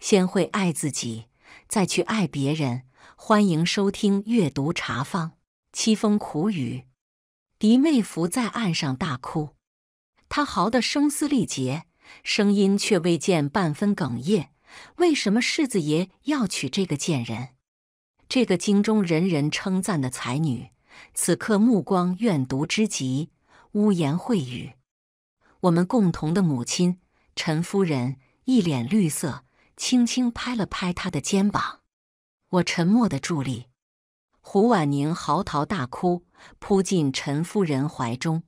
先会爱自己，再去爱别人。欢迎收听《阅读茶坊》。凄风苦雨，嫡妹伏在岸上大哭，她嚎得声嘶力竭，声音却未见半分哽咽。为什么世子爷要娶这个贱人？这个京中人人称赞的才女，此刻目光怨毒之极，污言秽语。我们共同的母亲陈夫人一脸绿色。轻轻拍了拍他的肩膀，我沉默的伫立。胡婉宁嚎啕大哭，扑进陈夫人怀中。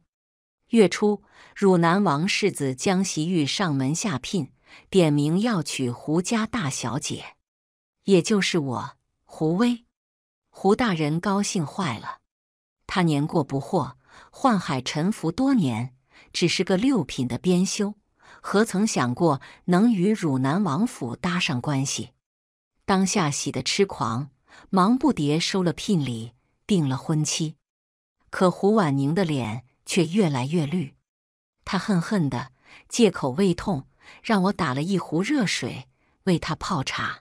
月初，汝南王世子江袭玉上门下聘，点名要娶胡家大小姐，也就是我胡威。胡大人高兴坏了，他年过不惑，宦海沉浮多年，只是个六品的编修。何曾想过能与汝南王府搭上关系？当下喜得痴狂，忙不迭收了聘礼，定了婚期。可胡婉宁的脸却越来越绿，她恨恨的借口胃痛，让我打了一壶热水为她泡茶，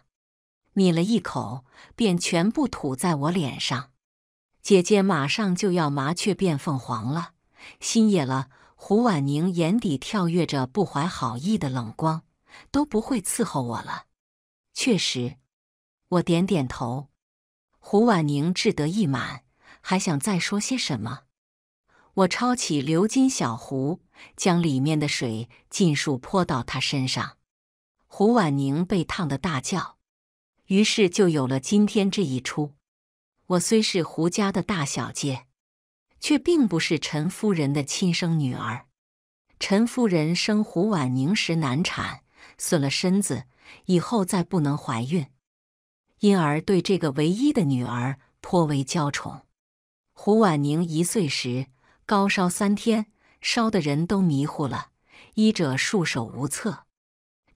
抿了一口便全部吐在我脸上。姐姐马上就要麻雀变凤凰了，心野了。胡婉宁眼底跳跃着不怀好意的冷光，都不会伺候我了。确实，我点点头。胡婉宁志得意满，还想再说些什么。我抄起鎏金小壶，将里面的水尽数泼到他身上。胡婉宁被烫得大叫，于是就有了今天这一出。我虽是胡家的大小姐。却并不是陈夫人的亲生女儿。陈夫人生胡婉宁时难产，损了身子，以后再不能怀孕，因而对这个唯一的女儿颇为娇宠。胡婉宁一岁时高烧三天，烧的人都迷糊了，医者束手无策。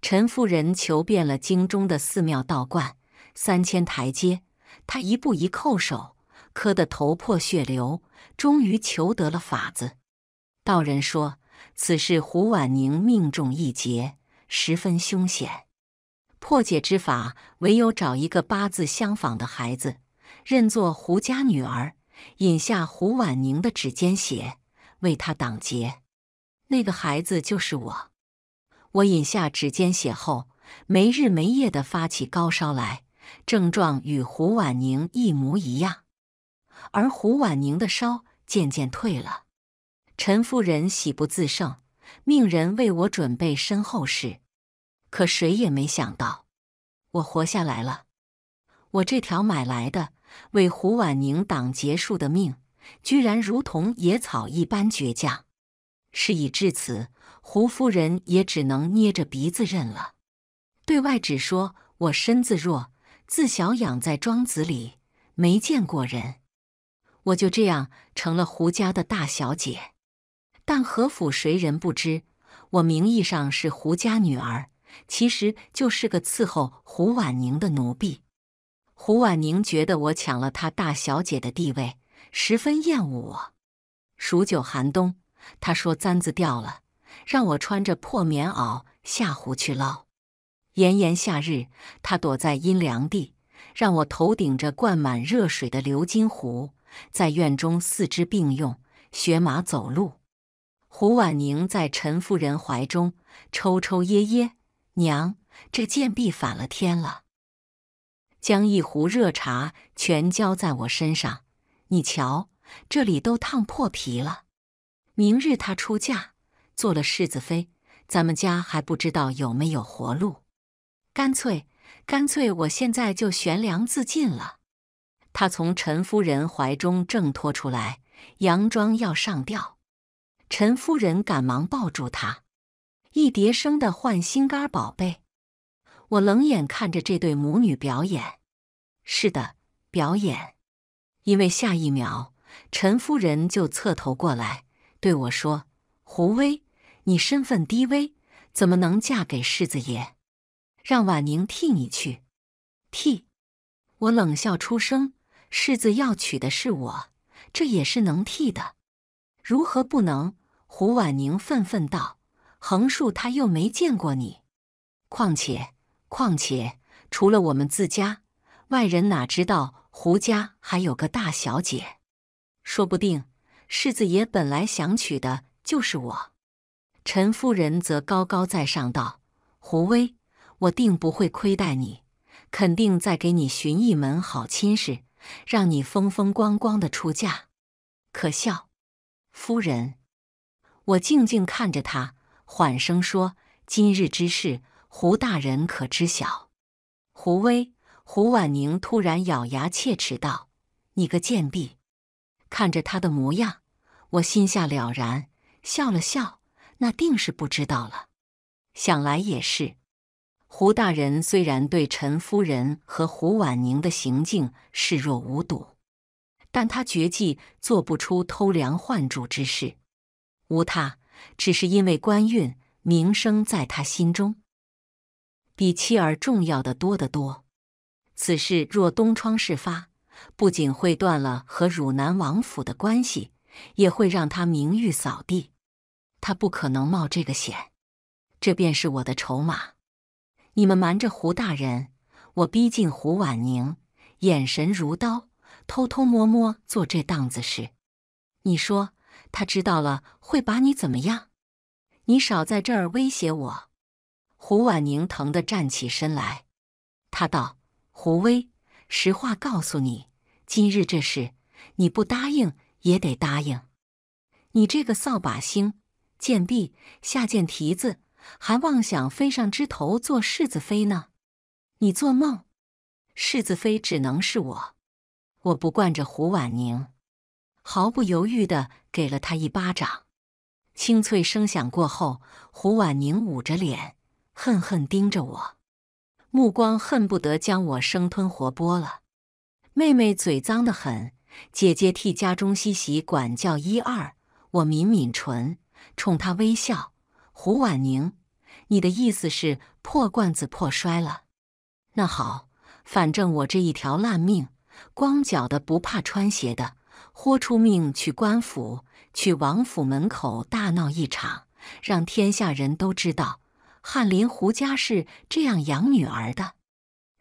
陈夫人求遍了京中的寺庙道观，三千台阶，她一步一叩首。磕得头破血流，终于求得了法子。道人说：“此事胡婉宁命中一劫，十分凶险。破解之法，唯有找一个八字相仿的孩子，认作胡家女儿，饮下胡婉宁的指尖血，为他挡劫。那个孩子就是我。我饮下指尖血后，没日没夜的发起高烧来，症状与胡婉宁一模一样。”而胡婉宁的烧渐渐退了，陈夫人喜不自胜，命人为我准备身后事。可谁也没想到，我活下来了。我这条买来的为胡婉宁挡劫数的命，居然如同野草一般倔强。事已至此，胡夫人也只能捏着鼻子认了，对外只说我身子弱，自小养在庄子里，没见过人。我就这样成了胡家的大小姐，但何府谁人不知？我名义上是胡家女儿，其实就是个伺候胡婉宁的奴婢。胡婉宁觉得我抢了她大小姐的地位，十分厌恶我。数九寒冬，她说簪子掉了，让我穿着破棉袄下湖去捞；炎炎夏日，她躲在阴凉地，让我头顶着灌满热水的鎏金壶。在院中四肢并用学马走路。胡婉宁在陈夫人怀中抽抽噎噎：“娘，这贱婢反了天了，将一壶热茶全浇在我身上，你瞧这里都烫破皮了。明日她出嫁，做了世子妃，咱们家还不知道有没有活路。干脆，干脆我现在就悬梁自尽了。”他从陈夫人怀中挣脱出来，佯装要上吊。陈夫人赶忙抱住他，一叠声的唤“心肝宝贝”。我冷眼看着这对母女表演，是的，表演。因为下一秒，陈夫人就侧头过来对我说：“胡威，你身份低微，怎么能嫁给世子爷？让婉宁替你去。”替我冷笑出声。世子要娶的是我，这也是能替的，如何不能？胡婉宁愤愤道：“横竖他又没见过你，况且况且，除了我们自家，外人哪知道胡家还有个大小姐？说不定世子爷本来想娶的就是我。”陈夫人则高高在上道：“胡威，我定不会亏待你，肯定再给你寻一门好亲事。”让你风风光光的出嫁，可笑！夫人，我静静看着他，缓声说：“今日之事，胡大人可知晓？”胡威、胡婉宁突然咬牙切齿道：“你个贱婢！”看着他的模样，我心下了然，笑了笑：“那定是不知道了。想来也是。”胡大人虽然对陈夫人和胡婉宁的行径视若无睹，但他决计做不出偷梁换柱之事。无他，只是因为官运、名声在他心中比妻儿重要的多得多。此事若东窗事发，不仅会断了和汝南王府的关系，也会让他名誉扫地。他不可能冒这个险。这便是我的筹码。你们瞒着胡大人，我逼近胡婉宁，眼神如刀，偷偷摸摸做这档子事。你说他知道了会把你怎么样？你少在这儿威胁我！胡婉宁疼得站起身来，他道：“胡威，实话告诉你，今日这事你不答应也得答应。你这个扫把星，贱婢，下贱蹄子！”还妄想飞上枝头做世子妃呢？你做梦！世子妃只能是我。我不惯着胡婉宁，毫不犹豫的给了他一巴掌。清脆声响过后，胡婉宁捂着脸，恨恨盯着我，目光恨不得将我生吞活剥了。妹妹嘴脏的很，姐姐替家中西席管教一二。我抿抿唇，冲她微笑。胡婉宁，你的意思是破罐子破摔了？那好，反正我这一条烂命，光脚的不怕穿鞋的，豁出命去官府、去王府门口大闹一场，让天下人都知道翰林胡家是这样养女儿的。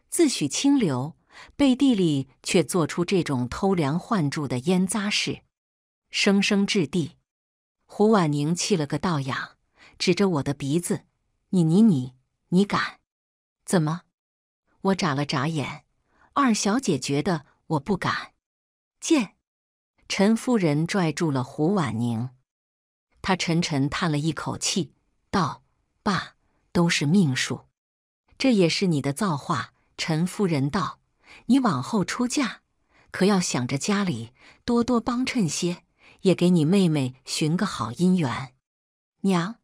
自诩清流，背地里却做出这种偷梁换柱的腌臜事，生生置地。胡婉宁气了个倒仰。指着我的鼻子：“你你你，你敢？怎么？”我眨了眨眼。二小姐觉得我不敢。见陈夫人拽住了胡婉宁，她沉沉叹了一口气，道：“爸，都是命数，这也是你的造化。”陈夫人道：“你往后出嫁，可要想着家里多多帮衬些，也给你妹妹寻个好姻缘。”娘。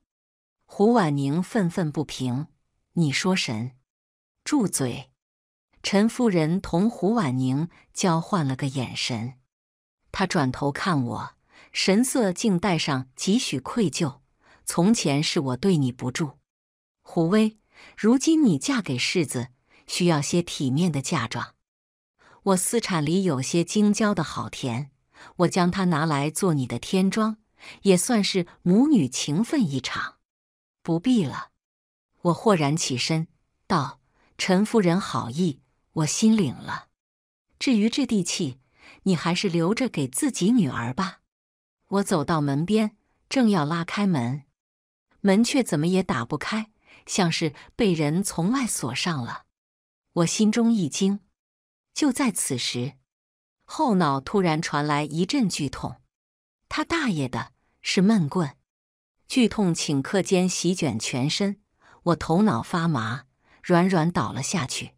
胡婉宁愤愤不平：“你说神，住嘴！”陈夫人同胡婉宁交换了个眼神，她转头看我，神色竟带上几许愧疚。从前是我对你不住，胡威，如今你嫁给世子，需要些体面的嫁妆。我私产里有些京郊的好田，我将它拿来做你的添妆，也算是母女情分一场。不必了，我豁然起身道：“陈夫人好意，我心领了。至于这地契，你还是留着给自己女儿吧。”我走到门边，正要拉开门，门却怎么也打不开，像是被人从外锁上了。我心中一惊，就在此时，后脑突然传来一阵剧痛，他大爷的，是闷棍！剧痛顷刻间席卷全身，我头脑发麻，软软倒了下去。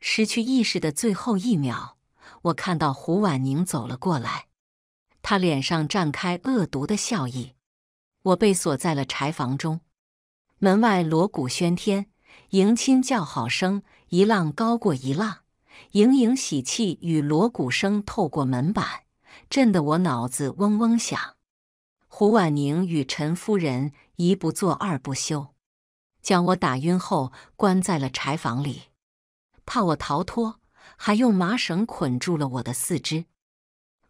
失去意识的最后一秒，我看到胡婉宁走了过来，她脸上绽开恶毒的笑意。我被锁在了柴房中，门外锣鼓喧天，迎亲叫好声一浪高过一浪，盈盈喜气与锣鼓声透过门板，震得我脑子嗡嗡响。胡婉宁与陈夫人一不做二不休，将我打晕后关在了柴房里，怕我逃脱，还用麻绳捆住了我的四肢。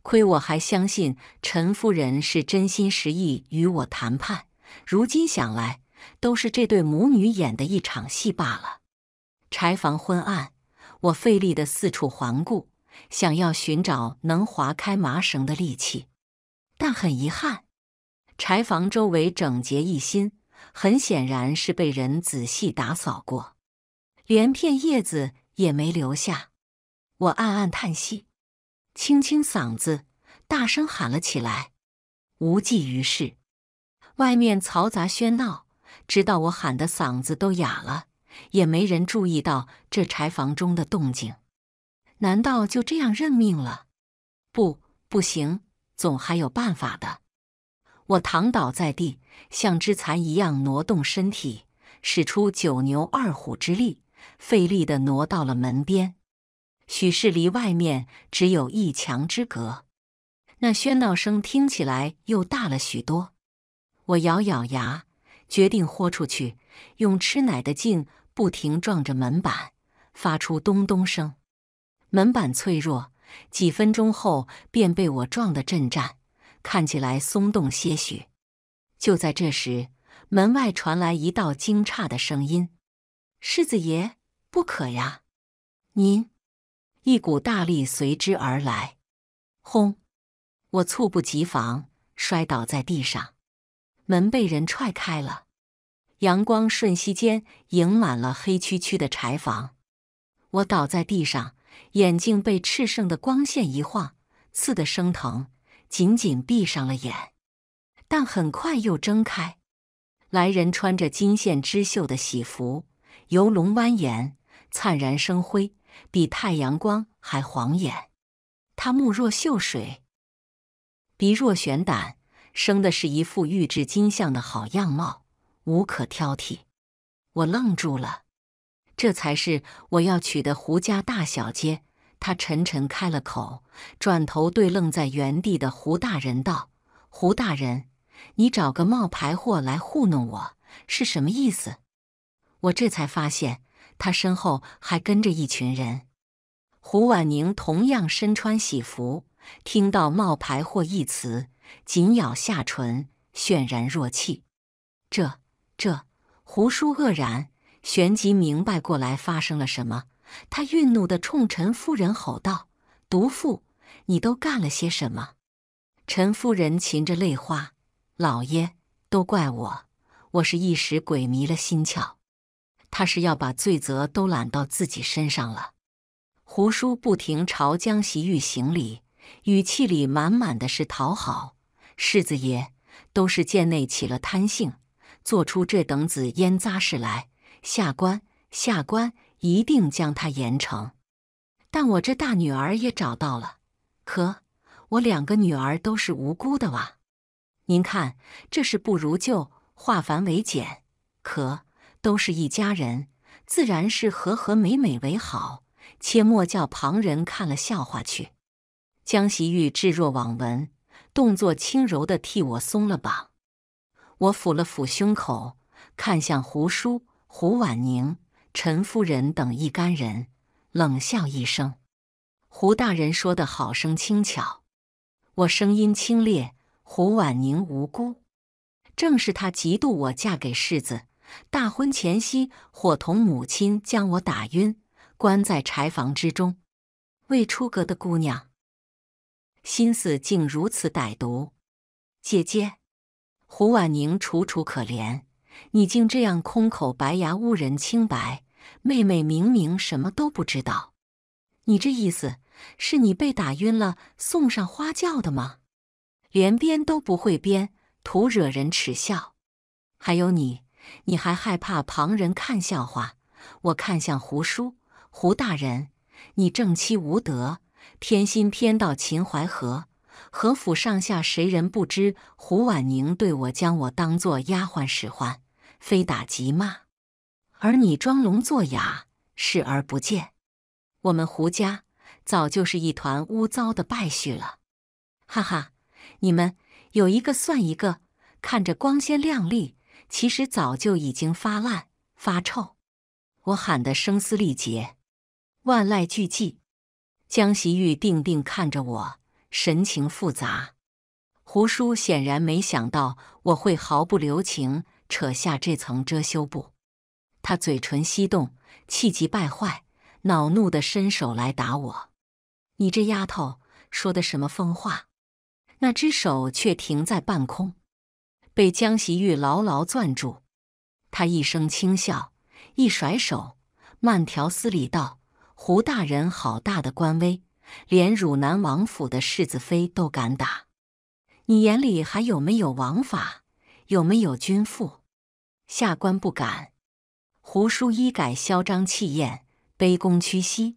亏我还相信陈夫人是真心实意与我谈判，如今想来，都是这对母女演的一场戏罢了。柴房昏暗，我费力的四处环顾，想要寻找能划开麻绳的利器，但很遗憾。柴房周围整洁一新，很显然是被人仔细打扫过，连片叶子也没留下。我暗暗叹息，清清嗓子，大声喊了起来，无济于事。外面嘈杂喧闹，直到我喊的嗓子都哑了，也没人注意到这柴房中的动静。难道就这样认命了？不，不行，总还有办法的。我躺倒在地，像只蚕一样挪动身体，使出九牛二虎之力，费力的挪到了门边。许是离外面只有一墙之隔，那喧闹声听起来又大了许多。我咬咬牙，决定豁出去，用吃奶的劲不停撞着门板，发出咚咚声。门板脆弱，几分钟后便被我撞得震颤。看起来松动些许，就在这时，门外传来一道惊诧的声音：“世子爷，不可呀！”您，一股大力随之而来，轰！我猝不及防，摔倒在地上。门被人踹开了，阳光瞬息间盈满了黑黢黢的柴房。我倒在地上，眼睛被炽盛的光线一晃，刺得生疼。紧紧闭上了眼，但很快又睁开。来人穿着金线织绣的喜服，游龙蜿蜒，灿然生辉，比太阳光还晃眼。他目若秀水，鼻若悬胆，生的是一副玉质金相的好样貌，无可挑剔。我愣住了，这才是我要娶的胡家大小姐。他沉沉开了口，转头对愣在原地的胡大人道：“胡大人，你找个冒牌货来糊弄我，是什么意思？”我这才发现他身后还跟着一群人。胡婉宁同样身穿喜服，听到“冒牌货”一词，紧咬下唇，泫然若泣。这这，胡叔愕然，旋即明白过来发生了什么。他愠怒地冲陈夫人吼道：“毒妇，你都干了些什么？”陈夫人噙着泪花：“老爷，都怪我，我是一时鬼迷了心窍。”他是要把罪责都揽到自己身上了。胡叔不停朝江洗玉行礼，语气里满满的是讨好。世子爷，都是贱内起了贪性，做出这等子腌臜事来。下官，下官。一定将他严惩，但我这大女儿也找到了，可我两个女儿都是无辜的哇！您看，这事不如就化繁为简，可都是一家人，自然是和和美美为好，切莫叫旁人看了笑话去。江喜玉置若罔闻，动作轻柔的替我松了绑，我抚了抚胸口，看向胡叔胡婉宁。陈夫人等一干人冷笑一声：“胡大人说的好，生轻巧。我声音清冽，胡婉宁无辜，正是他嫉妒我嫁给世子，大婚前夕伙同母亲将我打晕，关在柴房之中。未出阁的姑娘，心思竟如此歹毒。”姐姐，胡婉宁楚楚可怜。你竟这样空口白牙污人清白！妹妹明明什么都不知道，你这意思是你被打晕了送上花轿的吗？连编都不会编，徒惹人耻笑。还有你，你还害怕旁人看笑话？我看向胡叔，胡大人，你正妻无德，偏心偏到秦淮河，何府上下谁人不知？胡婉宁对我将我当做丫鬟使唤。非打即骂，而你装聋作哑，视而不见。我们胡家早就是一团污糟的败絮了。哈哈，你们有一个算一个，看着光鲜亮丽，其实早就已经发烂发臭。我喊得声嘶力竭，万籁俱寂。江喜玉定定看着我，神情复杂。胡叔显然没想到我会毫不留情。扯下这层遮羞布，他嘴唇翕动，气急败坏，恼怒的伸手来打我。你这丫头说的什么疯话？那只手却停在半空，被江喜玉牢牢攥住。他一声轻笑，一甩手，慢条斯理道：“胡大人好大的官威，连汝南王府的世子妃都敢打，你眼里还有没有王法？”有没有君父？下官不敢。胡叔一改嚣张气焰，卑躬屈膝。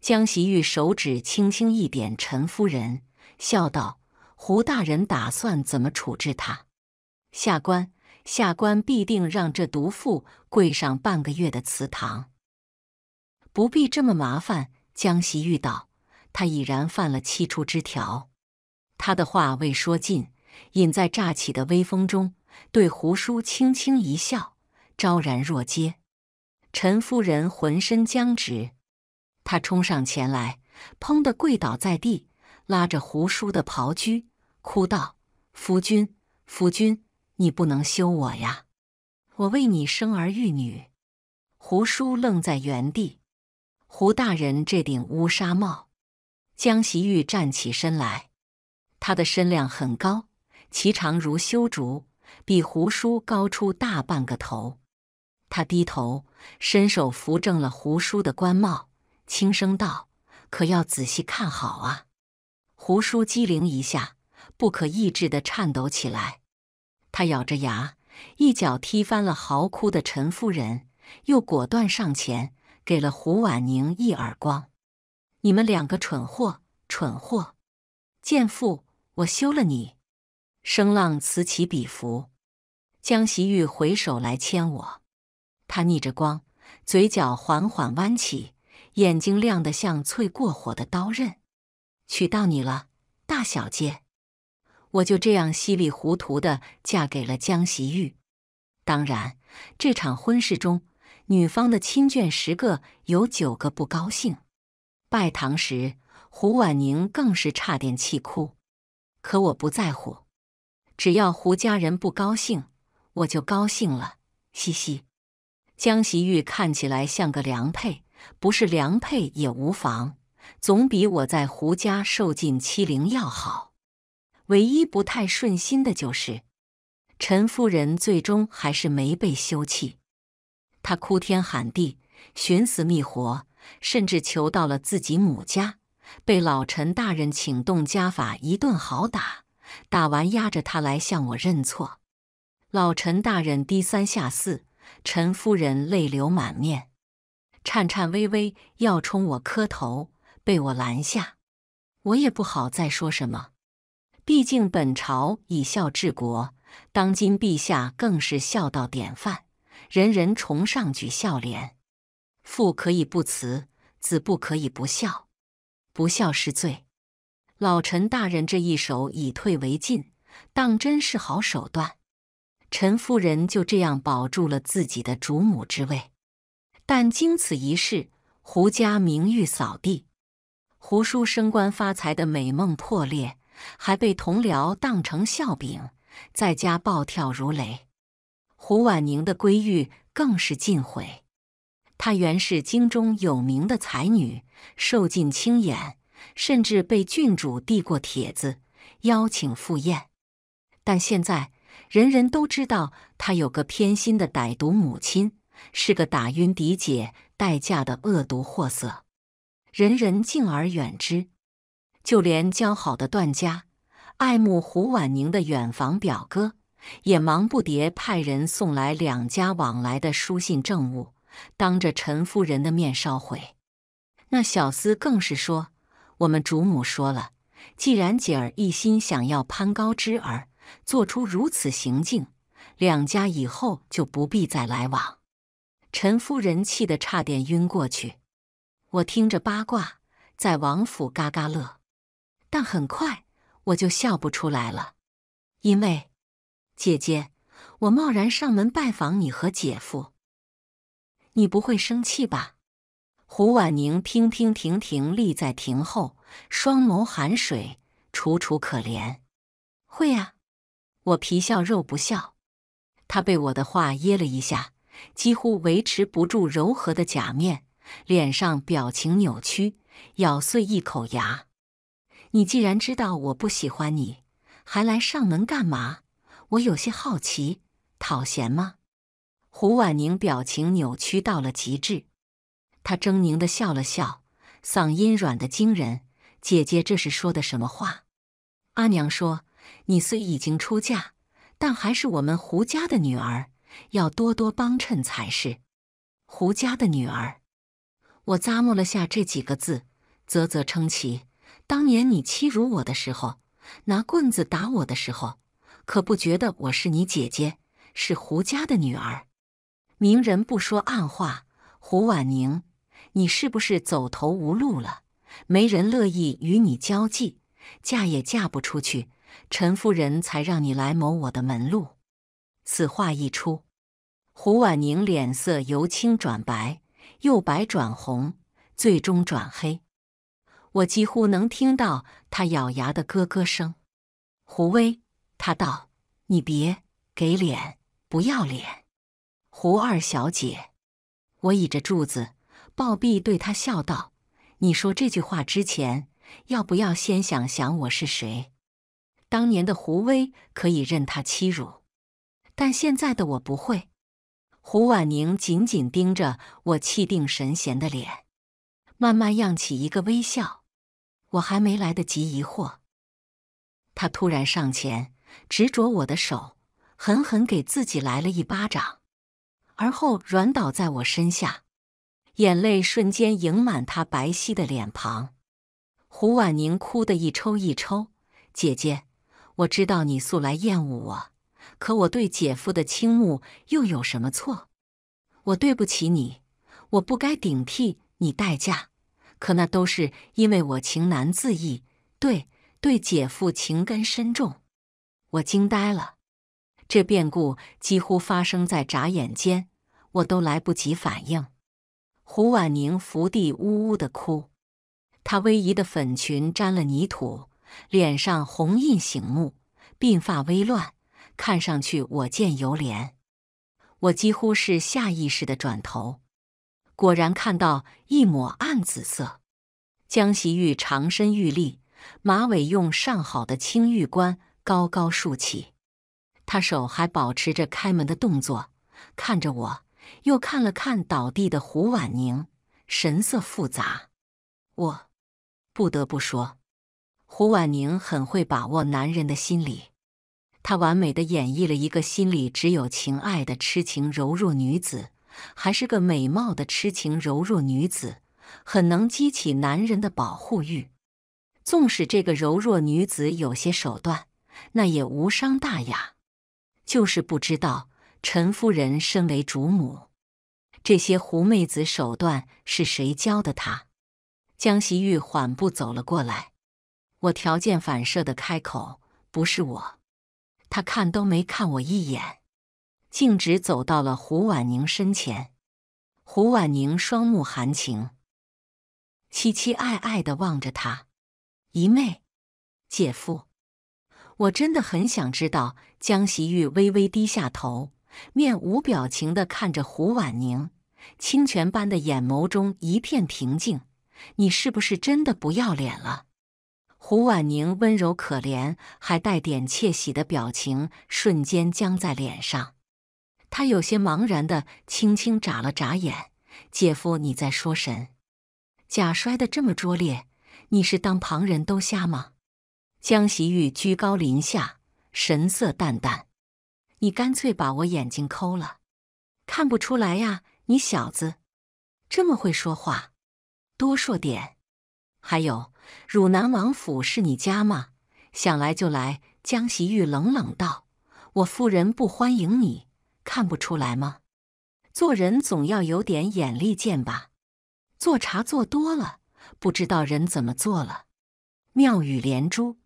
江袭玉手指轻轻一点，陈夫人笑道：“胡大人打算怎么处置他？”下官下官必定让这毒妇跪上半个月的祠堂。不必这么麻烦。江袭玉道：“他已然犯了七出之条。”他的话未说尽。隐在乍起的微风中，对胡叔轻轻一笑，昭然若揭。陈夫人浑身僵直，她冲上前来，砰的跪倒在地，拉着胡叔的袍裾，哭道：“夫君，夫君，你不能休我呀！我为你生儿育女。”胡叔愣在原地。胡大人这顶乌纱帽，江喜玉站起身来，他的身量很高。其长如修竹，比胡叔高出大半个头。他低头伸手扶正了胡叔的官帽，轻声道：“可要仔细看好啊！”胡叔机灵一下，不可抑制的颤抖起来。他咬着牙，一脚踢翻了嚎哭的陈夫人，又果断上前给了胡婉宁一耳光：“你们两个蠢货，蠢货！贱妇，我休了你！”声浪此起彼伏，江喜玉回首来牵我，他逆着光，嘴角缓缓弯起，眼睛亮得像淬过火的刀刃。娶到你了，大小姐，我就这样稀里糊涂的嫁给了江喜玉。当然，这场婚事中，女方的亲眷十个有九个不高兴。拜堂时，胡婉宁更是差点气哭。可我不在乎。只要胡家人不高兴，我就高兴了，嘻嘻。江喜玉看起来像个良配，不是良配也无妨，总比我在胡家受尽欺凌要好。唯一不太顺心的就是，陈夫人最终还是没被休弃，她哭天喊地，寻死觅活，甚至求到了自己母家，被老陈大人请动家法一顿好打。打完压着他来向我认错，老陈大人低三下四，陈夫人泪流满面，颤颤巍巍要冲我磕头，被我拦下。我也不好再说什么，毕竟本朝以孝治国，当今陛下更是孝道典范，人人崇尚举孝廉。父可以不慈，子不可以不孝，不孝是罪。老陈大人这一手以退为进，当真是好手段。陈夫人就这样保住了自己的主母之位，但经此一事，胡家名誉扫地，胡叔升官发财的美梦破裂，还被同僚当成笑柄，在家暴跳如雷。胡婉宁的闺誉更是尽毁，她原是京中有名的才女，受尽青眼。甚至被郡主递过帖子邀请赴宴，但现在人人都知道他有个偏心的歹毒母亲，是个打晕嫡姐待嫁的恶毒货色，人人敬而远之。就连交好的段家、爱慕胡婉宁的远房表哥，也忙不迭派人送来两家往来的书信证物，当着陈夫人的面烧毁。那小厮更是说。我们主母说了，既然姐儿一心想要攀高枝儿，做出如此行径，两家以后就不必再来往。陈夫人气得差点晕过去。我听着八卦，在王府嘎嘎乐，但很快我就笑不出来了，因为姐姐，我贸然上门拜访你和姐夫，你不会生气吧？胡婉宁亭亭婷婷立在亭后，双眸含水，楚楚可怜。会啊，我皮笑肉不笑。他被我的话噎了一下，几乎维持不住柔和的假面，脸上表情扭曲，咬碎一口牙。你既然知道我不喜欢你，还来上门干嘛？我有些好奇，讨嫌吗？胡婉宁表情扭曲到了极致。他狰狞的笑了笑，嗓音软的惊人。“姐姐，这是说的什么话？”阿娘说：“你虽已经出嫁，但还是我们胡家的女儿，要多多帮衬才是。”胡家的女儿，我咂摸了下这几个字，啧啧称奇。当年你欺辱我的时候，拿棍子打我的时候，可不觉得我是你姐姐，是胡家的女儿？明人不说暗话，胡婉宁。你是不是走投无路了？没人乐意与你交际，嫁也嫁不出去。陈夫人才让你来谋我的门路。此话一出，胡婉宁脸色由青转白，又白转红，最终转黑。我几乎能听到他咬牙的咯咯声。胡威，他道：“你别给脸，不要脸。”胡二小姐，我倚着柱子。鲍碧对他笑道：“你说这句话之前，要不要先想想我是谁？当年的胡威可以任他欺辱，但现在的我不会。”胡婉宁紧紧盯着我气定神闲的脸，慢慢漾起一个微笑。我还没来得及疑惑，他突然上前，执着我的手，狠狠给自己来了一巴掌，而后软倒在我身下。眼泪瞬间盈满他白皙的脸庞，胡婉宁哭得一抽一抽。姐姐，我知道你素来厌恶我，可我对姐夫的倾慕又有什么错？我对不起你，我不该顶替你代嫁，可那都是因为我情难自抑，对对，姐夫情根深重。我惊呆了，这变故几乎发生在眨眼间，我都来不及反应。胡婉宁伏地呜呜的哭，她逶迤的粉裙沾了泥土，脸上红印醒目，鬓发微乱，看上去我见犹怜。我几乎是下意识的转头，果然看到一抹暗紫色。江喜玉长身玉立，马尾用上好的青玉冠高高竖起，他手还保持着开门的动作，看着我。又看了看倒地的胡婉宁，神色复杂。我不得不说，胡婉宁很会把握男人的心理，她完美的演绎了一个心里只有情爱的痴情柔弱女子，还是个美貌的痴情柔弱女子，很能激起男人的保护欲。纵使这个柔弱女子有些手段，那也无伤大雅。就是不知道。陈夫人身为主母，这些狐媚子手段是谁教的？她江习玉缓步走了过来。我条件反射的开口：“不是我。”他看都没看我一眼，径直走到了胡婉宁身前。胡婉宁双目含情，期期爱爱的望着他。姨妹，姐夫，我真的很想知道。江习玉微微低下头。面无表情地看着胡婉宁，清泉般的眼眸中一片平静。你是不是真的不要脸了？胡婉宁温柔可怜，还带点窃喜的表情，瞬间僵在脸上。他有些茫然地轻轻眨了眨眼：“姐夫，你在说神？假摔的这么拙劣，你是当旁人都瞎吗？”江喜玉居高临下，神色淡淡。你干脆把我眼睛抠了，看不出来呀！你小子这么会说话，多说点。还有，汝南王府是你家吗？想来就来。江喜玉冷冷道：“我夫人不欢迎你，看不出来吗？做人总要有点眼力见吧。做茶做多了，不知道人怎么做了。”妙语连珠，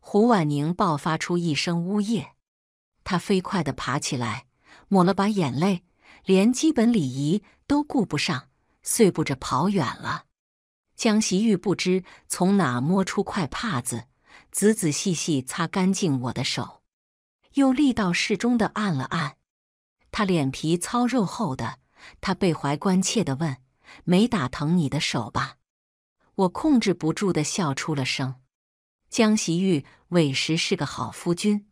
胡婉宁爆发出一声呜咽。他飞快地爬起来，抹了把眼泪，连基本礼仪都顾不上，碎步着跑远了。江喜玉不知从哪摸出块帕子，仔仔细细擦干净我的手，又力道适中的按了按。他脸皮糙肉厚的，他背怀关切的问：“没打疼你的手吧？”我控制不住的笑出了声。江喜玉委实是个好夫君。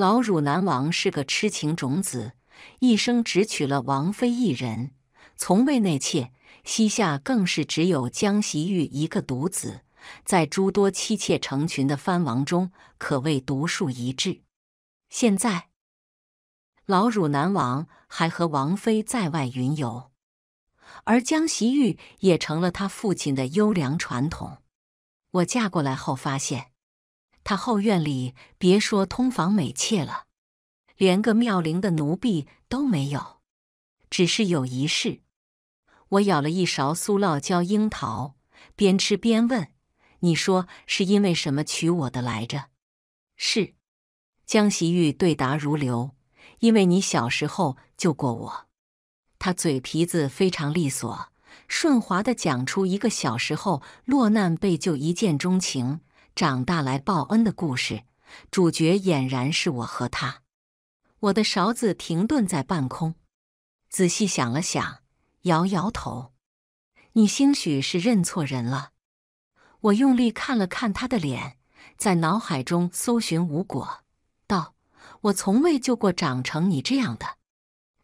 老汝南王是个痴情种子，一生只娶了王妃一人，从未内妾。膝下更是只有江袭玉一个独子，在诸多妻妾成群的藩王中，可谓独树一帜。现在，老汝南王还和王妃在外云游，而江袭玉也成了他父亲的优良传统。我嫁过来后发现。他后院里别说通房美妾了，连个妙龄的奴婢都没有。只是有一事，我舀了一勺酥酪焦樱桃，边吃边问：“你说是因为什么娶我的来着？”是江喜玉对答如流：“因为你小时候救过我。”他嘴皮子非常利索，顺滑的讲出一个小时候落难被救一见钟情。长大来报恩的故事，主角俨然是我和他。我的勺子停顿在半空，仔细想了想，摇摇头：“你兴许是认错人了。”我用力看了看他的脸，在脑海中搜寻无果，道：“我从未救过长成你这样的。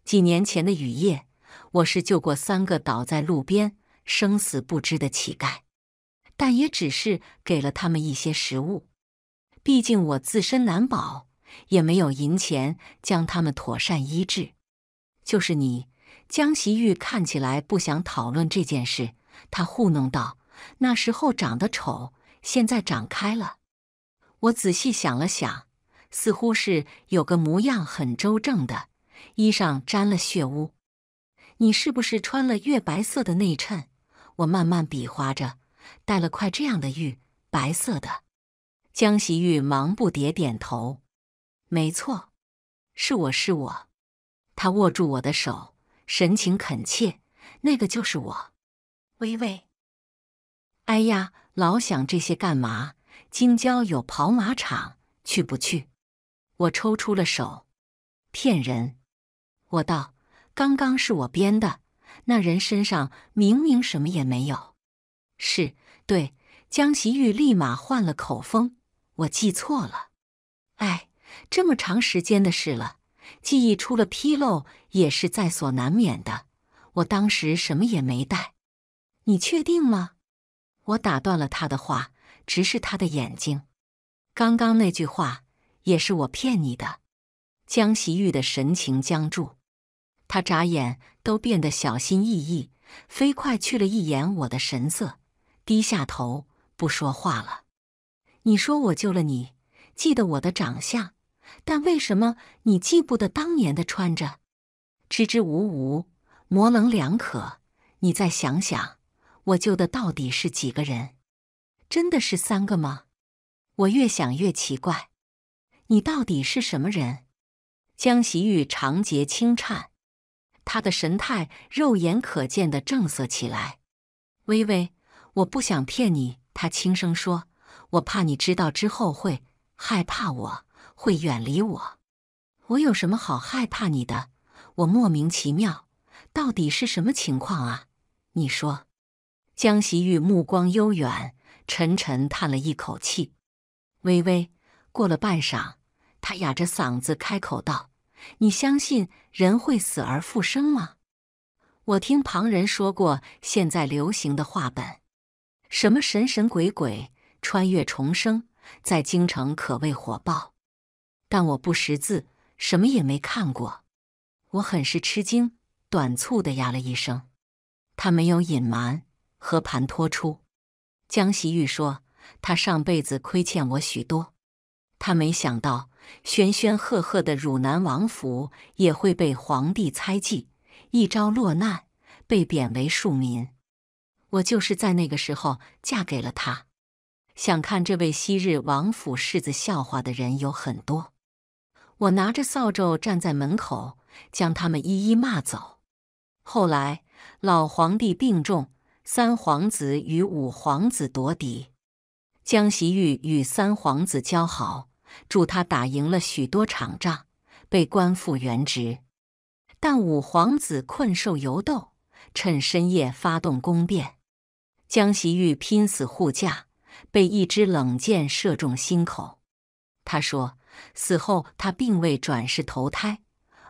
几年前的雨夜，我是救过三个倒在路边、生死不知的乞丐。”但也只是给了他们一些食物，毕竟我自身难保，也没有银钱将他们妥善医治。就是你，江喜玉，看起来不想讨论这件事。他糊弄道：“那时候长得丑，现在长开了。”我仔细想了想，似乎是有个模样很周正的，衣裳沾了血污。你是不是穿了月白色的内衬？我慢慢比划着。带了块这样的玉，白色的。江喜玉忙不迭点头：“没错，是我是我。”他握住我的手，神情恳切：“那个就是我，微微。”哎呀，老想这些干嘛？京郊有跑马场，去不去？我抽出了手，骗人！我道：“刚刚是我编的，那人身上明明什么也没有。”是对江习玉立马换了口风，我记错了。哎，这么长时间的事了，记忆出了纰漏也是在所难免的。我当时什么也没带，你确定吗？我打断了他的话，直视他的眼睛。刚刚那句话也是我骗你的。江习玉的神情僵住，他眨眼都变得小心翼翼，飞快去了一眼我的神色。低下头，不说话了。你说我救了你，记得我的长相，但为什么你记不得当年的穿着？支支吾吾，模棱两可。你再想想，我救的到底是几个人？真的是三个吗？我越想越奇怪。你到底是什么人？江喜玉长睫轻颤，他的神态肉眼可见的正色起来，微微。我不想骗你，他轻声说：“我怕你知道之后会害怕，我会远离我。我有什么好害怕你的？我莫名其妙，到底是什么情况啊？”你说，江喜玉目光悠远，沉沉叹了一口气。微微过了半晌，他哑着嗓子开口道：“你相信人会死而复生吗？”我听旁人说过，现在流行的话本。什么神神鬼鬼穿越重生，在京城可谓火爆。但我不识字，什么也没看过，我很是吃惊，短促的呀了一声。他没有隐瞒，和盘托出。江喜玉说，他上辈子亏欠我许多。他没想到，轩轩赫赫的汝南王府也会被皇帝猜忌，一朝落难，被贬为庶民。我就是在那个时候嫁给了他。想看这位昔日王府世子笑话的人有很多。我拿着扫帚站在门口，将他们一一骂走。后来老皇帝病重，三皇子与五皇子夺嫡。江袭玉与三皇子交好，助他打赢了许多场仗，被官复原职。但五皇子困兽犹斗，趁深夜发动宫变。江袭玉拼死护驾，被一支冷箭射中心口。他说：“死后他并未转世投胎，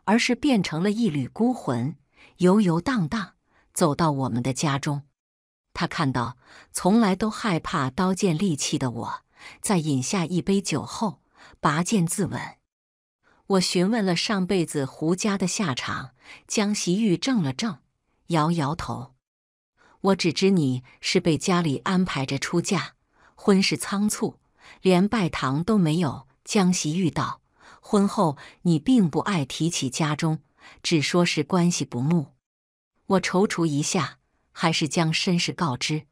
而是变成了一缕孤魂，游游荡荡走到我们的家中。他看到从来都害怕刀剑利器的我，在饮下一杯酒后拔剑自刎。我询问了上辈子胡家的下场，江袭玉怔了怔，摇摇头。”我只知你是被家里安排着出嫁，婚事仓促，连拜堂都没有。江喜玉道：“婚后你并不爱提起家中，只说是关系不睦。”我踌躇一下，还是将身世告知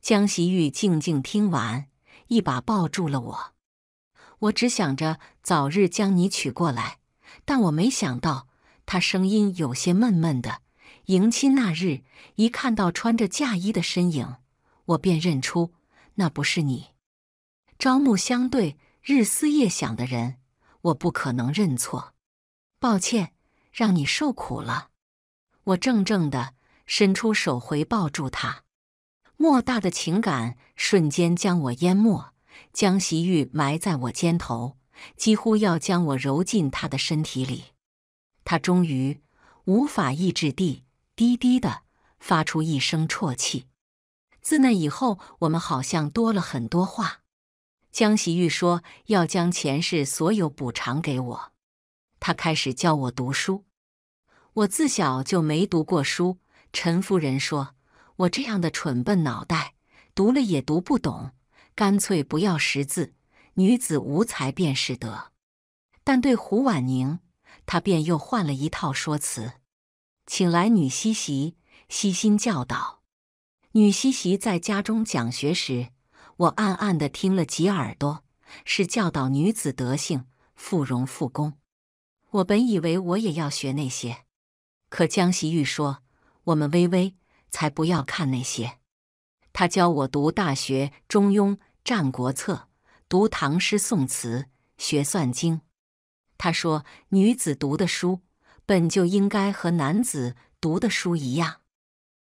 江喜玉。静静听完，一把抱住了我。我只想着早日将你娶过来，但我没想到他声音有些闷闷的。迎亲那日，一看到穿着嫁衣的身影，我便认出那不是你。朝暮相对，日思夜想的人，我不可能认错。抱歉，让你受苦了。我怔怔的伸出手回抱住他，莫大的情感瞬间将我淹没，将席玉埋在我肩头，几乎要将我揉进他的身体里。他终于无法抑制地。低低的发出一声啜泣。自那以后，我们好像多了很多话。江喜玉说要将前世所有补偿给我，他开始教我读书。我自小就没读过书。陈夫人说我这样的蠢笨脑袋，读了也读不懂，干脆不要识字。女子无才便是德。但对胡婉宁，他便又换了一套说辞。请来女西席，悉心教导。女西席在家中讲学时，我暗暗的听了几耳朵，是教导女子德性、妇容、妇功。我本以为我也要学那些，可江西玉说：“我们微微才不要看那些。”他教我读《大学》《中庸》《战国策》，读唐诗宋词，学算经。他说：“女子读的书。”本就应该和男子读的书一样，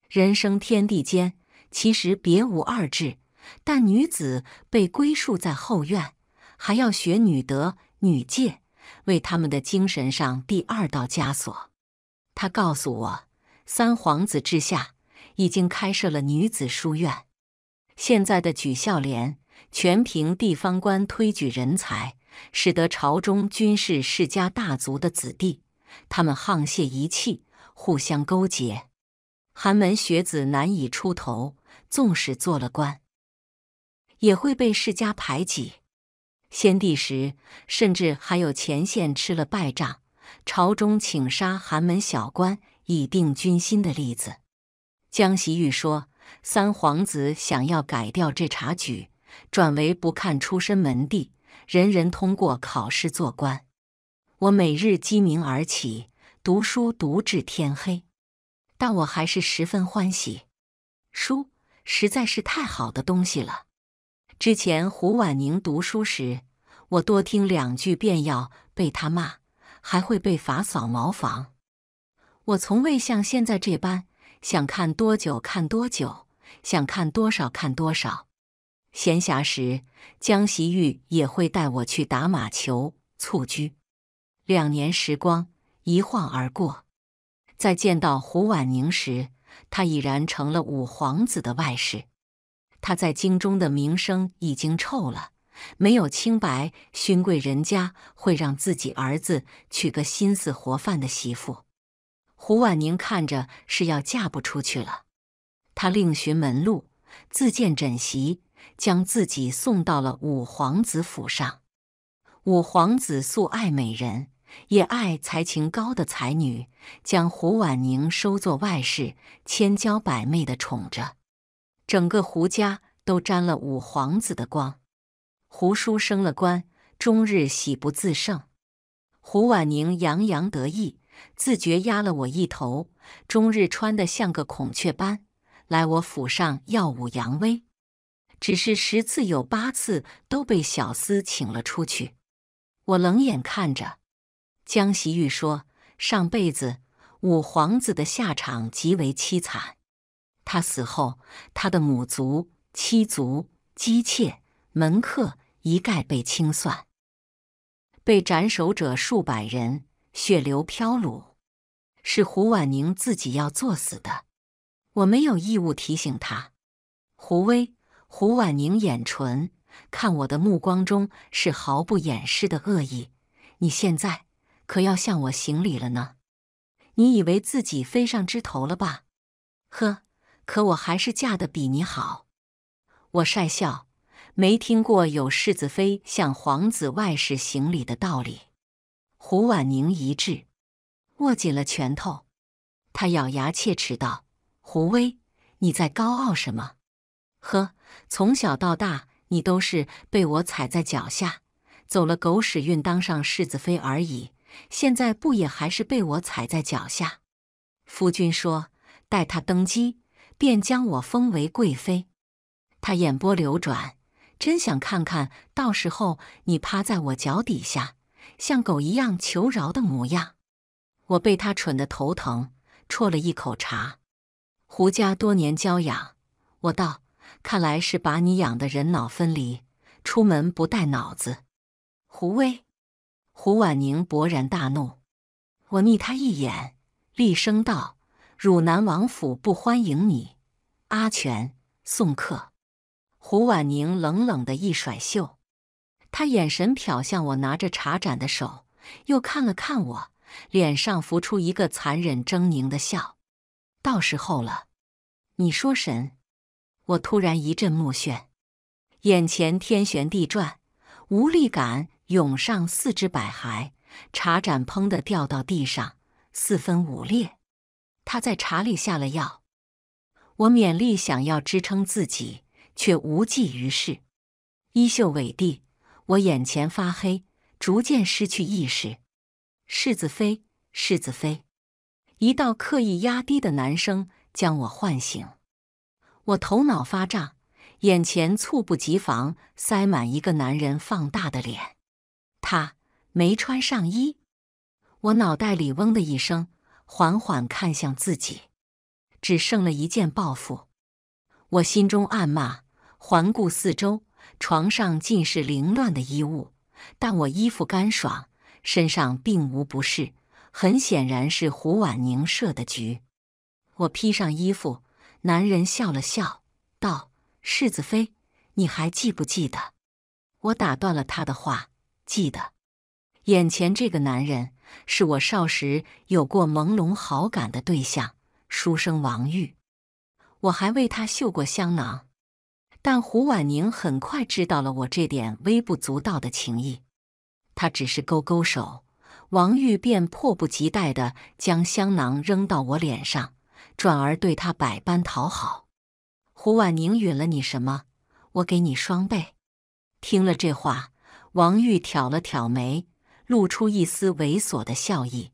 人生天地间其实别无二致，但女子被归宿在后院，还要学女德、女戒，为他们的精神上第二道枷锁。他告诉我，三皇子之下已经开设了女子书院，现在的举孝廉全凭地方官推举人才，使得朝中军事世家大族的子弟。他们沆瀣一气，互相勾结，寒门学子难以出头。纵使做了官，也会被世家排挤。先帝时，甚至还有前线吃了败仗，朝中请杀寒门小官以定军心的例子。江习玉说：“三皇子想要改掉这察举，转为不看出身门第，人人通过考试做官。”我每日鸡鸣而起，读书读至天黑，但我还是十分欢喜。书实在是太好的东西了。之前胡婉宁读书时，我多听两句便要被他骂，还会被罚扫茅房。我从未像现在这般，想看多久看多久，想看多少看多少。闲暇时，江习玉也会带我去打马球、蹴鞠。两年时光一晃而过，在见到胡婉宁时，他已然成了五皇子的外室。他在京中的名声已经臭了，没有清白，勋贵人家会让自己儿子娶个心思活泛的媳妇。胡婉宁看着是要嫁不出去了，他另寻门路，自荐枕席，将自己送到了五皇子府上。五皇子素爱美人。也爱才情高的才女，将胡婉宁收作外室，千娇百媚的宠着。整个胡家都沾了五皇子的光，胡叔升了官，终日喜不自胜。胡婉宁洋洋得意，自觉压了我一头，终日穿得像个孔雀般来我府上耀武扬威。只是十次有八次都被小厮请了出去，我冷眼看着。江喜玉说：“上辈子五皇子的下场极为凄惨，他死后，他的母族、妻族、姬妾、门客一概被清算，被斩首者数百人，血流漂橹。是胡婉宁自己要作死的，我没有义务提醒他。”胡威，胡婉宁眼唇，看我的目光中是毫不掩饰的恶意。你现在？可要向我行礼了呢，你以为自己飞上枝头了吧？呵，可我还是嫁的比你好。我帅笑，没听过有世子妃向皇子外室行礼的道理。胡婉宁一滞，握紧了拳头，他咬牙切齿道：“胡威，你在高傲什么？呵，从小到大，你都是被我踩在脚下，走了狗屎运当上世子妃而已。”现在不也还是被我踩在脚下？夫君说，待他登基，便将我封为贵妃。他眼波流转，真想看看到时候你趴在我脚底下，像狗一样求饶的模样。我被他蠢得头疼，啜了一口茶。胡家多年娇养，我道，看来是把你养的人脑分离，出门不带脑子。胡威。胡婉宁勃然大怒，我睨他一眼，厉声道：“汝南王府不欢迎你，阿全送客。”胡婉宁冷冷的一甩袖，他眼神瞟向我拿着茶盏的手，又看了看我，脸上浮出一个残忍狰狞的笑。到时候了，你说神？我突然一阵目眩，眼前天旋地转，无力感。涌上四肢百骸，茶盏砰的掉到地上，四分五裂。他在茶里下了药。我勉力想要支撑自己，却无济于事。衣袖萎地，我眼前发黑，逐渐失去意识。世子妃，世子妃，一道刻意压低的男声将我唤醒。我头脑发胀，眼前猝不及防塞满一个男人放大的脸。他没穿上衣，我脑袋里嗡的一声，缓缓看向自己，只剩了一件包袱。我心中暗骂，环顾四周，床上尽是凌乱的衣物，但我衣服干爽，身上并无不适，很显然是胡婉宁设的局。我披上衣服，男人笑了笑，道：“世子妃，你还记不记得？”我打断了他的话。记得，眼前这个男人是我少时有过朦胧好感的对象，书生王玉。我还为他绣过香囊，但胡婉宁很快知道了我这点微不足道的情谊。他只是勾勾手，王玉便迫不及待地将香囊扔到我脸上，转而对他百般讨好。胡婉宁允了你什么？我给你双倍。听了这话。王玉挑了挑眉，露出一丝猥琐的笑意。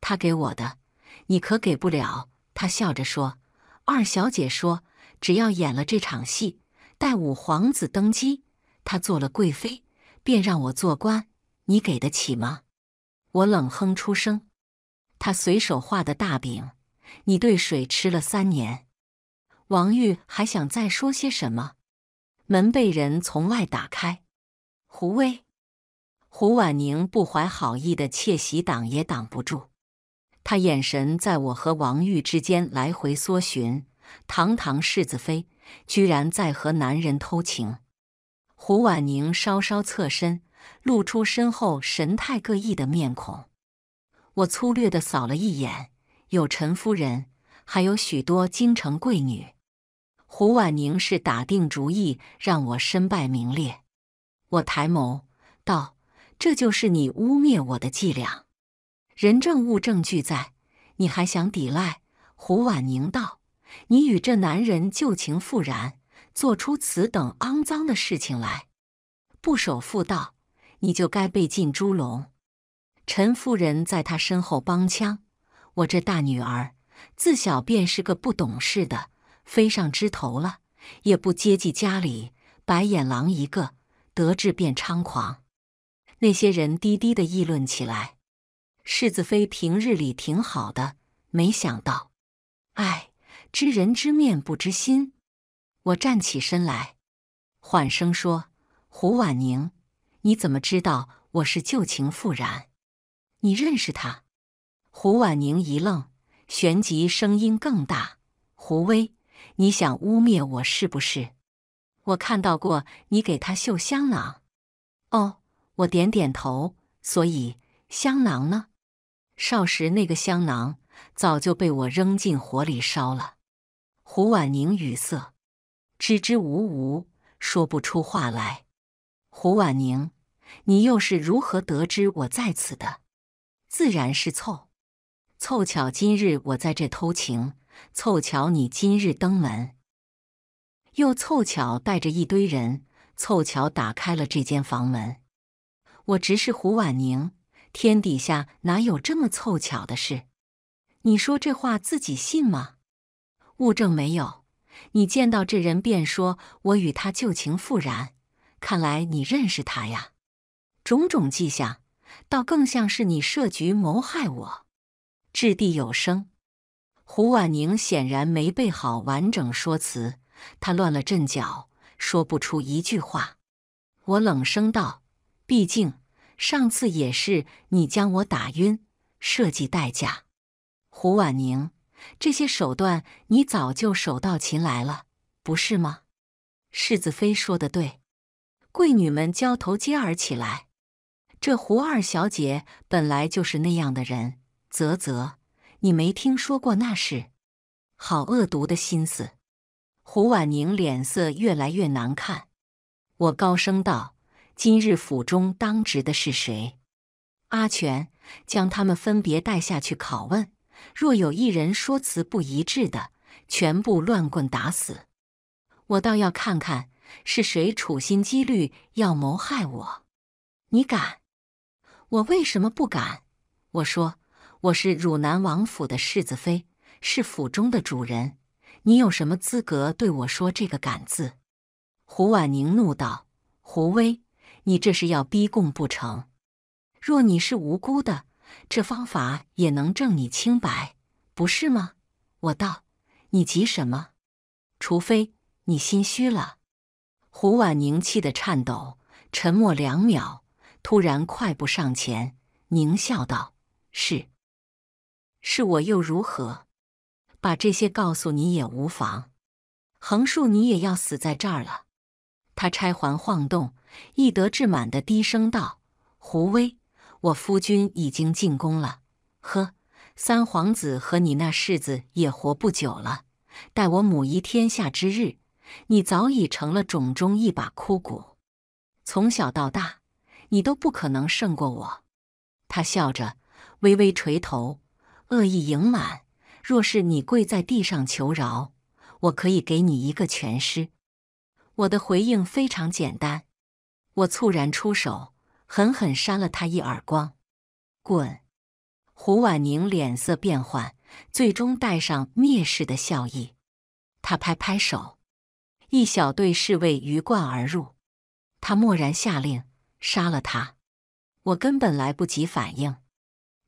他给我的，你可给不了。他笑着说：“二小姐说，只要演了这场戏，待五皇子登基，她做了贵妃，便让我做官。你给得起吗？”我冷哼出声。他随手画的大饼，你兑水吃了三年。王玉还想再说些什么，门被人从外打开。胡威，胡婉宁不怀好意的窃喜，挡也挡不住。他眼神在我和王玉之间来回搜寻。堂堂世子妃，居然在和男人偷情。胡婉宁稍稍侧身，露出身后神态各异的面孔。我粗略地扫了一眼，有陈夫人，还有许多京城贵女。胡婉宁是打定主意让我身败名裂。我抬眸道：“这就是你污蔑我的伎俩，人证物证俱在，你还想抵赖？”胡婉宁道：“你与这男人旧情复燃，做出此等肮脏的事情来，不守妇道，你就该被进猪笼。”陈夫人在她身后帮腔：“我这大女儿自小便是个不懂事的，飞上枝头了也不接济家里，白眼狼一个。”得志便猖狂，那些人低低的议论起来。世子妃平日里挺好的，没想到，哎，知人知面不知心。我站起身来，缓声说：“胡婉宁，你怎么知道我是旧情复燃？你认识他？”胡婉宁一愣，旋即声音更大：“胡威，你想污蔑我是不是？”我看到过你给他绣香囊，哦，我点点头。所以香囊呢？少时那个香囊早就被我扔进火里烧了。胡婉宁语塞，支支吾吾说不出话来。胡婉宁，你又是如何得知我在此的？自然是凑，凑巧今日我在这偷情，凑巧你今日登门。又凑巧带着一堆人，凑巧打开了这间房门。我直视胡婉宁，天底下哪有这么凑巧的事？你说这话自己信吗？物证没有，你见到这人便说我与他旧情复燃，看来你认识他呀。种种迹象，倒更像是你设局谋害我。掷地有声。胡婉宁显然没备好完整说辞。他乱了阵脚，说不出一句话。我冷声道：“毕竟上次也是你将我打晕，设计代价。胡婉宁，这些手段你早就手到擒来了，不是吗？”世子妃说的对，贵女们交头接耳起来。这胡二小姐本来就是那样的人。啧啧，你没听说过那事？好恶毒的心思！胡婉宁脸色越来越难看，我高声道：“今日府中当值的是谁？”阿全，将他们分别带下去拷问。若有一人说辞不一致的，全部乱棍打死。我倒要看看是谁处心积虑要谋害我。你敢？我为什么不敢？我说我是汝南王府的世子妃，是府中的主人。你有什么资格对我说这个“敢”字？胡婉宁怒道：“胡威，你这是要逼供不成？若你是无辜的，这方法也能证你清白，不是吗？”我道：“你急什么？除非你心虚了。”胡婉宁气得颤抖，沉默两秒，突然快步上前，狞笑道：“是，是我又如何？”把这些告诉你也无妨，横竖你也要死在这儿了。他钗环晃动，意得志满的低声道：“胡威，我夫君已经进宫了。呵，三皇子和你那世子也活不久了。待我母仪天下之日，你早已成了冢中一把枯骨。从小到大，你都不可能胜过我。”他笑着，微微垂头，恶意盈满。若是你跪在地上求饶，我可以给你一个全尸。我的回应非常简单，我猝然出手，狠狠扇了他一耳光。滚！胡婉宁脸色变幻，最终带上蔑视的笑意。他拍拍手，一小队侍卫鱼贯而入。他蓦然下令杀了他。我根本来不及反应，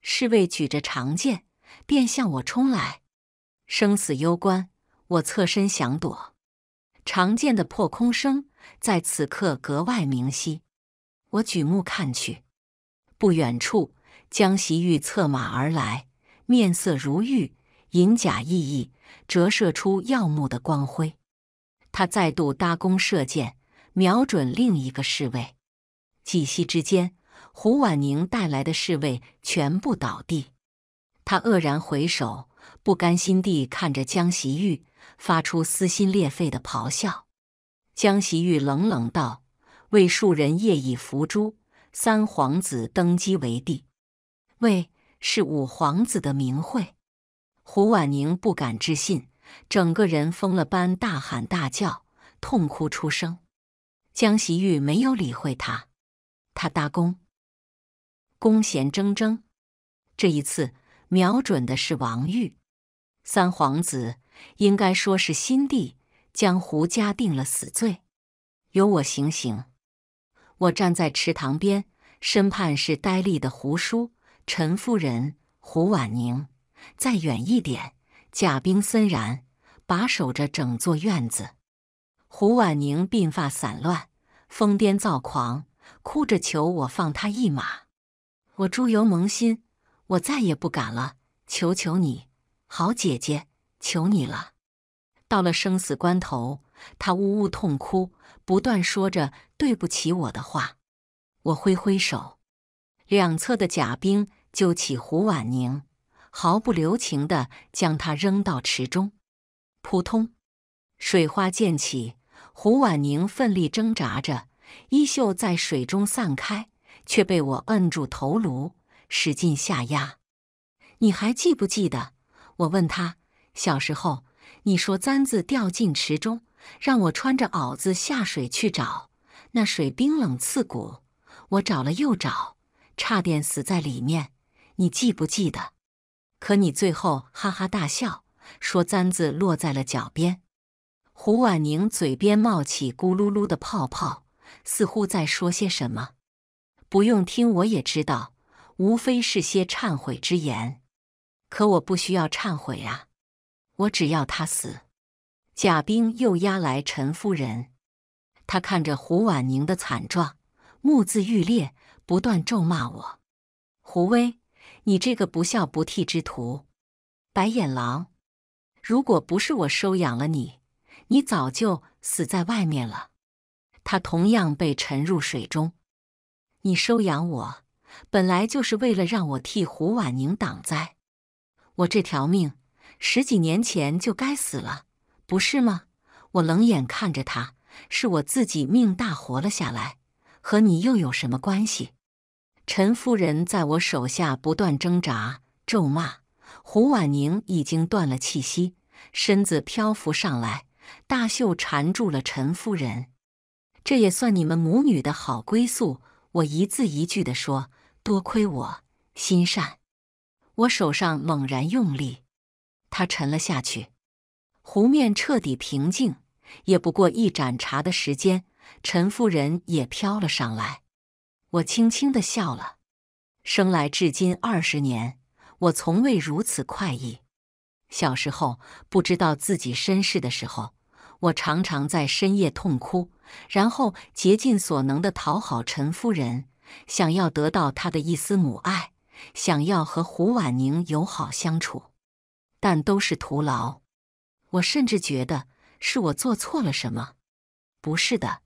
侍卫举着长剑。便向我冲来，生死攸关，我侧身想躲，长剑的破空声在此刻格外明晰。我举目看去，不远处，江袭玉策马而来，面色如玉，银甲熠熠，折射出耀目的光辉。他再度搭弓射箭，瞄准另一个侍卫。几息之间，胡婉宁带来的侍卫全部倒地。他愕然回首，不甘心地看着江袭玉，发出撕心裂肺的咆哮。江袭玉冷冷道：“魏庶人夜已伏诛，三皇子登基为帝，为是五皇子的名讳。”胡婉宁不敢置信，整个人疯了般大喊大叫，痛哭出声。江袭玉没有理会他，他搭弓，弓弦铮铮，这一次。瞄准的是王玉，三皇子，应该说是新帝将胡家定了死罪，由我行刑。我站在池塘边，身畔是呆立的胡叔、陈夫人、胡婉宁，再远一点，甲兵森然，把守着整座院子。胡婉宁鬓发散乱，疯癫躁狂，哭着求我放他一马。我朱由蒙心。我再也不敢了，求求你，好姐姐，求你了！到了生死关头，她呜呜痛哭，不断说着对不起我的话。我挥挥手，两侧的甲兵揪起胡婉宁，毫不留情地将她扔到池中。扑通，水花溅起，胡婉宁奋力挣扎着，衣袖在水中散开，却被我摁住头颅。使劲下压，你还记不记得？我问他，小时候你说簪子掉进池中，让我穿着袄子下水去找，那水冰冷刺骨，我找了又找，差点死在里面。你记不记得？可你最后哈哈大笑，说簪子落在了脚边。胡婉宁嘴边冒起咕噜噜的泡泡，似乎在说些什么。不用听，我也知道。无非是些忏悔之言，可我不需要忏悔啊！我只要他死。贾冰又押来陈夫人，他看着胡婉宁的惨状，目眦欲裂，不断咒骂我：“胡威，你这个不孝不悌之徒，白眼狼！如果不是我收养了你，你早就死在外面了。”他同样被沉入水中。你收养我。本来就是为了让我替胡婉宁挡灾，我这条命十几年前就该死了，不是吗？我冷眼看着他，是我自己命大活了下来，和你又有什么关系？陈夫人在我手下不断挣扎、咒骂，胡婉宁已经断了气息，身子漂浮上来，大袖缠住了陈夫人，这也算你们母女的好归宿。我一字一句地说。多亏我心善，我手上猛然用力，他沉了下去。湖面彻底平静，也不过一盏茶的时间。陈夫人也飘了上来。我轻轻的笑了。生来至今二十年，我从未如此快意。小时候不知道自己身世的时候，我常常在深夜痛哭，然后竭尽所能的讨好陈夫人。想要得到他的一丝母爱，想要和胡婉宁友好相处，但都是徒劳。我甚至觉得是我做错了什么。不是的，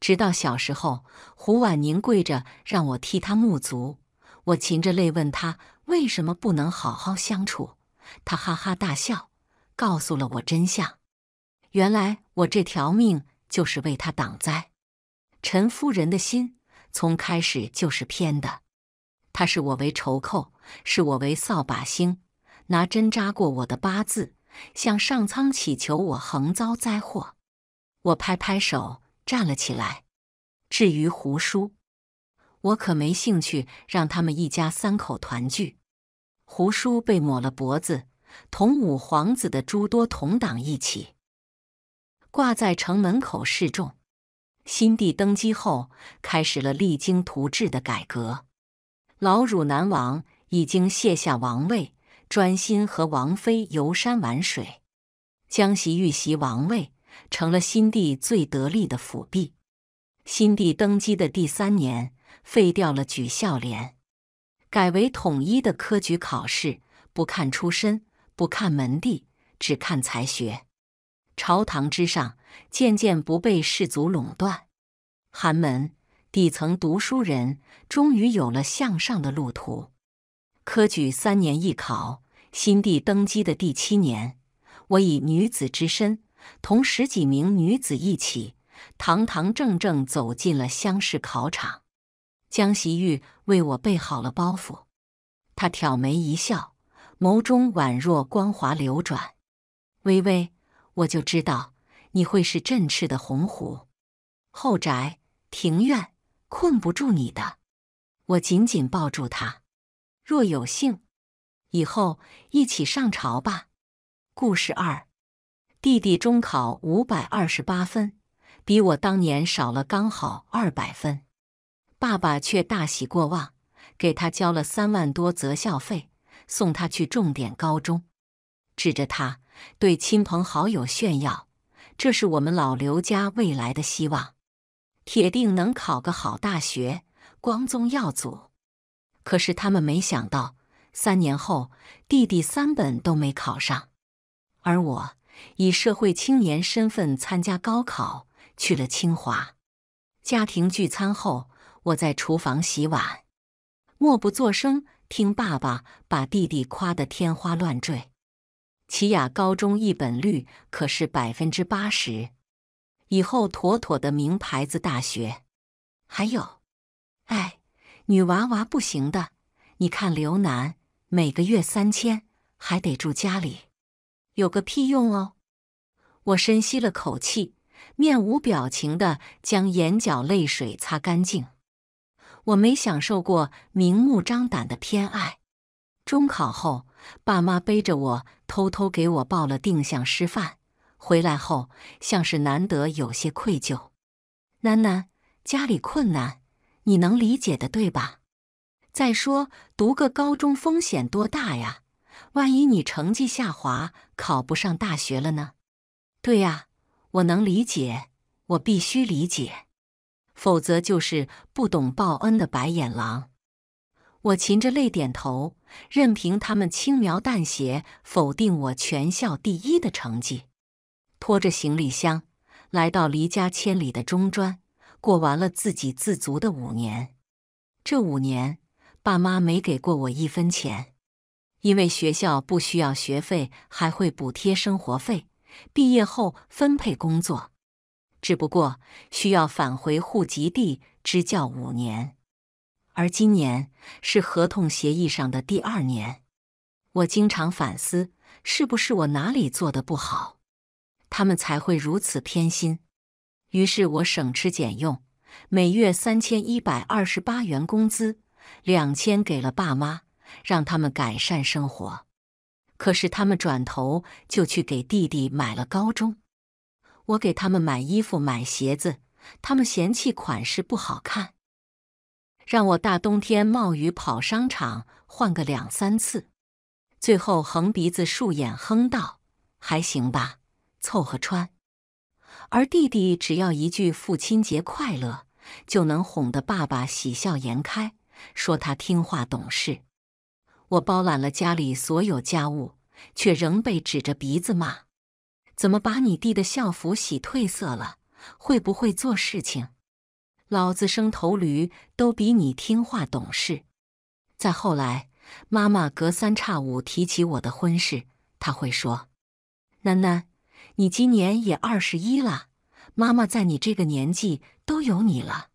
直到小时候，胡婉宁跪着让我替他沐足，我噙着泪问他为什么不能好好相处，他哈哈大笑，告诉了我真相。原来我这条命就是为他挡灾。陈夫人的心。从开始就是偏的，他视我为仇寇，视我为扫把星，拿针扎过我的八字，向上苍祈求我横遭灾祸。我拍拍手，站了起来。至于胡叔，我可没兴趣让他们一家三口团聚。胡叔被抹了脖子，同五皇子的诸多同党一起，挂在城门口示众。新帝登基后，开始了励精图治的改革。老汝南王已经卸下王位，专心和王妃游山玩水。江西遇袭王位成了新帝最得力的辅弼。新帝登基的第三年，废掉了举孝廉，改为统一的科举考试，不看出身，不看门第，只看才学。朝堂之上。渐渐不被氏族垄断，寒门底层读书人终于有了向上的路途。科举三年一考，新帝登基的第七年，我以女子之身，同十几名女子一起，堂堂正正走进了乡试考场。江喜玉为我备好了包袱，他挑眉一笑，眸中宛若光华流转。微微，我就知道。你会是振翅的鸿鹄，后宅庭院困不住你的。我紧紧抱住他。若有幸，以后一起上朝吧。故事二：弟弟中考五百二十八分，比我当年少了刚好二百分，爸爸却大喜过望，给他交了三万多择校费，送他去重点高中，指着他对亲朋好友炫耀。这是我们老刘家未来的希望，铁定能考个好大学，光宗耀祖。可是他们没想到，三年后弟弟三本都没考上，而我以社会青年身份参加高考，去了清华。家庭聚餐后，我在厨房洗碗，默不作声，听爸爸把弟弟夸得天花乱坠。齐雅高中一本率可是百分之八十，以后妥妥的名牌子大学。还有，哎，女娃娃不行的，你看刘楠，每个月三千，还得住家里，有个屁用哦！我深吸了口气，面无表情的将眼角泪水擦干净。我没享受过明目张胆的偏爱，中考后，爸妈背着我。偷偷给我报了定向师范，回来后像是难得有些愧疚。楠楠，家里困难，你能理解的对吧？再说读个高中风险多大呀？万一你成绩下滑，考不上大学了呢？对呀，我能理解，我必须理解，否则就是不懂报恩的白眼狼。我噙着泪点头，任凭他们轻描淡写否定我全校第一的成绩，拖着行李箱来到离家千里的中专，过完了自给自足的五年。这五年，爸妈没给过我一分钱，因为学校不需要学费，还会补贴生活费。毕业后分配工作，只不过需要返回户籍地支教五年。而今年是合同协议上的第二年，我经常反思，是不是我哪里做的不好，他们才会如此偏心。于是我省吃俭用，每月三千一百二十八元工资，两千给了爸妈，让他们改善生活。可是他们转头就去给弟弟买了高中，我给他们买衣服买鞋子，他们嫌弃款式不好看。让我大冬天冒雨跑商场换个两三次，最后横鼻子竖眼哼道：“还行吧，凑合穿。”而弟弟只要一句“父亲节快乐”，就能哄得爸爸喜笑颜开，说他听话懂事。我包揽了家里所有家务，却仍被指着鼻子骂：“怎么把你弟的校服洗褪色了？会不会做事情？”老子生头驴都比你听话懂事。再后来，妈妈隔三差五提起我的婚事，她会说：“囡囡，你今年也二十一了，妈妈在你这个年纪都有你了，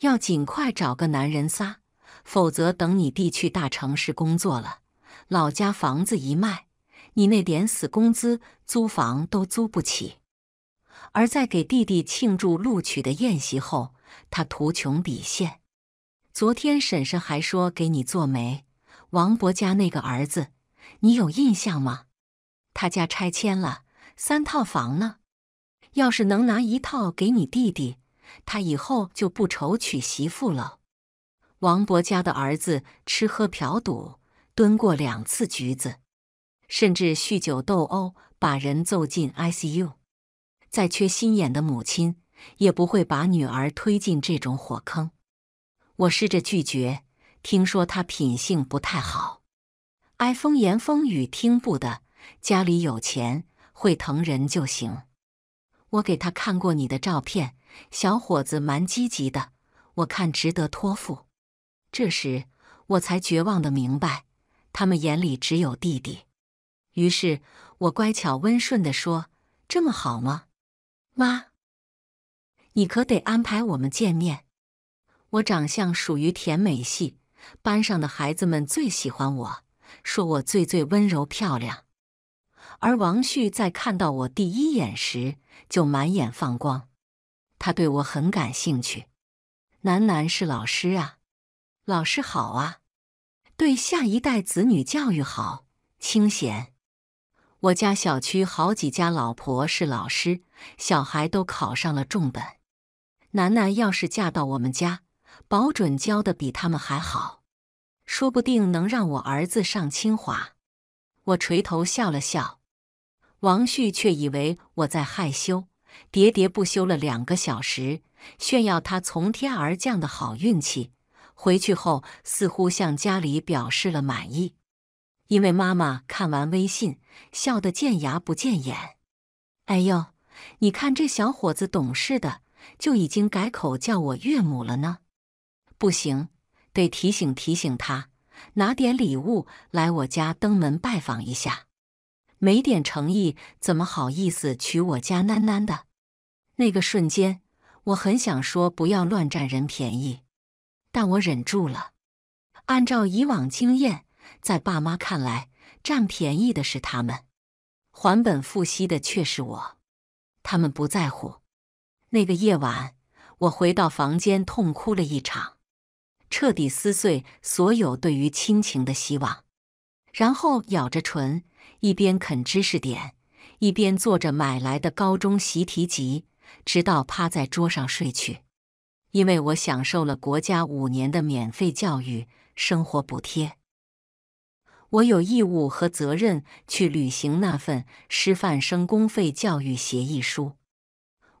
要尽快找个男人撒，否则等你弟去大城市工作了，老家房子一卖，你那点死工资租房都租不起。”而在给弟弟庆祝录取的宴席后。他图穷匕现。昨天婶婶还说给你做媒，王伯家那个儿子，你有印象吗？他家拆迁了，三套房呢。要是能拿一套给你弟弟，他以后就不愁娶媳妇了。王伯家的儿子吃喝嫖赌，蹲过两次局子，甚至酗酒斗殴，把人揍进 I C U。再缺心眼的母亲。也不会把女儿推进这种火坑。我试着拒绝。听说她品性不太好，挨风言风语听不得。家里有钱，会疼人就行。我给他看过你的照片，小伙子蛮积极的，我看值得托付。这时我才绝望地明白，他们眼里只有弟弟。于是我乖巧温顺地说：“这么好吗，妈？”你可得安排我们见面。我长相属于甜美系，班上的孩子们最喜欢我，说我最最温柔漂亮。而王旭在看到我第一眼时就满眼放光，他对我很感兴趣。楠楠是老师啊，老师好啊，对下一代子女教育好，清闲。我家小区好几家老婆是老师，小孩都考上了重本。楠楠要是嫁到我们家，保准教的比他们还好，说不定能让我儿子上清华。我垂头笑了笑，王旭却以为我在害羞，喋喋不休了两个小时，炫耀他从天而降的好运气。回去后，似乎向家里表示了满意，因为妈妈看完微信，笑得见牙不见眼。哎呦，你看这小伙子懂事的。就已经改口叫我岳母了呢，不行，得提醒提醒他，拿点礼物来我家登门拜访一下。没点诚意，怎么好意思娶我家囡囡的？那个瞬间，我很想说不要乱占人便宜，但我忍住了。按照以往经验，在爸妈看来，占便宜的是他们，还本付息的却是我，他们不在乎。那个夜晚，我回到房间痛哭了一场，彻底撕碎所有对于亲情的希望。然后咬着唇，一边啃知识点，一边做着买来的高中习题集，直到趴在桌上睡去。因为我享受了国家五年的免费教育生活补贴，我有义务和责任去履行那份师范生公费教育协议书。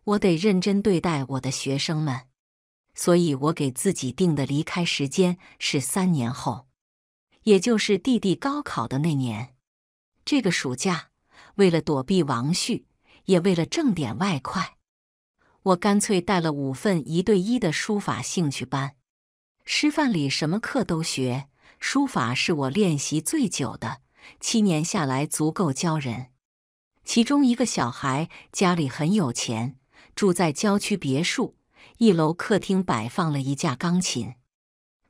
我得认真对待我的学生们，所以我给自己定的离开时间是三年后，也就是弟弟高考的那年。这个暑假，为了躲避王旭，也为了挣点外快，我干脆带了五份一对一的书法兴趣班。师范里什么课都学，书法是我练习最久的，七年下来足够教人。其中一个小孩家里很有钱。住在郊区别墅，一楼客厅摆放了一架钢琴，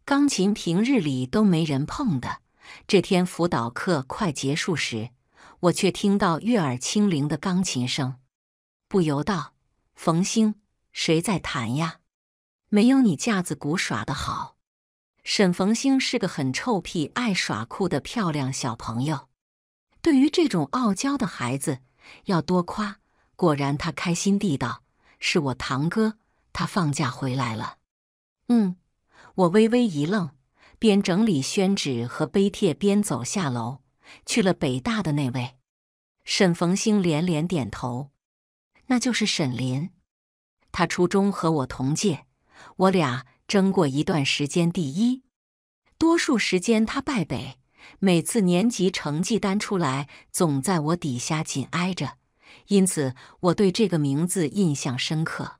钢琴平日里都没人碰的。这天辅导课快结束时，我却听到悦耳清灵的钢琴声，不由道：“冯星，谁在弹呀？没有你架子鼓耍得好。”沈冯星是个很臭屁、爱耍酷的漂亮小朋友。对于这种傲娇的孩子，要多夸。果然，他开心地道。是我堂哥，他放假回来了。嗯，我微微一愣，边整理宣纸和碑帖，边走下楼，去了北大的那位。沈逢星连连点头，那就是沈林。他初中和我同届，我俩争过一段时间第一，多数时间他败北。每次年级成绩单出来，总在我底下紧挨着。因此，我对这个名字印象深刻。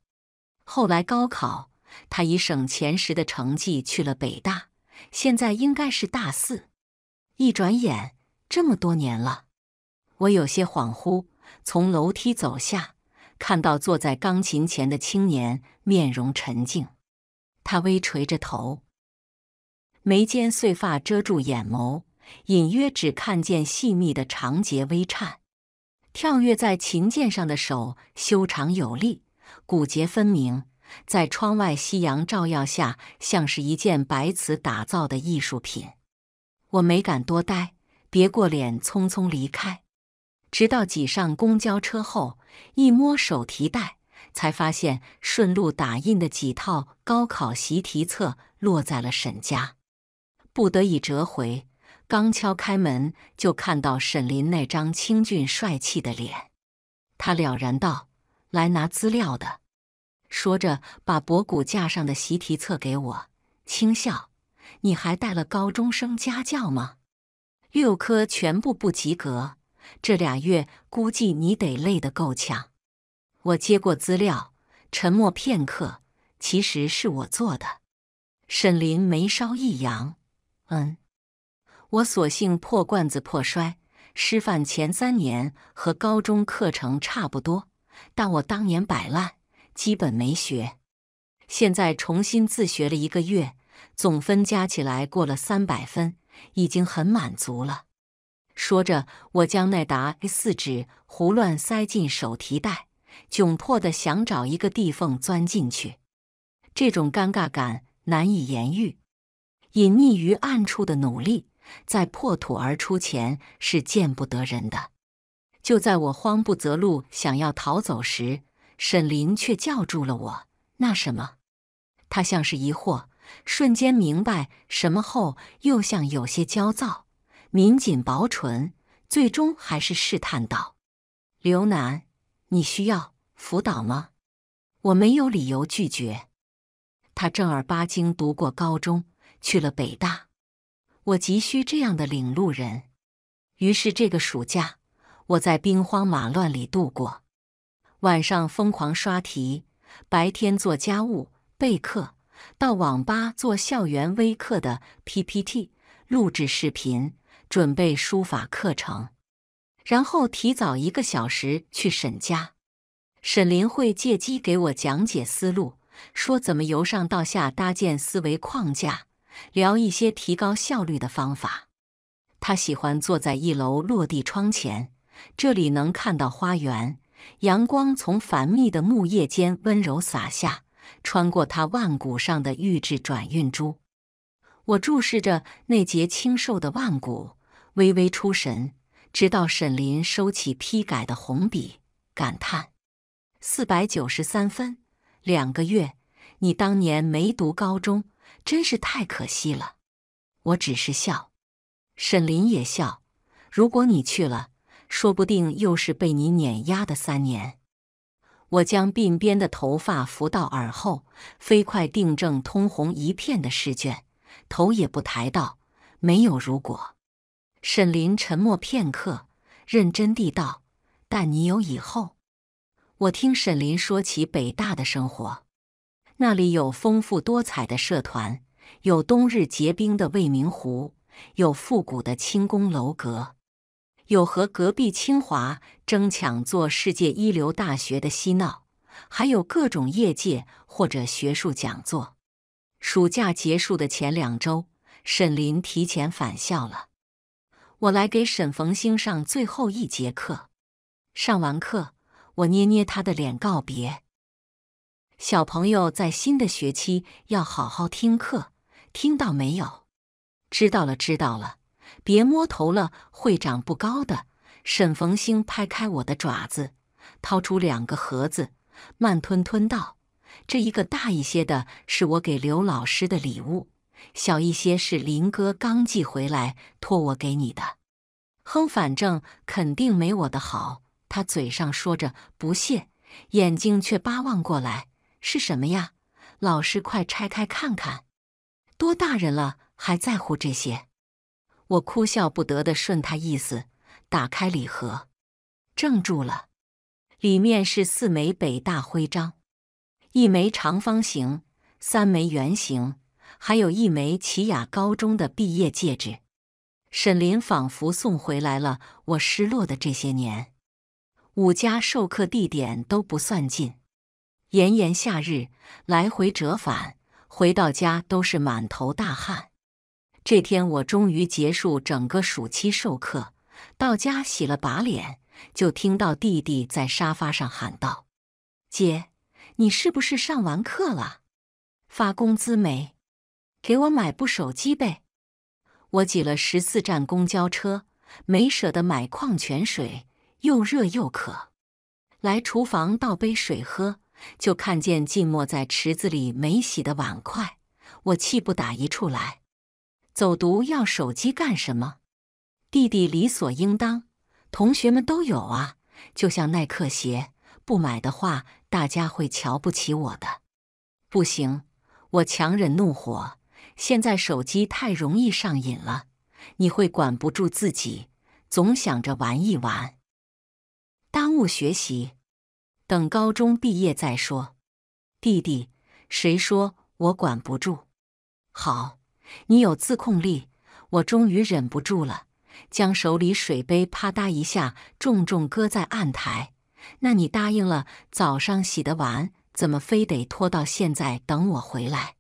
后来高考，他以省前十的成绩去了北大，现在应该是大四。一转眼，这么多年了，我有些恍惚。从楼梯走下，看到坐在钢琴前的青年，面容沉静，他微垂着头，眉间碎发遮住眼眸，隐约只看见细密的长睫微颤。跳跃在琴键上的手修长有力，骨节分明，在窗外夕阳照耀下，像是一件白瓷打造的艺术品。我没敢多呆，别过脸，匆匆离开。直到挤上公交车后，一摸手提袋，才发现顺路打印的几套高考习题册落在了沈家，不得已折回。刚敲开门，就看到沈林那张清俊帅气的脸。他了然道：“来拿资料的。”说着，把博古架上的习题册给我，轻笑：“你还带了高中生家教吗？六科全部不及格，这俩月估计你得累得够呛。”我接过资料，沉默片刻。其实是我做的。沈林眉梢一扬：“嗯。”我索性破罐子破摔，师范前三年和高中课程差不多，但我当年摆烂，基本没学。现在重新自学了一个月，总分加起来过了三百分，已经很满足了。说着，我将那沓 A4 纸胡乱塞进手提袋，窘迫的想找一个地缝钻进去。这种尴尬感难以言喻，隐匿于暗处的努力。在破土而出前是见不得人的。就在我慌不择路想要逃走时，沈林却叫住了我。那什么？他像是疑惑，瞬间明白什么后，又像有些焦躁，抿紧薄唇，最终还是试探道：“刘南，你需要辅导吗？我没有理由拒绝。”他正儿八经读过高中，去了北大。我急需这样的领路人，于是这个暑假，我在兵荒马乱里度过。晚上疯狂刷题，白天做家务、备课，到网吧做校园微课的 PPT，录制视频，准备书法课程，然后提早一个小时去沈家。沈林会借机给我讲解思路，说怎么由上到下搭建思维框架。聊一些提高效率的方法。他喜欢坐在一楼落地窗前，这里能看到花园，阳光从繁密的木叶间温柔洒下，穿过他腕骨上的玉质转运珠。我注视着那节清瘦的腕骨，微微出神，直到沈林收起批改的红笔，感叹：“四百九十三分，两个月，你当年没读高中。”真是太可惜了，我只是笑，沈林也笑。如果你去了，说不定又是被你碾压的三年。我将鬓边的头发扶到耳后，飞快订正通红一片的试卷，头也不抬道：“没有如果。”沈林沉默片刻，认真地道：“但你有以后。”我听沈林说起北大的生活。那里有丰富多彩的社团，有冬日结冰的未名湖，有复古的清宫楼阁，有和隔壁清华争抢做世界一流大学的嬉闹，还有各种业界或者学术讲座。暑假结束的前两周，沈林提前返校了。我来给沈逢星上最后一节课。上完课，我捏捏他的脸，告别。小朋友在新的学期要好好听课，听到没有？知道了，知道了。别摸头了，会长不高的。沈逢星拍开我的爪子，掏出两个盒子，慢吞吞道：“这一个大一些的是我给刘老师的礼物，小一些是林哥刚寄回来，托我给你的。哼，反正肯定没我的好。”他嘴上说着不屑，眼睛却巴望过来。是什么呀？老师，快拆开看看！多大人了，还在乎这些？我哭笑不得的顺他意思，打开礼盒，怔住了。里面是四枚北大徽章，一枚长方形，三枚圆形，还有一枚齐雅高中的毕业戒指。沈林仿佛送回来了我失落的这些年。五家授课地点都不算近。炎炎夏日，来回折返回到家都是满头大汗。这天我终于结束整个暑期授课，到家洗了把脸，就听到弟弟在沙发上喊道：“姐，你是不是上完课了？发工资没？给我买部手机呗！”我挤了十四站公交车，没舍得买矿泉水，又热又渴，来厨房倒杯水喝。就看见浸没在池子里没洗的碗筷，我气不打一处来。走读要手机干什么？弟弟理所应当，同学们都有啊，就像耐克鞋，不买的话大家会瞧不起我的。不行，我强忍怒火。现在手机太容易上瘾了，你会管不住自己，总想着玩一玩，耽误学习。等高中毕业再说，弟弟，谁说我管不住？好，你有自控力，我终于忍不住了，将手里水杯啪嗒一下重重搁在案台。那你答应了早上洗的碗，怎么非得拖到现在等我回来？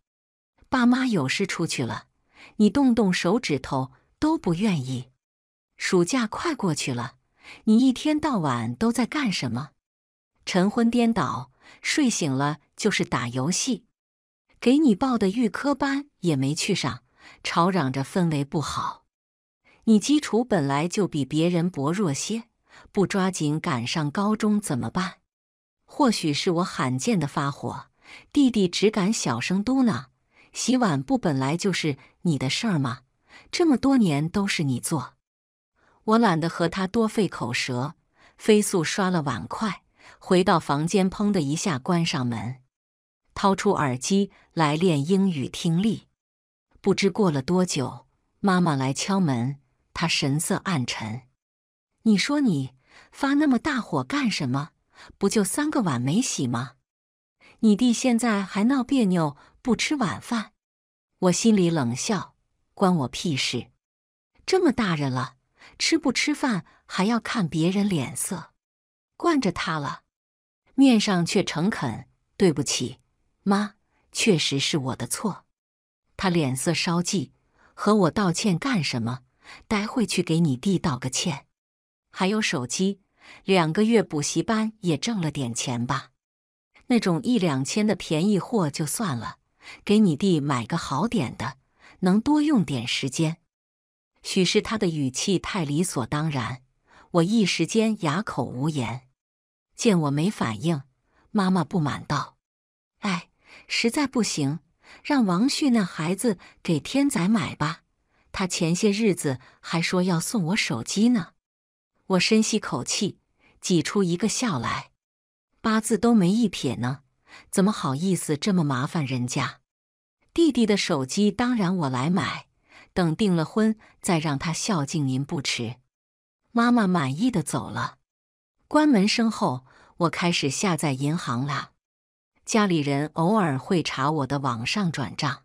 爸妈有事出去了，你动动手指头都不愿意。暑假快过去了，你一天到晚都在干什么？晨昏颠倒，睡醒了就是打游戏，给你报的预科班也没去上，吵嚷着氛围不好。你基础本来就比别人薄弱些，不抓紧赶上高中怎么办？或许是我罕见的发火，弟弟只敢小声嘟囔。洗碗不本来就是你的事儿吗？这么多年都是你做，我懒得和他多费口舌，飞速刷了碗筷。回到房间，砰的一下关上门，掏出耳机来练英语听力。不知过了多久，妈妈来敲门，她神色暗沉。你说你发那么大火干什么？不就三个碗没洗吗？你弟现在还闹别扭，不吃晚饭。我心里冷笑，关我屁事！这么大人了，吃不吃饭还要看别人脸色，惯着他了。面上却诚恳：“对不起，妈，确实是我的错。”他脸色稍霁：“和我道歉干什么？待会去给你弟道个歉。还有手机，两个月补习班也挣了点钱吧？那种一两千的便宜货就算了，给你弟买个好点的，能多用点时间。”许是他的语气太理所当然，我一时间哑口无言。见我没反应，妈妈不满道：“哎，实在不行，让王旭那孩子给天仔买吧。他前些日子还说要送我手机呢。”我深吸口气，挤出一个笑来，八字都没一撇呢，怎么好意思这么麻烦人家？弟弟的手机当然我来买，等订了婚再让他孝敬您不迟。妈妈满意的走了。关门声后，我开始下载银行啦。家里人偶尔会查我的网上转账，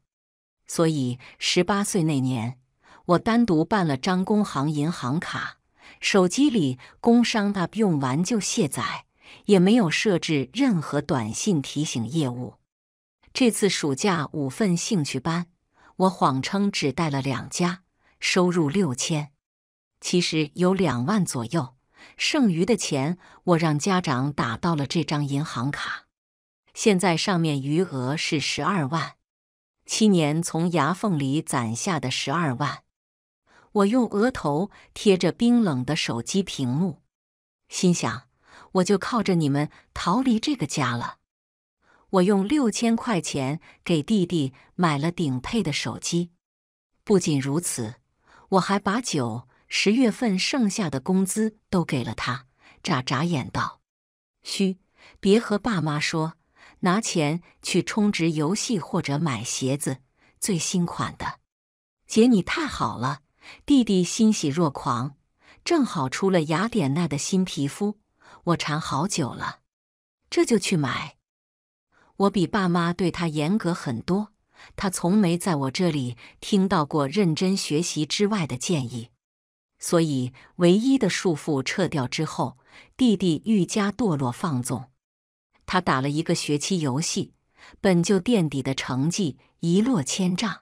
所以十八岁那年，我单独办了张工行银行卡。手机里工商的用完就卸载，也没有设置任何短信提醒业务。这次暑假五份兴趣班，我谎称只带了两家，收入六千，其实有两万左右。剩余的钱，我让家长打到了这张银行卡。现在上面余额是十二万，七年从牙缝里攒下的十二万。我用额头贴着冰冷的手机屏幕，心想：我就靠着你们逃离这个家了。我用六千块钱给弟弟买了顶配的手机。不仅如此，我还把酒。十月份剩下的工资都给了他，眨眨眼道：“嘘，别和爸妈说，拿钱去充值游戏或者买鞋子，最新款的。”姐，你太好了！弟弟欣喜若狂，正好出了雅典娜的新皮肤，我馋好久了，这就去买。我比爸妈对他严格很多，他从没在我这里听到过认真学习之外的建议。所以，唯一的束缚撤掉之后，弟弟愈加堕落放纵。他打了一个学期游戏，本就垫底的成绩一落千丈。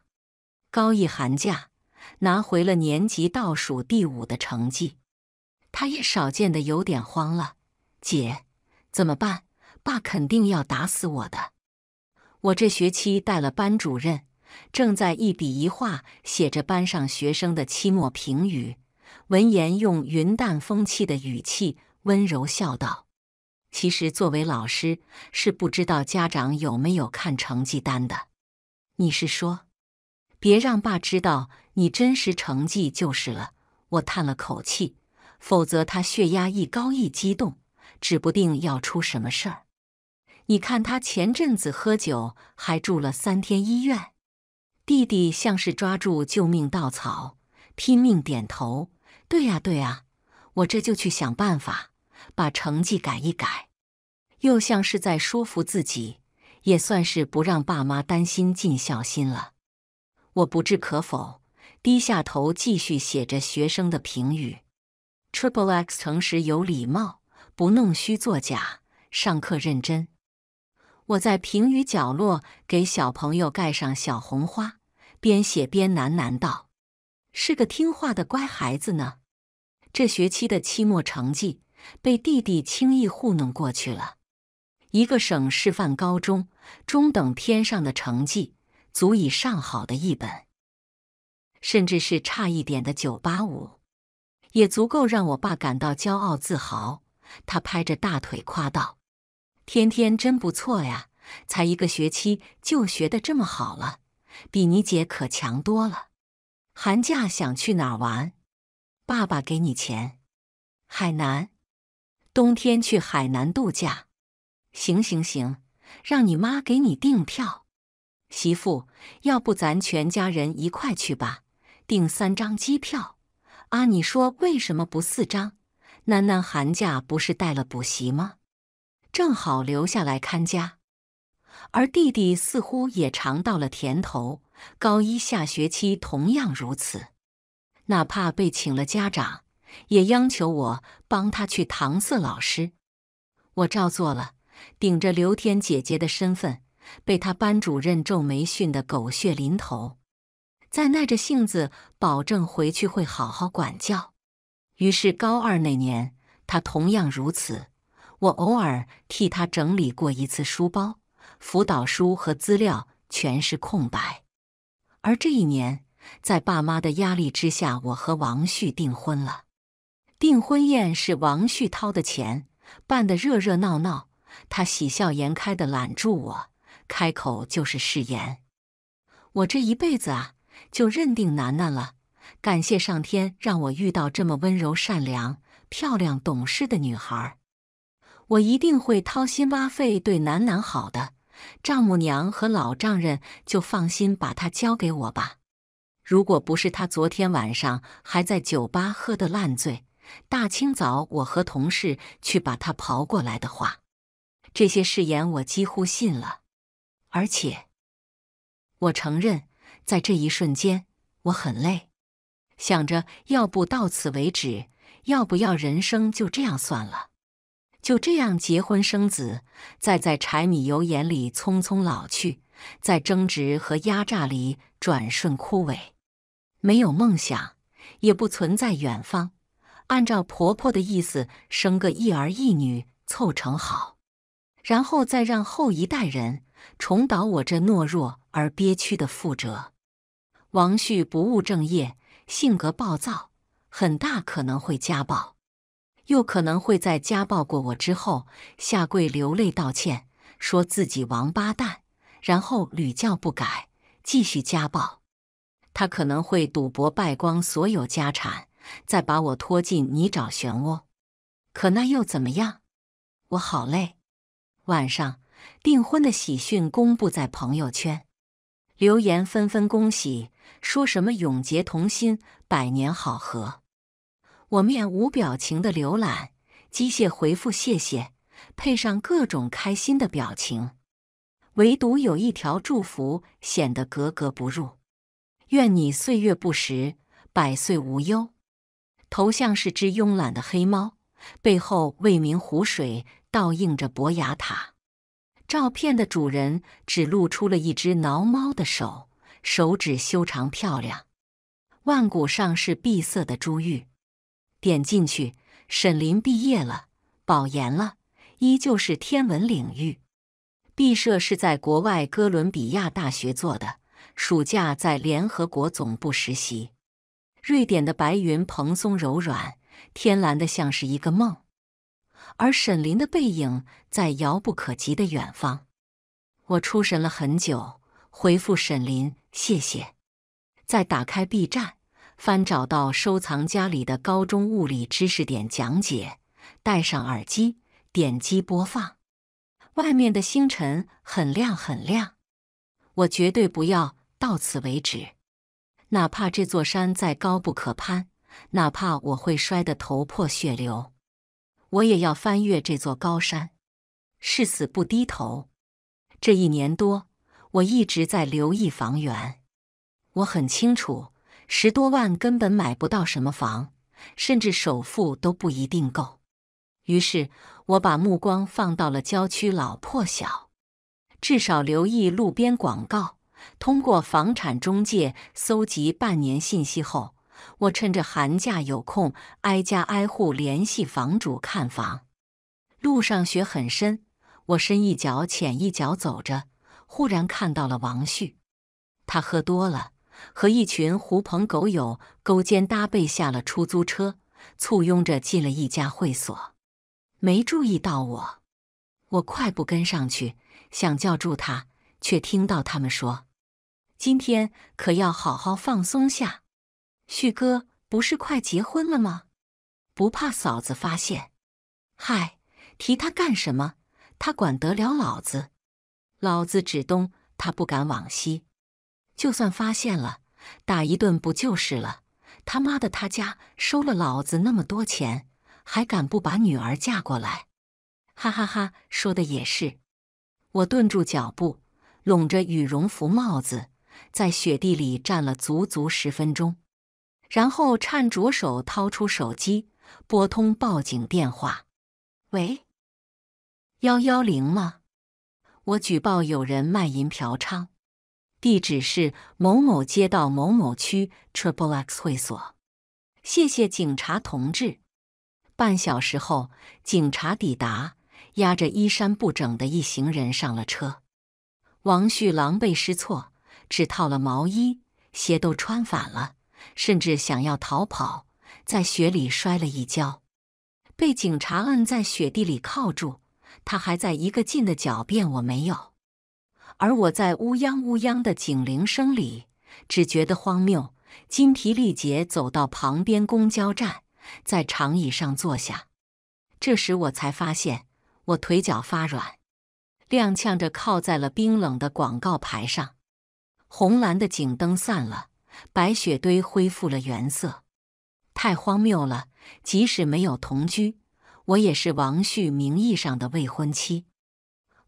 高一寒假，拿回了年级倒数第五的成绩，他也少见的有点慌了。姐，怎么办？爸肯定要打死我的！我这学期带了班主任，正在一笔一画写着班上学生的期末评语。闻言，用云淡风轻的语气温柔笑道：“其实，作为老师，是不知道家长有没有看成绩单的。你是说，别让爸知道你真实成绩就是了。”我叹了口气：“否则他血压一高一激动，指不定要出什么事儿。你看他前阵子喝酒还住了三天医院。”弟弟像是抓住救命稻草，拼命点头。对呀，对呀，我这就去想办法把成绩改一改。又像是在说服自己，也算是不让爸妈担心，尽孝心了。我不置可否，低下头继续写着学生的评语。Triple X 诚实有礼貌，不弄虚作假，上课认真。我在评语角落给小朋友盖上小红花，边写边喃喃道：“是个听话的乖孩子呢。”这学期的期末成绩被弟弟轻易糊弄过去了，一个省示范高中中等偏上的成绩，足以上好的一本，甚至是差一点的九八五，也足够让我爸感到骄傲自豪。他拍着大腿夸道：“天天真不错呀，才一个学期就学得这么好了，比你姐可强多了。”寒假想去哪儿玩？爸爸给你钱，海南，冬天去海南度假，行行行，让你妈给你订票。媳妇，要不咱全家人一块去吧，订三张机票。啊，你说为什么不四张？楠楠寒假不是带了补习吗？正好留下来看家。而弟弟似乎也尝到了甜头，高一下学期同样如此。哪怕被请了家长，也央求我帮他去搪塞老师。我照做了，顶着刘天姐姐的身份，被他班主任皱眉训得狗血淋头，再耐着性子保证回去会好好管教。于是高二那年，他同样如此。我偶尔替他整理过一次书包，辅导书和资料全是空白。而这一年。在爸妈的压力之下，我和王旭订婚了。订婚宴是王旭掏的钱，办得热热闹闹。他喜笑颜开的揽住我，开口就是誓言：“我这一辈子啊，就认定楠楠了。感谢上天让我遇到这么温柔、善良、漂亮、懂事的女孩。我一定会掏心挖肺对楠楠好的。丈母娘和老丈人就放心把她交给我吧。”如果不是他昨天晚上还在酒吧喝得烂醉，大清早我和同事去把他刨过来的话，这些誓言我几乎信了。而且，我承认，在这一瞬间，我很累，想着要不到此为止，要不要人生就这样算了，就这样结婚生子，再在柴米油盐里匆匆老去。在争执和压榨里转瞬枯萎，没有梦想，也不存在远方。按照婆婆的意思，生个一儿一女凑成好，然后再让后一代人重蹈我这懦弱而憋屈的覆辙。王旭不务正业，性格暴躁，很大可能会家暴，又可能会在家暴过我之后下跪流泪道歉，说自己王八蛋。然后屡教不改，继续家暴，他可能会赌博败光所有家产，再把我拖进泥沼漩涡。可那又怎么样？我好累。晚上，订婚的喜讯公布在朋友圈，留言纷纷恭喜，说什么永结同心、百年好合。我面无表情的浏览，机械回复谢谢，配上各种开心的表情。唯独有一条祝福显得格格不入：愿你岁月不迟，百岁无忧。头像是只慵懒的黑猫，背后未名湖水倒映着博雅塔。照片的主人只露出了一只挠猫的手，手指修长漂亮，腕骨上是碧色的珠玉。点进去，沈林毕业了，保研了，依旧是天文领域。毕设是在国外哥伦比亚大学做的，暑假在联合国总部实习。瑞典的白云蓬松柔软，天蓝的像是一个梦，而沈林的背影在遥不可及的远方。我出神了很久，回复沈林：“谢谢。”再打开 B 站，翻找到收藏夹里的高中物理知识点讲解，戴上耳机，点击播放。外面的星辰很亮很亮，我绝对不要到此为止。哪怕这座山再高不可攀，哪怕我会摔得头破血流，我也要翻越这座高山，誓死不低头。这一年多，我一直在留意房源。我很清楚，十多万根本买不到什么房，甚至首付都不一定够。于是，我把目光放到了郊区老破小，至少留意路边广告。通过房产中介搜集半年信息后，我趁着寒假有空，挨家挨户联系房主看房。路上雪很深，我深一脚浅一脚走着，忽然看到了王旭。他喝多了，和一群狐朋狗友勾肩搭背下了出租车，簇拥着进了一家会所。没注意到我，我快步跟上去，想叫住他，却听到他们说：“今天可要好好放松下。”旭哥不是快结婚了吗？不怕嫂子发现？嗨，提他干什么？他管得了老子？老子指东，他不敢往西。就算发现了，打一顿不就是了？他妈的，他家收了老子那么多钱。还敢不把女儿嫁过来？哈哈哈！说的也是。我顿住脚步，拢着羽绒服帽子，在雪地里站了足足十分钟，然后颤着手掏出手机，拨通报警电话。喂，幺幺零吗？我举报有人卖淫嫖娼，地址是某某街道某某区 Triple X 会所。谢谢警察同志。半小时后，警察抵达，押着衣衫不整的一行人上了车。王旭狼狈失措，只套了毛衣，鞋都穿反了，甚至想要逃跑，在雪里摔了一跤，被警察摁在雪地里铐住。他还在一个劲的狡辩：“我没有。”而我在乌央乌央的警铃声里，只觉得荒谬，精疲力竭，走到旁边公交站。在长椅上坐下，这时我才发现我腿脚发软，踉跄着靠在了冰冷的广告牌上。红蓝的警灯散了，白雪堆恢复了原色。太荒谬了！即使没有同居，我也是王旭名义上的未婚妻。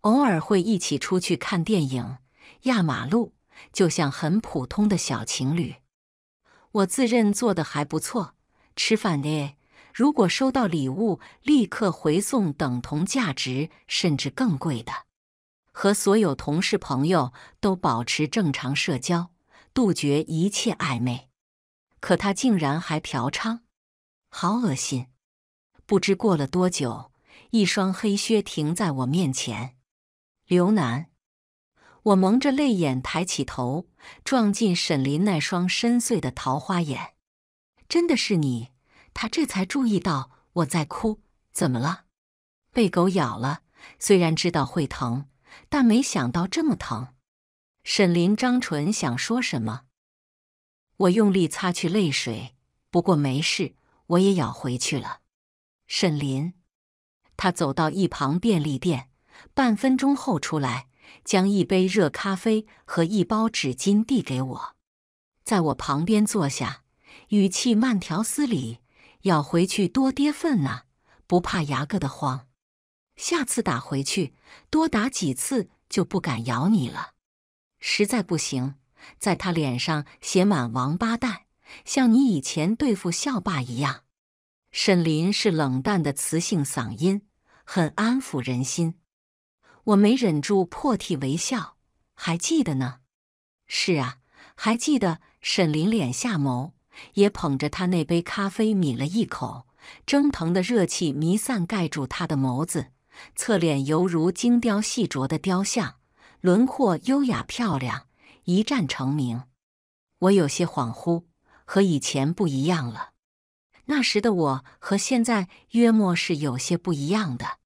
偶尔会一起出去看电影、压马路，就像很普通的小情侣。我自认做的还不错。吃饭的，如果收到礼物，立刻回送等同价值甚至更贵的；和所有同事朋友都保持正常社交，杜绝一切暧昧。可他竟然还嫖娼，好恶心！不知过了多久，一双黑靴停在我面前。刘楠，我蒙着泪眼抬起头，撞进沈林那双深邃的桃花眼。真的是你，他这才注意到我在哭。怎么了？被狗咬了。虽然知道会疼，但没想到这么疼。沈林张唇想说什么，我用力擦去泪水。不过没事，我也咬回去了。沈林，他走到一旁便利店，半分钟后出来，将一杯热咖啡和一包纸巾递给我，在我旁边坐下。语气慢条斯理，要回去多跌份呐，不怕牙硌得慌。下次打回去，多打几次就不敢咬你了。实在不行，在他脸上写满王八蛋，像你以前对付校霸一样。沈林是冷淡的磁性嗓音，很安抚人心。我没忍住破涕为笑，还记得呢。是啊，还记得。沈林敛下眸。也捧着他那杯咖啡抿了一口，蒸腾的热气弥散，盖住他的眸子，侧脸犹如精雕细琢的雕像，轮廓优雅漂亮，一战成名。我有些恍惚，和以前不一样了。那时的我和现在约莫是有些不一样的。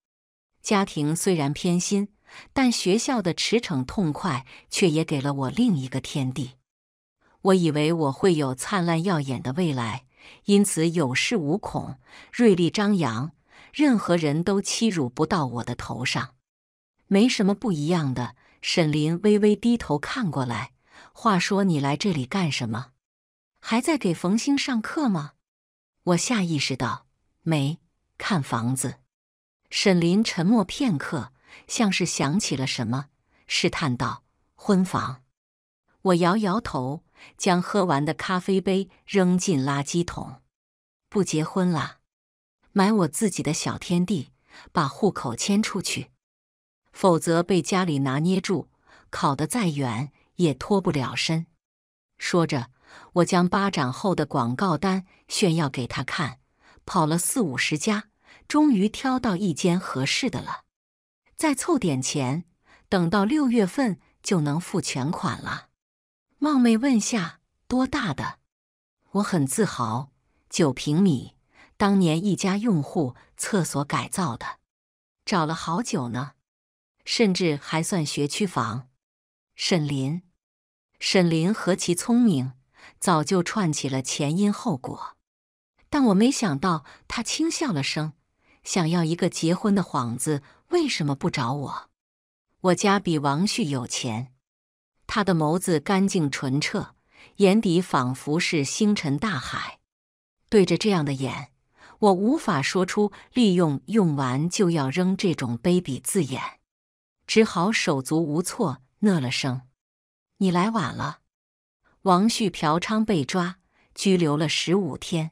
家庭虽然偏心，但学校的驰骋痛快却也给了我另一个天地。我以为我会有灿烂耀眼的未来，因此有恃无恐，锐利张扬，任何人都欺辱不到我的头上。没什么不一样的。沈林微微低头看过来，话说你来这里干什么？还在给冯星上课吗？我下意识道：“没看房子。沈林沉默片刻，像是想起了什么，试探道：“婚房。”我摇摇头。将喝完的咖啡杯扔进垃圾桶，不结婚了，买我自己的小天地，把户口迁出去，否则被家里拿捏住，考得再远也脱不了身。说着，我将巴掌厚的广告单炫耀给他看，跑了四五十家，终于挑到一间合适的了。再凑点钱，等到六月份就能付全款了。冒昧问下，多大的？我很自豪，九平米，当年一家用户厕所改造的，找了好久呢，甚至还算学区房。沈林，沈林何其聪明，早就串起了前因后果。但我没想到，他轻笑了声，想要一个结婚的幌子，为什么不找我？我家比王旭有钱。他的眸子干净纯澈，眼底仿佛是星辰大海。对着这样的眼，我无法说出“利用用完就要扔”这种卑鄙字眼，只好手足无措，讷了声：“你来晚了。”王旭嫖娼被抓，拘留了十五天，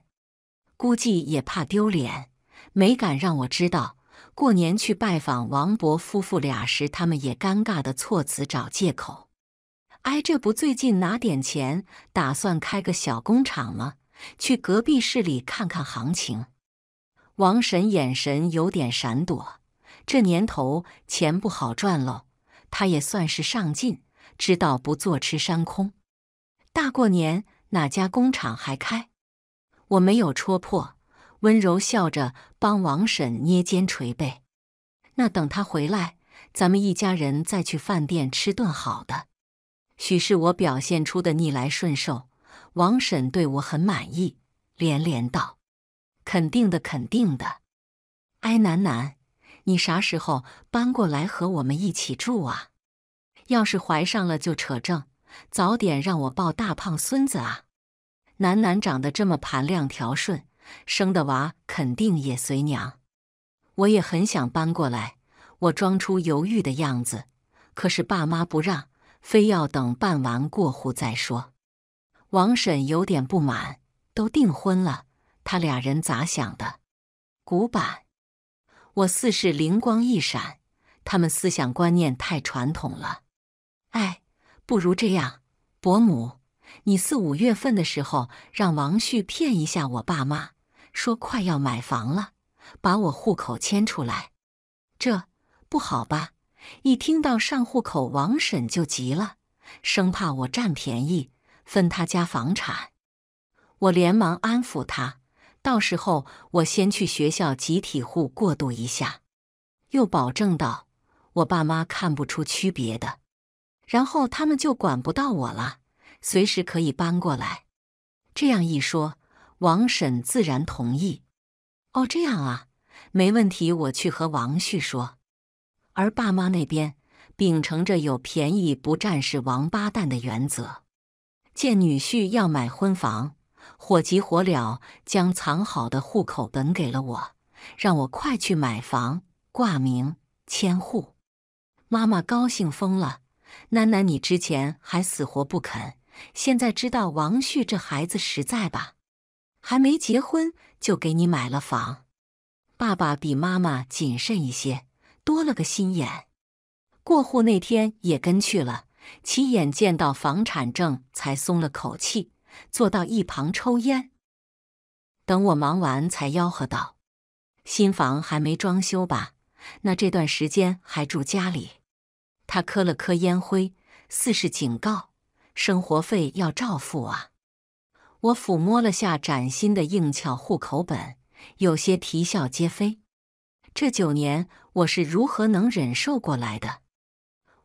估计也怕丢脸，没敢让我知道。过年去拜访王伯夫妇俩时，他们也尴尬的措辞找借口。哎，这不最近拿点钱，打算开个小工厂吗？去隔壁市里看看行情。王婶眼神有点闪躲。这年头钱不好赚喽。他也算是上进，知道不坐吃山空。大过年哪家工厂还开？我没有戳破，温柔笑着帮王婶捏肩捶背。那等他回来，咱们一家人再去饭店吃顿好的。许是我表现出的逆来顺受，王婶对我很满意，连连道：“肯定的，肯定的。”哎，楠楠，你啥时候搬过来和我们一起住啊？要是怀上了就扯证，早点让我抱大胖孙子啊！楠楠长得这么盘亮条顺，生的娃肯定也随娘。我也很想搬过来，我装出犹豫的样子，可是爸妈不让。非要等办完过户再说，王婶有点不满。都订婚了，他俩人咋想的？古板。我似是灵光一闪，他们思想观念太传统了。哎，不如这样，伯母，你四五月份的时候让王旭骗一下我爸妈，说快要买房了，把我户口迁出来。这不好吧？一听到上户口，王婶就急了，生怕我占便宜分他家房产。我连忙安抚她：“到时候我先去学校集体户过渡一下。”又保证道：“我爸妈看不出区别的，然后他们就管不到我了，随时可以搬过来。”这样一说，王婶自然同意。“哦，这样啊，没问题，我去和王旭说。”而爸妈那边秉承着“有便宜不占是王八蛋”的原则，见女婿要买婚房，火急火燎将藏好的户口本给了我，让我快去买房挂名迁户。妈妈高兴疯了：“楠楠，你之前还死活不肯，现在知道王旭这孩子实在吧？还没结婚就给你买了房。”爸爸比妈妈谨慎一些。多了个心眼，过户那天也跟去了，亲眼见到房产证才松了口气，坐到一旁抽烟。等我忙完，才吆喝道：“新房还没装修吧？那这段时间还住家里？”他磕了磕烟灰，似是警告：“生活费要照付啊！”我抚摸了下崭新的硬壳户口本，有些啼笑皆非。这九年我是如何能忍受过来的？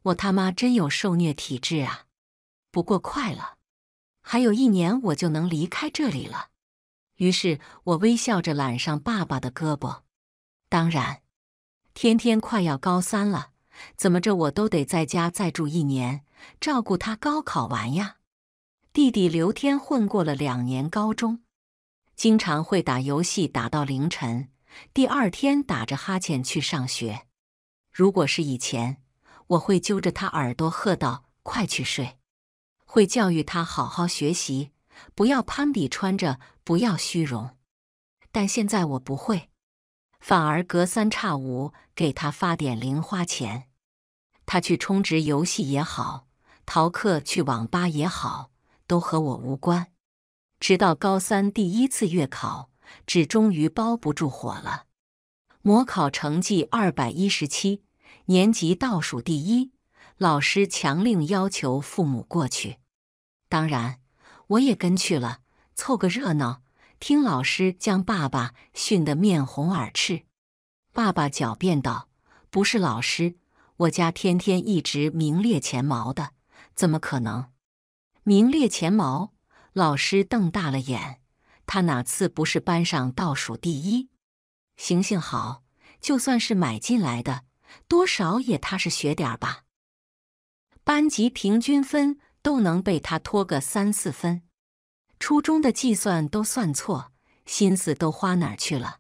我他妈真有受虐体质啊！不过快了，还有一年我就能离开这里了。于是我微笑着揽上爸爸的胳膊。当然，天天快要高三了，怎么着我都得在家再住一年，照顾他高考完呀。弟弟刘天混过了两年高中，经常会打游戏打到凌晨。第二天打着哈欠去上学。如果是以前，我会揪着他耳朵喝道：“快去睡！”会教育他好好学习，不要攀比穿着，不要虚荣。但现在我不会，反而隔三差五给他发点零花钱。他去充值游戏也好，逃课去网吧也好，都和我无关。直到高三第一次月考。纸终于包不住火了，模考成绩二百一十七，年级倒数第一，老师强令要求父母过去。当然，我也跟去了，凑个热闹，听老师将爸爸训得面红耳赤。爸爸狡辩道：“不是老师，我家天天一直名列前茅的，怎么可能名列前茅？”老师瞪大了眼。他哪次不是班上倒数第一？行行好，就算是买进来的，多少也踏实学点吧。班级平均分都能被他拖个三四分，初中的计算都算错，心思都花哪儿去了？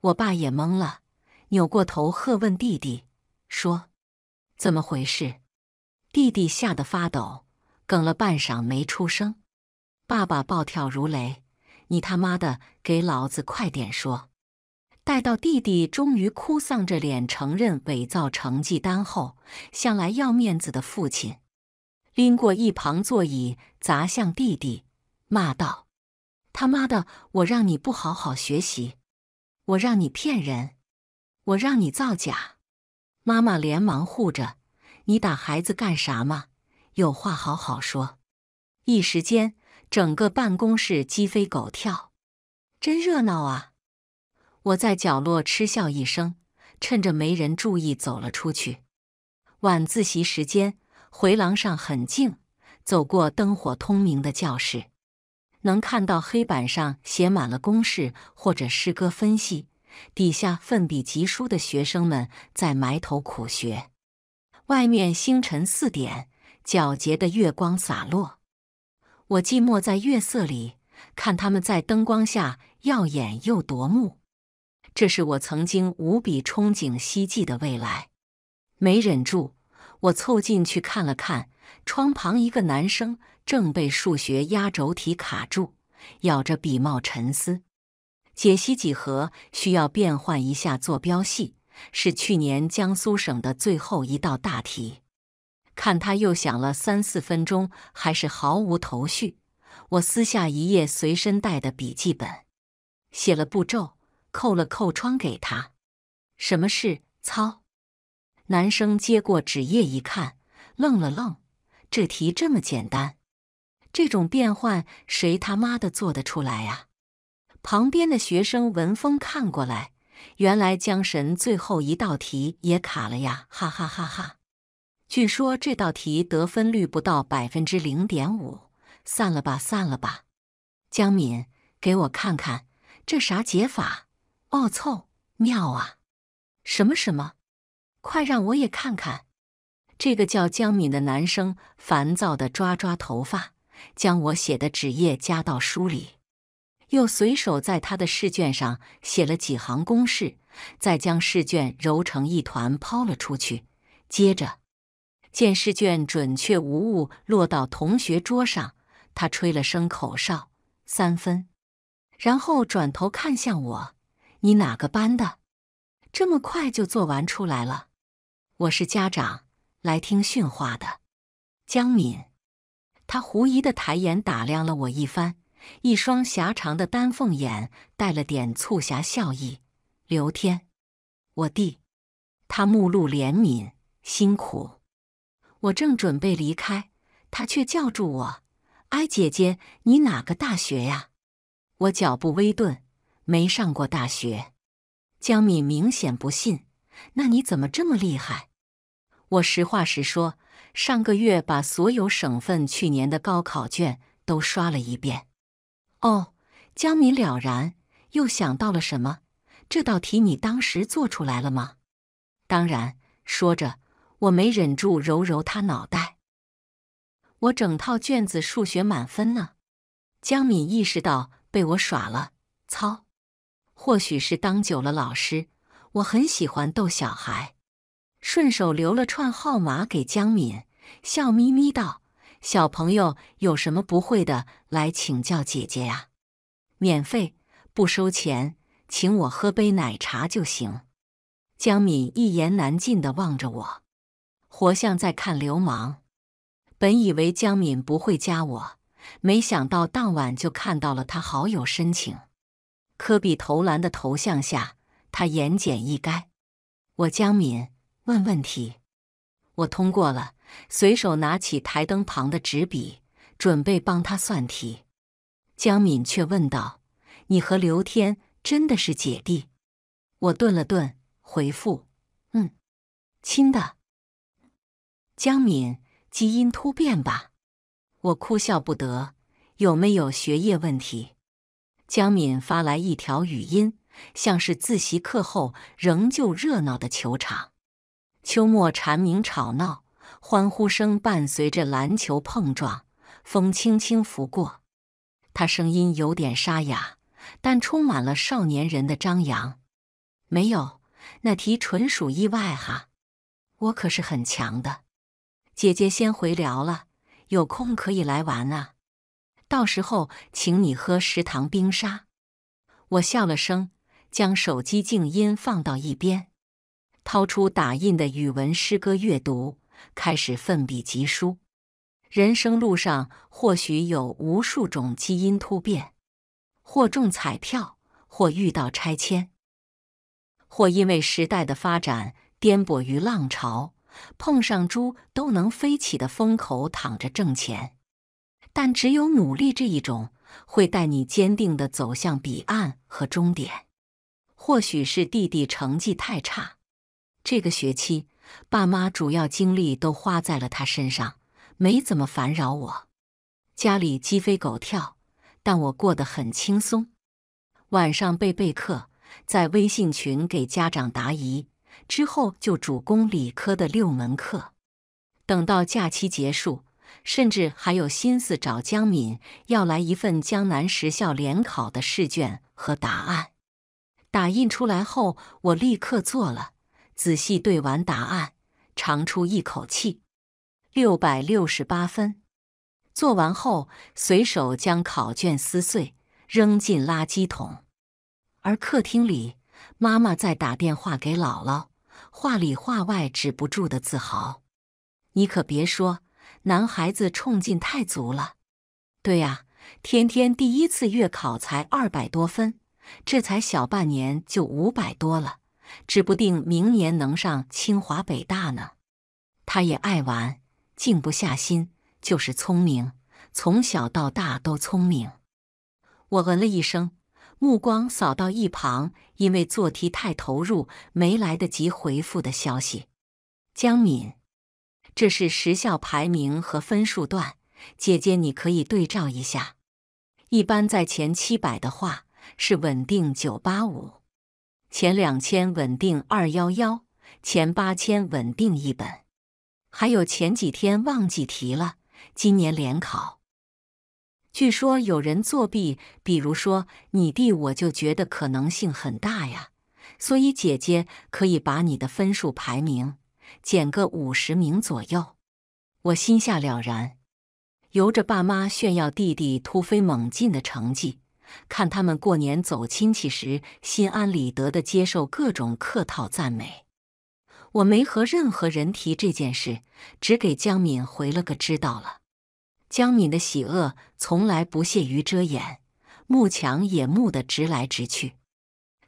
我爸也懵了，扭过头喝问弟弟说：“怎么回事？”弟弟吓得发抖，哽了半晌没出声。爸爸暴跳如雷。你他妈的给老子快点说！待到弟弟终于哭丧着脸承认伪造成绩单后，向来要面子的父亲拎过一旁座椅砸向弟弟，骂道：“他妈的，我让你不好好学习，我让你骗人，我让你造假！”妈妈连忙护着：“你打孩子干啥嘛？有话好好说。”一时间。整个办公室鸡飞狗跳，真热闹啊！我在角落嗤笑一声，趁着没人注意走了出去。晚自习时间，回廊上很静，走过灯火通明的教室，能看到黑板上写满了公式或者诗歌分析，底下奋笔疾书的学生们在埋头苦学。外面星辰四点，皎洁的月光洒落。我寂寞在月色里，看他们在灯光下耀眼又夺目。这是我曾经无比憧憬希冀的未来。没忍住，我凑近去看了看，窗旁一个男生正被数学压轴题卡住，咬着笔帽沉思。解析几何需要变换一下坐标系，是去年江苏省的最后一道大题。看他又想了三四分钟，还是毫无头绪。我撕下一页随身带的笔记本，写了步骤，扣了扣窗给他。什么事？操！男生接过纸页一看，愣了愣。这题这么简单？这种变换谁他妈的做得出来呀？旁边的学生文峰看过来，原来江神最后一道题也卡了呀！哈哈哈哈。据说这道题得分率不到百分之零点五，散了吧，散了吧。江敏，给我看看这啥解法？哦，凑妙啊！什么什么？快让我也看看。这个叫江敏的男生烦躁的抓抓头发，将我写的纸页夹到书里，又随手在他的试卷上写了几行公式，再将试卷揉成一团抛了出去，接着。见试卷准确无误落到同学桌上，他吹了声口哨，三分，然后转头看向我：“你哪个班的？这么快就做完出来了？”“我是家长来听训话的。”江敏。他狐疑的抬眼打量了我一番，一双狭长的丹凤眼带了点促狭笑意。“刘天，我弟。”他目露怜悯，辛苦。我正准备离开，他却叫住我：“哎，姐姐，你哪个大学呀？”我脚步微顿，没上过大学。江敏明显不信：“那你怎么这么厉害？”我实话实说：“上个月把所有省份去年的高考卷都刷了一遍。”哦，江敏了然，又想到了什么：“这道题你当时做出来了吗？”“当然。”说着。我没忍住揉揉他脑袋，我整套卷子数学满分呢。江敏意识到被我耍了，操！或许是当久了老师，我很喜欢逗小孩，顺手留了串号码给江敏，笑眯眯道：“小朋友有什么不会的来请教姐姐呀，免费不收钱，请我喝杯奶茶就行。”江敏一言难尽的望着我。活像在看流氓。本以为江敏不会加我，没想到当晚就看到了他好友申请。科比投篮的头像下，他言简意赅：“我江敏问问题。”我通过了，随手拿起台灯旁的纸笔，准备帮他算题。江敏却问道：“你和刘天真的是姐弟？”我顿了顿，回复：“嗯，亲的。”江敏，基因突变吧？我哭笑不得。有没有学业问题？江敏发来一条语音，像是自习课后仍旧热闹的球场。秋末蝉鸣吵闹，欢呼声伴随着篮球碰撞，风轻轻拂过。他声音有点沙哑，但充满了少年人的张扬。没有，那题纯属意外哈。我可是很强的。姐姐先回聊了，有空可以来玩啊！到时候请你喝食堂冰沙。我笑了声，将手机静音放到一边，掏出打印的语文诗歌阅读，开始奋笔疾书。人生路上或许有无数种基因突变，或中彩票，或遇到拆迁，或因为时代的发展颠簸于浪潮。碰上猪都能飞起的风口躺着挣钱，但只有努力这一种会带你坚定的走向彼岸和终点。或许是弟弟成绩太差，这个学期爸妈主要精力都花在了他身上，没怎么烦扰我。家里鸡飞狗跳，但我过得很轻松。晚上背备课，在微信群给家长答疑。之后就主攻理科的六门课，等到假期结束，甚至还有心思找江敏要来一份江南十校联考的试卷和答案。打印出来后，我立刻做了，仔细对完答案，长出一口气。六百六十八分。做完后，随手将考卷撕碎，扔进垃圾桶。而客厅里，妈妈在打电话给姥姥。话里话外止不住的自豪，你可别说，男孩子冲劲太足了。对呀，天天第一次月考才二百多分，这才小半年就五百多了，指不定明年能上清华北大呢。他也爱玩，静不下心，就是聪明，从小到大都聪明。我嗯了一声。目光扫到一旁，因为做题太投入，没来得及回复的消息。江敏，这是时效排名和分数段，姐姐你可以对照一下。一般在前七百的话是稳定九八五，前两千稳定二幺幺，前八千稳定一本。还有前几天忘记提了，今年联考。据说有人作弊，比如说你弟，我就觉得可能性很大呀。所以姐姐可以把你的分数排名减个五十名左右。我心下了然，由着爸妈炫耀弟弟突飞猛进的成绩，看他们过年走亲戚时心安理得的接受各种客套赞美。我没和任何人提这件事，只给江敏回了个知道了。江敏的喜恶从来不屑于遮掩，慕强也慕的直来直去。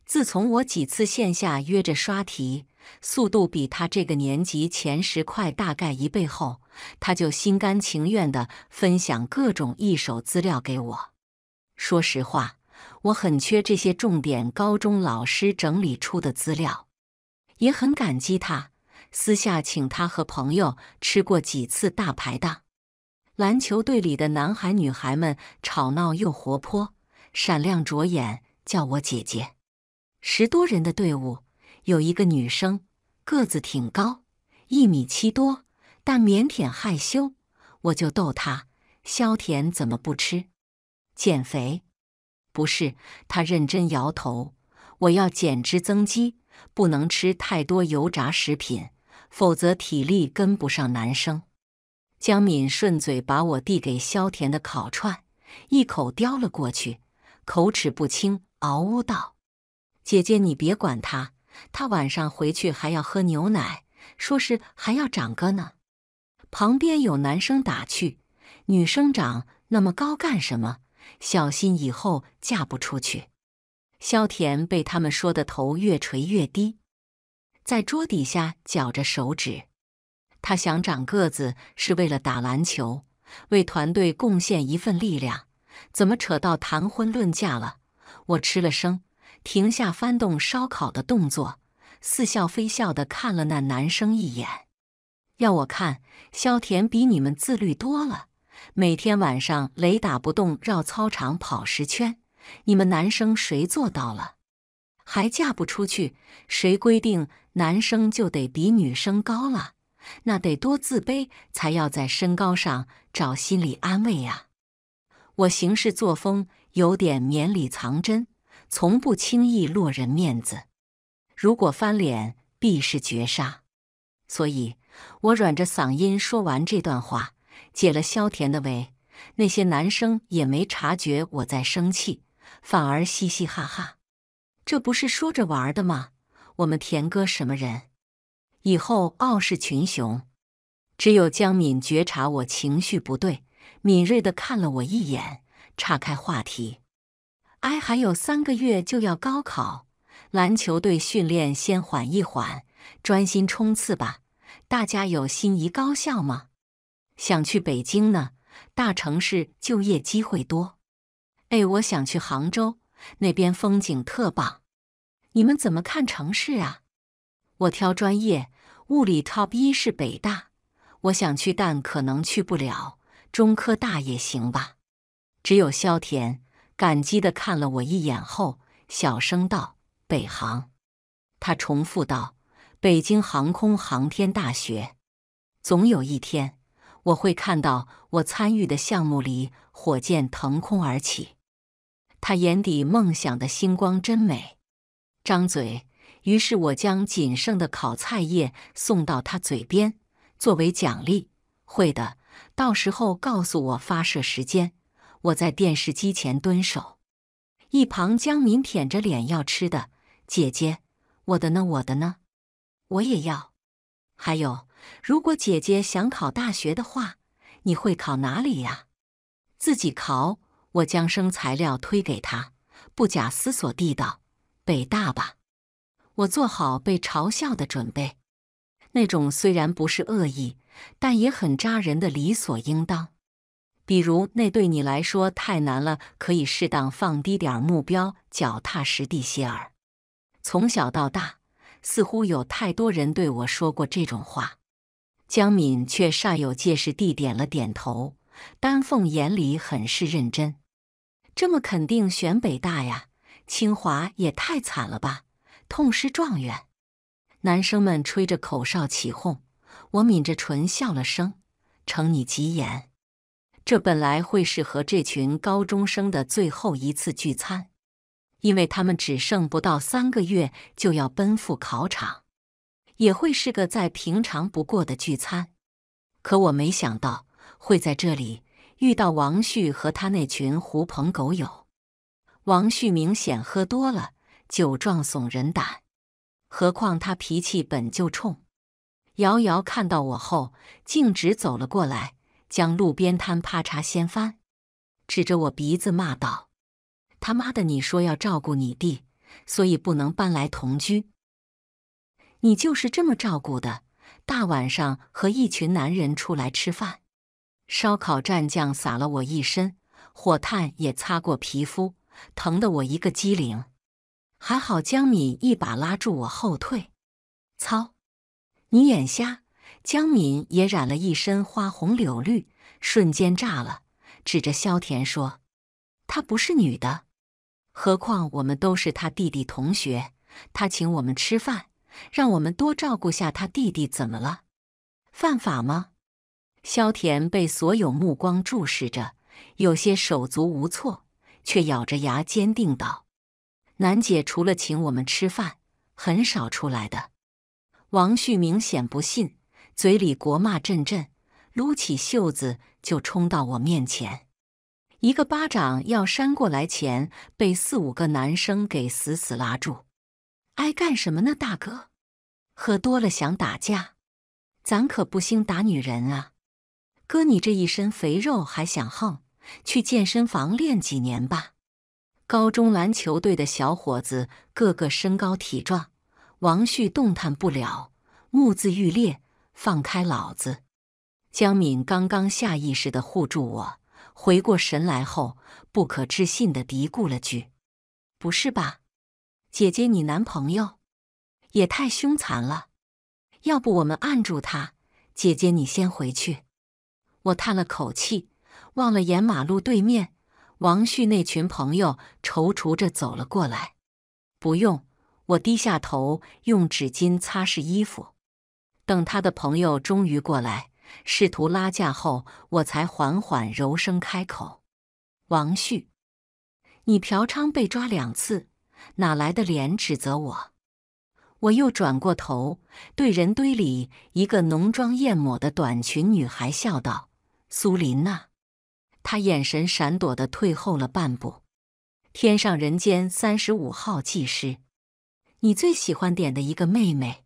自从我几次线下约着刷题，速度比他这个年级前十快大概一倍后，他就心甘情愿的分享各种一手资料给我。说实话，我很缺这些重点高中老师整理出的资料，也很感激他。私下请他和朋友吃过几次大排档。篮球队里的男孩女孩们吵闹又活泼，闪亮着眼，叫我姐姐。十多人的队伍，有一个女生，个子挺高，一米七多，但腼腆害羞。我就逗她：“萧甜怎么不吃？减肥？”“不是。”她认真摇头。“我要减脂增肌，不能吃太多油炸食品，否则体力跟不上男生。”江敏顺嘴把我递给萧田的烤串一口叼了过去，口齿不清，嗷呜道：“姐姐，你别管他，他晚上回去还要喝牛奶，说是还要长个呢。”旁边有男生打趣：“女生长那么高干什么？小心以后嫁不出去。”萧田被他们说的头越垂越低，在桌底下绞着手指。他想长个子是为了打篮球，为团队贡献一份力量。怎么扯到谈婚论嫁了？我吃了声，停下翻动烧烤的动作，似笑非笑地看了那男生一眼。要我看，萧田比你们自律多了，每天晚上雷打不动绕操场跑十圈。你们男生谁做到了？还嫁不出去？谁规定男生就得比女生高了？那得多自卑，才要在身高上找心理安慰呀！我行事作风有点绵里藏针，从不轻易落人面子。如果翻脸，必是绝杀。所以，我软着嗓音说完这段话，解了萧田的围。那些男生也没察觉我在生气，反而嘻嘻哈哈。这不是说着玩的吗？我们田哥什么人？以后傲视群雄，只有江敏觉察我情绪不对，敏锐的看了我一眼，岔开话题。哎，还有三个月就要高考，篮球队训练先缓一缓，专心冲刺吧。大家有心仪高校吗？想去北京呢，大城市就业机会多。哎，我想去杭州，那边风景特棒。你们怎么看城市啊？我挑专业。物理 top 一是北大，我想去，但可能去不了。中科大也行吧。只有萧田感激的看了我一眼后，小声道：“北航。”他重复道：“北京航空航天大学。”总有一天，我会看到我参与的项目里，火箭腾空而起。他眼底梦想的星光真美。张嘴。于是我将仅剩的烤菜叶送到他嘴边，作为奖励。会的，到时候告诉我发射时间。我在电视机前蹲守。一旁，江民舔着脸要吃的姐姐，我的呢？我的呢？我也要。还有，如果姐姐想考大学的话，你会考哪里呀？自己考。我将生材料推给他，不假思索地道：“北大吧。”我做好被嘲笑的准备，那种虽然不是恶意，但也很扎人的理所应当。比如，那对你来说太难了，可以适当放低点目标，脚踏实地些儿。从小到大，似乎有太多人对我说过这种话。江敏却煞有介事地点了点头，丹凤眼里很是认真。这么肯定选北大呀？清华也太惨了吧？痛失状元，男生们吹着口哨起哄。我抿着唇笑了声，承你吉言。这本来会是和这群高中生的最后一次聚餐，因为他们只剩不到三个月就要奔赴考场，也会是个再平常不过的聚餐。可我没想到会在这里遇到王旭和他那群狐朋狗友。王旭明显喝多了。酒壮怂人胆，何况他脾气本就冲。瑶瑶看到我后，径直走了过来，将路边摊啪嚓掀翻，指着我鼻子骂道：“他妈的！你说要照顾你弟，所以不能搬来同居，你就是这么照顾的？大晚上和一群男人出来吃饭，烧烤蘸酱洒了我一身，火炭也擦过皮肤，疼得我一个机灵。”还好江敏一把拉住我后退，操！你眼瞎？江敏也染了一身花红柳绿，瞬间炸了，指着萧田说：“她不是女的，何况我们都是他弟弟同学，他请我们吃饭，让我们多照顾下他弟弟，怎么了？犯法吗？”萧田被所有目光注视着，有些手足无措，却咬着牙坚定道。楠姐除了请我们吃饭，很少出来的。王旭明显不信，嘴里国骂阵阵，撸起袖子就冲到我面前，一个巴掌要扇过来前，被四五个男生给死死拉住。哎，干什么呢，大哥？喝多了想打架？咱可不兴打女人啊！哥，你这一身肥肉还想横？去健身房练几年吧。高中篮球队的小伙子个个身高体壮，王旭动弹不了，目眦欲裂，放开老子！江敏刚刚下意识地护住我，回过神来后不可置信地嘀咕了句：“不是吧，姐姐，你男朋友也太凶残了！要不我们按住他，姐姐你先回去。”我叹了口气，望了眼马路对面。王旭那群朋友踌躇着走了过来，不用。我低下头，用纸巾擦拭衣服。等他的朋友终于过来，试图拉架后，我才缓缓柔声开口：“王旭，你嫖娼被抓两次，哪来的脸指责我？”我又转过头，对人堆里一个浓妆艳抹的短裙女孩笑道：“苏琳娜。”他眼神闪躲的退后了半步。天上人间三十五号技师，你最喜欢点的一个妹妹，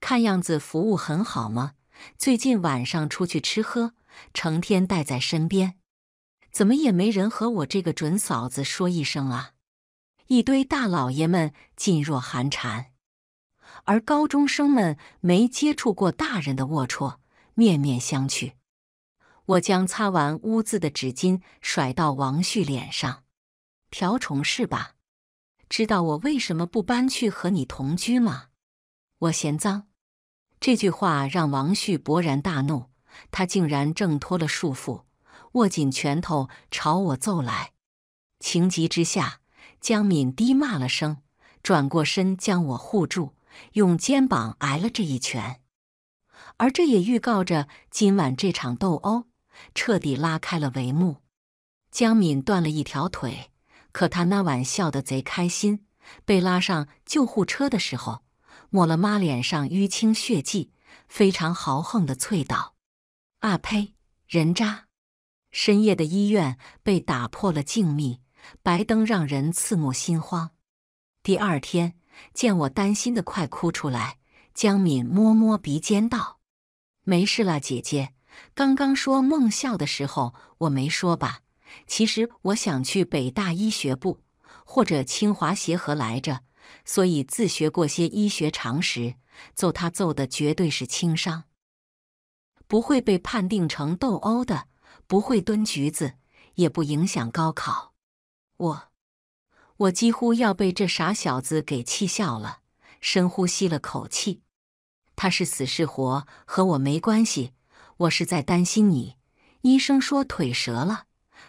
看样子服务很好吗？最近晚上出去吃喝，成天带在身边，怎么也没人和我这个准嫂子说一声啊？一堆大老爷们噤若寒蝉，而高中生们没接触过大人的龌龊，面面相觑。我将擦完污渍的纸巾甩到王旭脸上，“瓢虫是吧？知道我为什么不搬去和你同居吗？我嫌脏。”这句话让王旭勃然大怒，他竟然挣脱了束缚，握紧拳头朝我揍来。情急之下，江敏低骂了声，转过身将我护住，用肩膀挨了这一拳。而这也预告着今晚这场斗殴。彻底拉开了帷幕。江敏断了一条腿，可他那晚笑得贼开心。被拉上救护车的时候，抹了妈脸上淤青血迹，非常豪横的啐道：“啊呸，人渣！”深夜的医院被打破了静谧，白灯让人刺目心慌。第二天见我担心的快哭出来，江敏摸摸鼻尖道：“没事啦，姐姐。”刚刚说梦校的时候，我没说吧？其实我想去北大医学部或者清华协和来着，所以自学过些医学常识。揍他揍的绝对是轻伤，不会被判定成斗殴的，不会蹲局子，也不影响高考。我，我几乎要被这傻小子给气笑了。深呼吸了口气，他是死是活和我没关系。我是在担心你，医生说腿折了，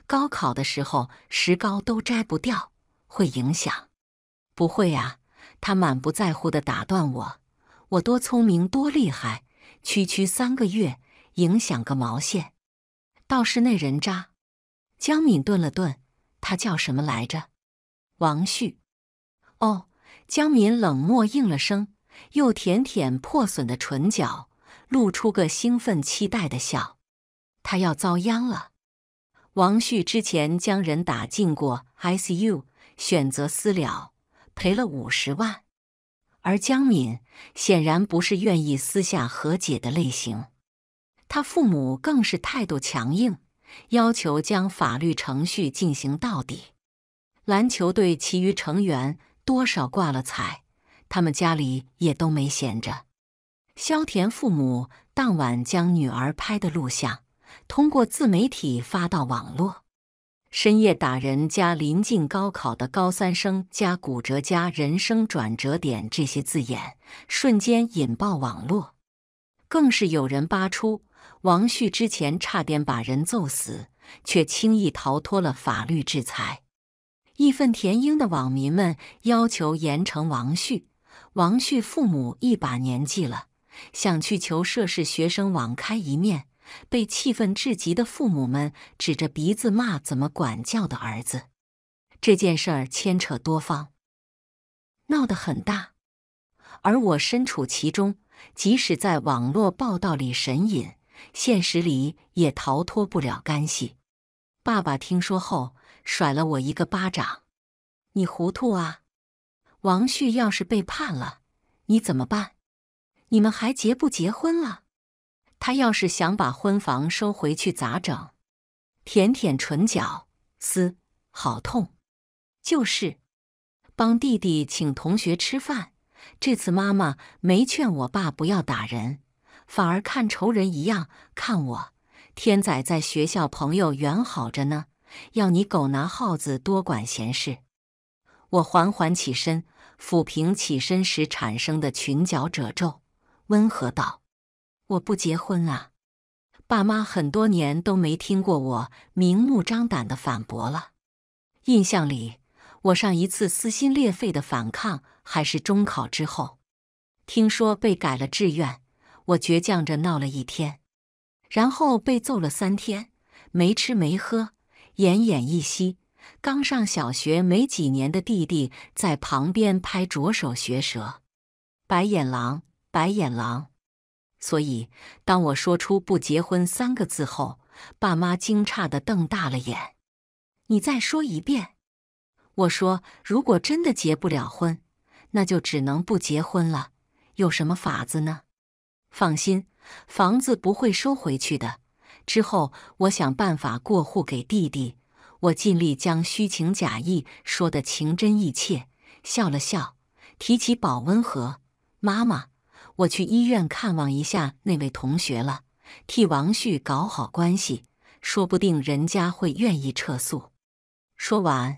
高考的时候石膏都摘不掉，会影响。不会啊，他满不在乎的打断我，我多聪明多厉害，区区三个月，影响个毛线。倒是那人渣，江敏顿了顿，他叫什么来着？王旭。哦，江敏冷漠应了声，又舔舔破损的唇角。露出个兴奋期待的笑，他要遭殃了。王旭之前将人打进过 I C U，选择私了，赔了五十万。而江敏显然不是愿意私下和解的类型，他父母更是态度强硬，要求将法律程序进行到底。篮球队其余成员多少挂了彩，他们家里也都没闲着。肖田父母当晚将女儿拍的录像通过自媒体发到网络，深夜打人加临近高考的高三生加骨折加人生转折点这些字眼，瞬间引爆网络。更是有人扒出王旭之前差点把人揍死，却轻易逃脱了法律制裁。义愤填膺的网民们要求严惩王旭。王旭父母一把年纪了。想去求涉事学生网开一面，被气愤至极的父母们指着鼻子骂：“怎么管教的儿子？”这件事儿牵扯多方，闹得很大，而我身处其中，即使在网络报道里神隐，现实里也逃脱不了干系。爸爸听说后甩了我一个巴掌：“你糊涂啊！王旭要是被判了，你怎么办？”你们还结不结婚了？他要是想把婚房收回去咋整？舔舔唇角，嘶，好痛。就是帮弟弟请同学吃饭，这次妈妈没劝我爸不要打人，反而看仇人一样看我。天仔在学校朋友缘好着呢，要你狗拿耗子多管闲事。我缓缓起身，抚平起身时产生的裙角褶皱。温和道：“我不结婚啊！爸妈很多年都没听过我明目张胆的反驳了。印象里，我上一次撕心裂肺的反抗还是中考之后，听说被改了志愿，我倔强着闹了一天，然后被揍了三天，没吃没喝，奄奄一息。刚上小学没几年的弟弟在旁边拍着手学舌：‘白眼狼！’”白眼狼，所以当我说出“不结婚”三个字后，爸妈惊诧地瞪大了眼。你再说一遍。我说：“如果真的结不了婚，那就只能不结婚了。有什么法子呢？”放心，房子不会收回去的。之后，我想办法过户给弟弟。我尽力将虚情假意说得情真意切，笑了笑，提起保温盒，妈妈。我去医院看望一下那位同学了，替王旭搞好关系，说不定人家会愿意撤诉。说完，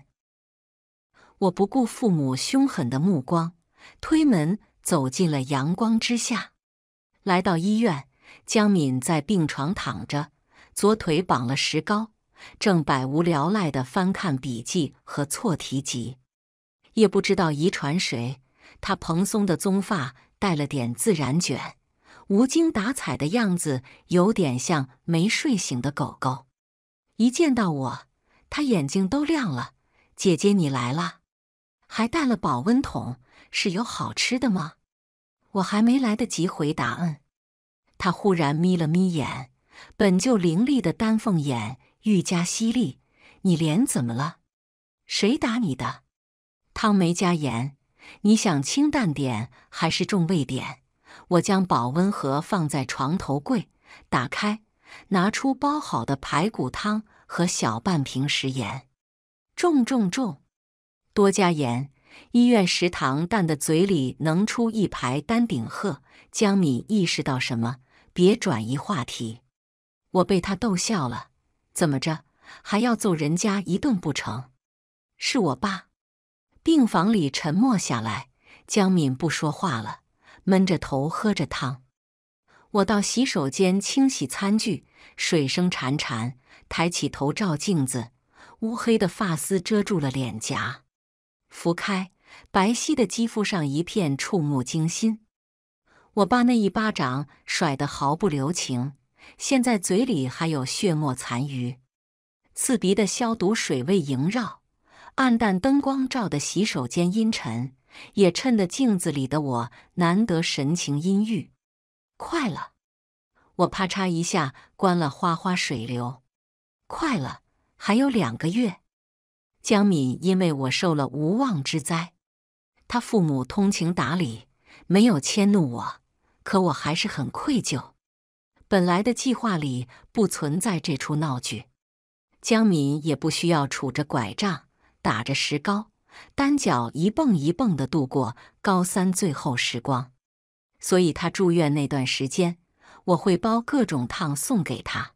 我不顾父母凶狠的目光，推门走进了阳光之下。来到医院，江敏在病床躺着，左腿绑了石膏，正百无聊赖地翻看笔记和错题集，也不知道遗传谁，她蓬松的棕发。带了点自然卷，无精打采的样子有点像没睡醒的狗狗。一见到我，他眼睛都亮了：“姐姐，你来了，还带了保温桶，是有好吃的吗？”我还没来得及回答，嗯，他忽然眯了眯眼，本就凌厉的丹凤眼愈加犀利：“你脸怎么了？谁打你的？汤没加盐？”你想清淡点还是重味点？我将保温盒放在床头柜，打开，拿出煲好的排骨汤和小半瓶食盐。重重重，多加盐。医院食堂淡的，嘴里能出一排丹顶鹤。江敏意识到什么？别转移话题。我被他逗笑了。怎么着，还要揍人家一顿不成？是我爸。病房里沉默下来，江敏不说话了，闷着头喝着汤。我到洗手间清洗餐具，水声潺潺。抬起头照镜子，乌黑的发丝遮住了脸颊，拂开，白皙的肌肤上一片触目惊心。我爸那一巴掌甩得毫不留情，现在嘴里还有血沫残余，刺鼻的消毒水味萦绕。暗淡灯光照的洗手间阴沉，也衬得镜子里的我难得神情阴郁。快了，我啪嚓一下关了哗哗水流。快了，还有两个月。江敏因为我受了无妄之灾，他父母通情达理，没有迁怒我，可我还是很愧疚。本来的计划里不存在这出闹剧，江敏也不需要杵着拐杖。打着石膏，单脚一蹦一蹦的度过高三最后时光。所以，他住院那段时间，我会包各种汤送给他，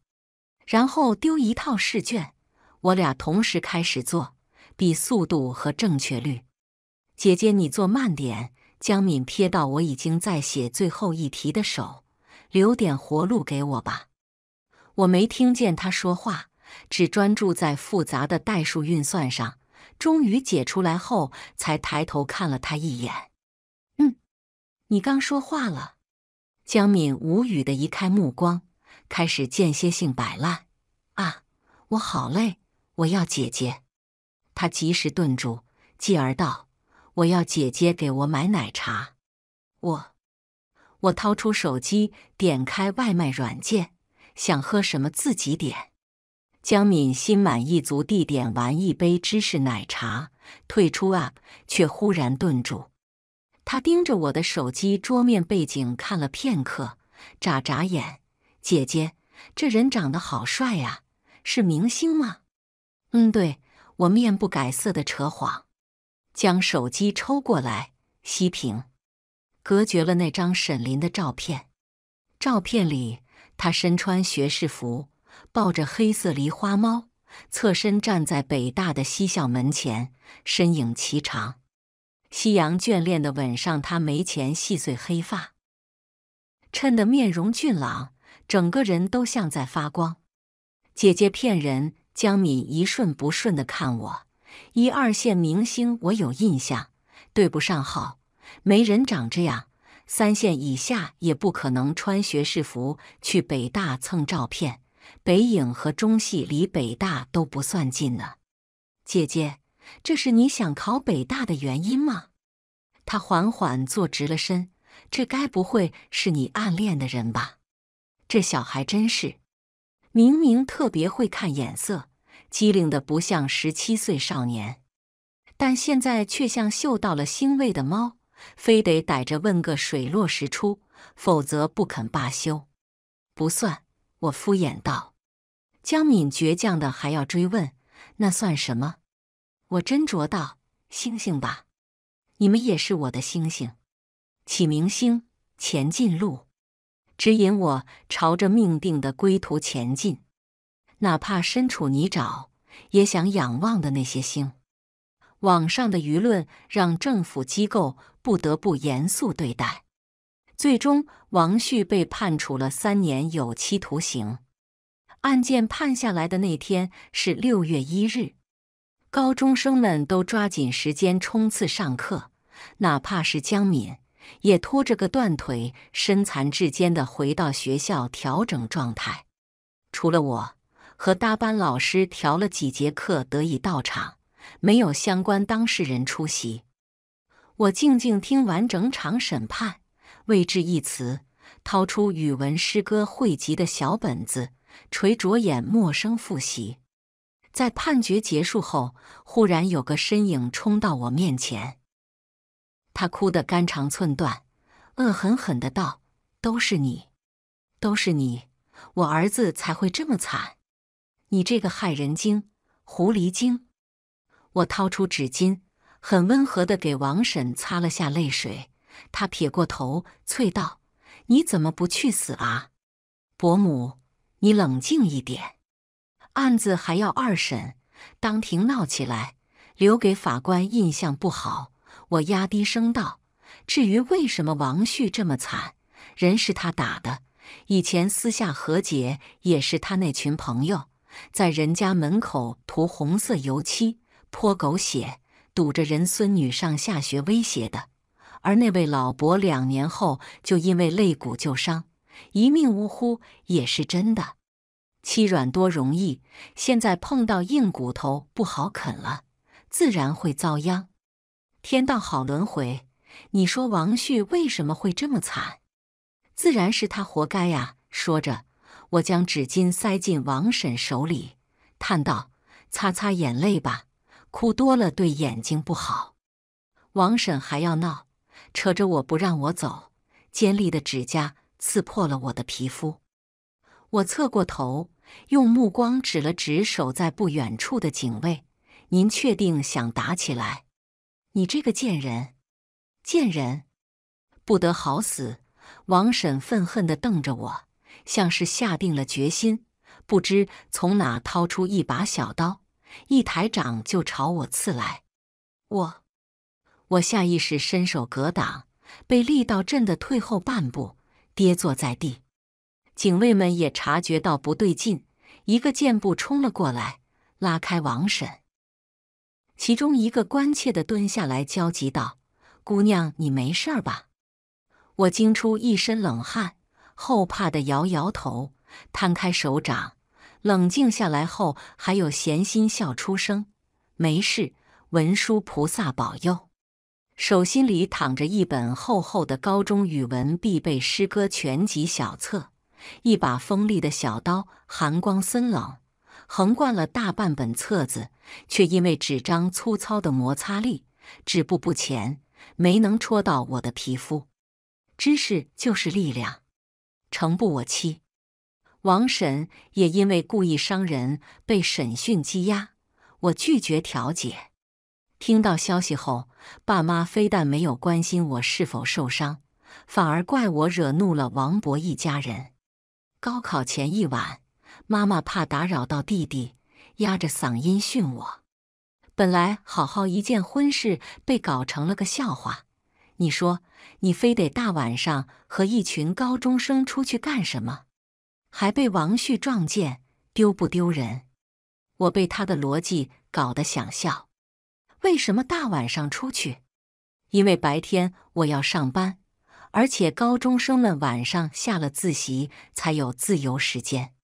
然后丢一套试卷，我俩同时开始做，比速度和正确率。姐姐，你做慢点。江敏瞥到我已经在写最后一题的手，留点活路给我吧。我没听见他说话，只专注在复杂的代数运算上。终于解出来后，才抬头看了他一眼。嗯，你刚说话了。江敏无语的移开目光，开始间歇性摆烂。啊，我好累，我要姐姐。他及时顿住，继而道：“我要姐姐给我买奶茶。”我，我掏出手机，点开外卖软件，想喝什么自己点。江敏心满意足地点完一杯芝士奶茶，退出 App，却忽然顿住。他盯着我的手机桌面背景看了片刻，眨眨眼：“姐姐，这人长得好帅呀，是明星吗？”“嗯，对。”我面不改色的扯谎，将手机抽过来，熄屏，隔绝了那张沈林的照片。照片里，他身穿学士服。抱着黑色狸花猫，侧身站在北大的西校门前，身影颀长。夕阳眷恋的吻上他眉前细碎黑发，衬得面容俊朗，整个人都像在发光。姐姐骗人，江敏一瞬不瞬地看我。一二线明星我有印象，对不上号，没人长这样。三线以下也不可能穿学士服去北大蹭照片。北影和中戏离北大都不算近呢，姐姐，这是你想考北大的原因吗？他缓缓坐直了身，这该不会是你暗恋的人吧？这小孩真是，明明特别会看眼色，机灵的不像十七岁少年，但现在却像嗅到了腥味的猫，非得逮着问个水落石出，否则不肯罢休。不算。我敷衍道：“江敏倔强的还要追问，那算什么？”我斟酌道：“星星吧，你们也是我的星星，启明星，前进路，指引我朝着命定的归途前进。哪怕身处泥沼，也想仰望的那些星。”网上的舆论让政府机构不得不严肃对待。最终，王旭被判处了三年有期徒刑。案件判下来的那天是六月一日，高中生们都抓紧时间冲刺上课，哪怕是江敏，也拖着个断腿、身残志坚的回到学校调整状态。除了我和搭班老师调了几节课得以到场，没有相关当事人出席。我静静听完整场审判。为之一词，掏出语文诗歌汇集的小本子，垂着眼，默声复习。在判决结束后，忽然有个身影冲到我面前，他哭得肝肠寸断，恶狠狠的道：“都是你，都是你，我儿子才会这么惨！你这个害人精，狐狸精！”我掏出纸巾，很温和的给王婶擦了下泪水。他撇过头，啐道：“你怎么不去死啊，伯母？你冷静一点，案子还要二审，当庭闹起来，留给法官印象不好。”我压低声道：“至于为什么王旭这么惨，人是他打的，以前私下和解也是他那群朋友，在人家门口涂红色油漆、泼狗血，堵着人孙女上下学威胁的。”而那位老伯两年后就因为肋骨旧伤一命呜呼，也是真的。欺软多容易，现在碰到硬骨头不好啃了，自然会遭殃。天道好轮回，你说王旭为什么会这么惨？自然是他活该呀。说着，我将纸巾塞进王婶手里，叹道：“擦擦眼泪吧，哭多了对眼睛不好。”王婶还要闹。扯着我不让我走，尖利的指甲刺破了我的皮肤。我侧过头，用目光指了指守在不远处的警卫：“您确定想打起来？”“你这个贱人，贱人，不得好死！”王婶愤恨的瞪着我，像是下定了决心，不知从哪掏出一把小刀，一抬掌就朝我刺来。我。我下意识伸手格挡，被力道震得退后半步，跌坐在地。警卫们也察觉到不对劲，一个箭步冲了过来，拉开王婶。其中一个关切的蹲下来，焦急道：“姑娘，你没事吧？”我惊出一身冷汗，后怕的摇摇头，摊开手掌。冷静下来后，还有闲心笑出声：“没事，文殊菩萨保佑。”手心里躺着一本厚厚的高中语文必备诗歌全集小册，一把锋利的小刀，寒光森冷，横贯了大半本册子，却因为纸张粗糙的摩擦力止步不前，没能戳到我的皮肤。知识就是力量，诚不我欺。王婶也因为故意伤人被审讯羁押，我拒绝调解。听到消息后，爸妈非但没有关心我是否受伤，反而怪我惹怒了王博一家人。高考前一晚，妈妈怕打扰到弟弟，压着嗓音训我：“本来好好一件婚事，被搞成了个笑话。你说，你非得大晚上和一群高中生出去干什么？还被王旭撞见，丢不丢人？”我被他的逻辑搞得想笑。为什么大晚上出去？因为白天我要上班，而且高中生们晚上下了自习才有自由时间。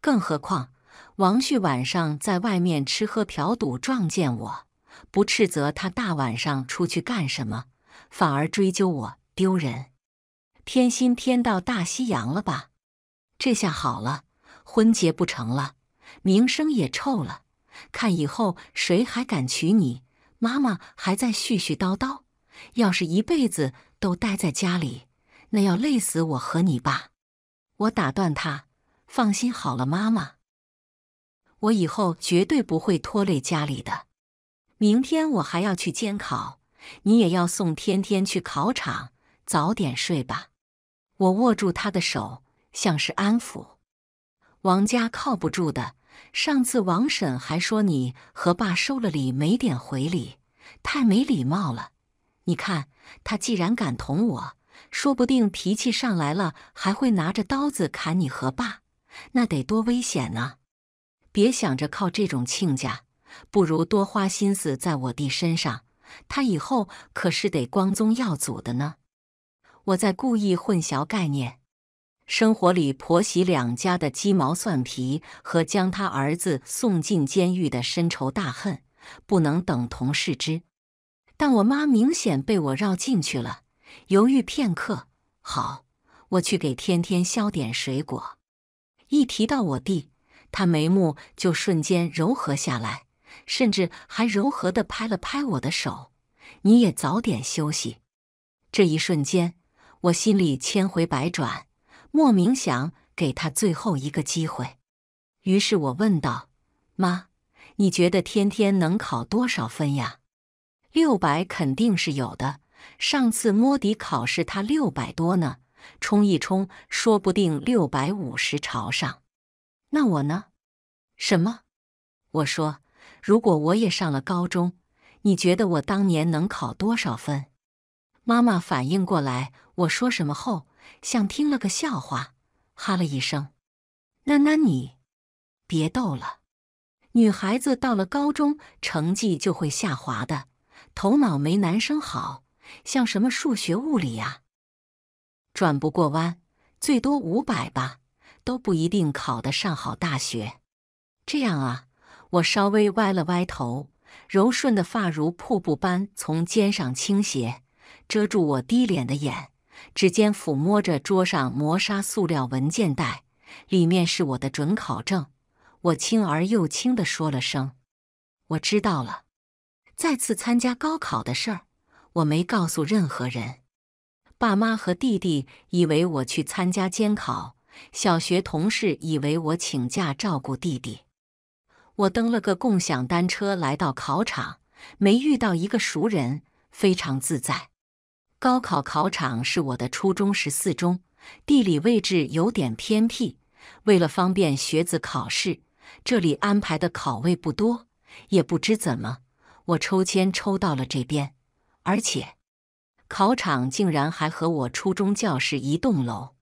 更何况王旭晚上在外面吃喝嫖赌，撞见我不斥责他大晚上出去干什么，反而追究我丢人，偏心偏到大西洋了吧？这下好了，婚结不成了，名声也臭了，看以后谁还敢娶你？妈妈还在絮絮叨叨，要是一辈子都待在家里，那要累死我和你爸。我打断他，放心好了，妈妈，我以后绝对不会拖累家里的。明天我还要去监考，你也要送天天去考场，早点睡吧。我握住他的手，像是安抚。王家靠不住的。上次王婶还说你和爸收了礼没点回礼，太没礼貌了。你看他既然敢捅我，说不定脾气上来了还会拿着刀子砍你和爸，那得多危险啊！别想着靠这种亲家，不如多花心思在我弟身上，他以后可是得光宗耀祖的呢。我在故意混淆概念。生活里婆媳两家的鸡毛蒜皮和将他儿子送进监狱的深仇大恨不能等同视之，但我妈明显被我绕进去了，犹豫片刻，好，我去给天天削点水果。一提到我弟，他眉目就瞬间柔和下来，甚至还柔和的拍了拍我的手。你也早点休息。这一瞬间，我心里千回百转。莫名想给他最后一个机会，于是我问道：“妈，你觉得天天能考多少分呀？六百肯定是有的，上次摸底考试他六百多呢，冲一冲，说不定六百五十朝上。那我呢？什么？我说，如果我也上了高中，你觉得我当年能考多少分？”妈妈反应过来我说什么后。像听了个笑话，哈了一声。那那你别逗了。女孩子到了高中，成绩就会下滑的，头脑没男生好，像什么数学、物理呀，转不过弯，最多五百吧，都不一定考得上好大学。这样啊，我稍微歪了歪头，柔顺的发如瀑布般从肩上倾斜，遮住我低脸的眼。指尖抚摸着桌上磨砂塑料文件袋，里面是我的准考证。我轻而又轻地说了声：“我知道了。”再次参加高考的事儿，我没告诉任何人。爸妈和弟弟以为我去参加监考，小学同事以为我请假照顾弟弟。我蹬了个共享单车来到考场，没遇到一个熟人，非常自在。高考考场是我的初中十四中，地理位置有点偏僻。为了方便学子考试，这里安排的考位不多。也不知怎么，我抽签抽到了这边，而且考场竟然还和我初中教室一栋楼。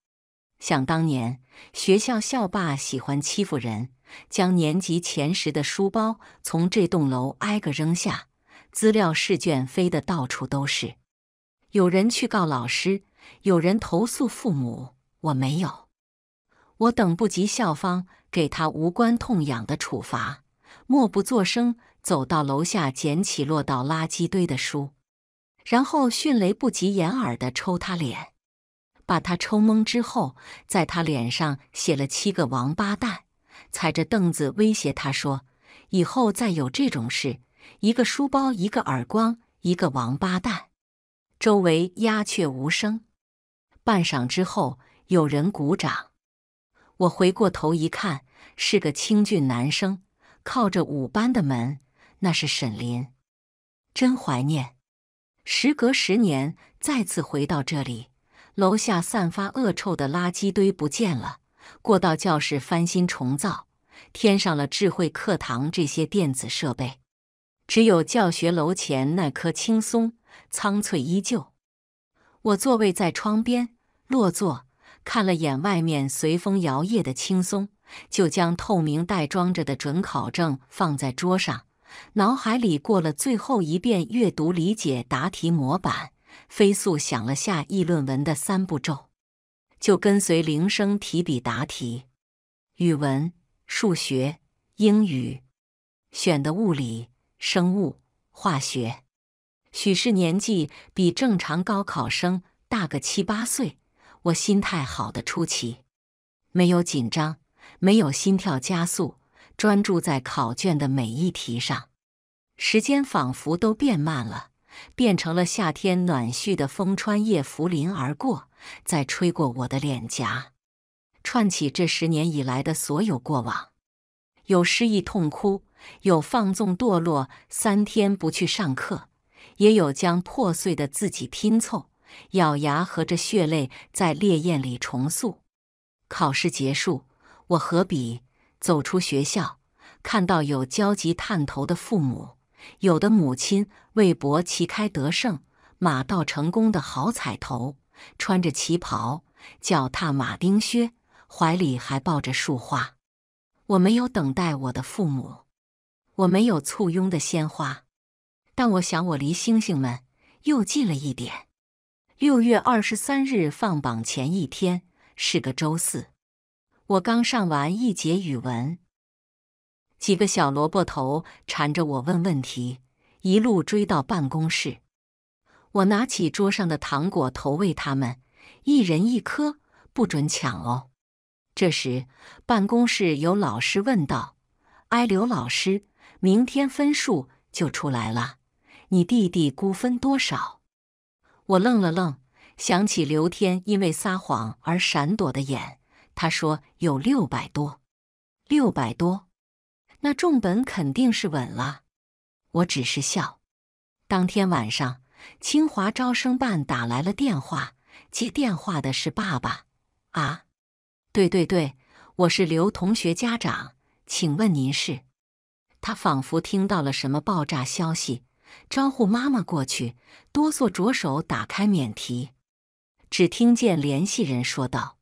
想当年，学校校霸喜欢欺负人，将年级前十的书包从这栋楼挨个扔下，资料试卷飞得到处都是。有人去告老师，有人投诉父母，我没有。我等不及校方给他无关痛痒的处罚，默不作声走到楼下捡起落到垃圾堆的书，然后迅雷不及掩耳的抽他脸，把他抽懵之后，在他脸上写了七个王八蛋，踩着凳子威胁他说：“以后再有这种事，一个书包，一个耳光，一个王八蛋。”周围鸦雀无声，半晌之后有人鼓掌。我回过头一看，是个清俊男生，靠着五班的门，那是沈林。真怀念，时隔十年再次回到这里。楼下散发恶臭的垃圾堆不见了，过道教室翻新重造，添上了智慧课堂这些电子设备。只有教学楼前那棵青松。苍翠依旧，我座位在窗边，落座，看了眼外面随风摇曳的青松，就将透明袋装着的准考证放在桌上，脑海里过了最后一遍阅读理解答题模板，飞速想了下议论文的三步骤，就跟随铃声提笔答题。语文、数学、英语，选的物理、生物、化学。许是年纪比正常高考生大个七八岁，我心态好得出奇，没有紧张，没有心跳加速，专注在考卷的每一题上，时间仿佛都变慢了，变成了夏天暖煦的风穿叶拂林而过，再吹过我的脸颊，串起这十年以来的所有过往，有失意痛哭，有放纵堕落，三天不去上课。也有将破碎的自己拼凑，咬牙和着血泪在烈焰里重塑。考试结束，我和笔走出学校，看到有焦急探头的父母，有的母亲为博旗开得胜、马到成功的好彩头，穿着旗袍，脚踏马丁靴，怀里还抱着束花。我没有等待我的父母，我没有簇拥的鲜花。但我想，我离星星们又近了一点。六月二十三日放榜前一天是个周四，我刚上完一节语文，几个小萝卜头缠着我问问题，一路追到办公室。我拿起桌上的糖果投喂他们，一人一颗，不准抢哦。这时，办公室有老师问道：“哎，刘老师，明天分数就出来了。”你弟弟估分多少？我愣了愣，想起刘天因为撒谎而闪躲的眼。他说有六百多，六百多，那重本肯定是稳了。我只是笑。当天晚上，清华招生办打来了电话，接电话的是爸爸。啊，对对对，我是刘同学家长，请问您是？他仿佛听到了什么爆炸消息。招呼妈妈过去，哆嗦着手打开免提，只听见联系人说道：“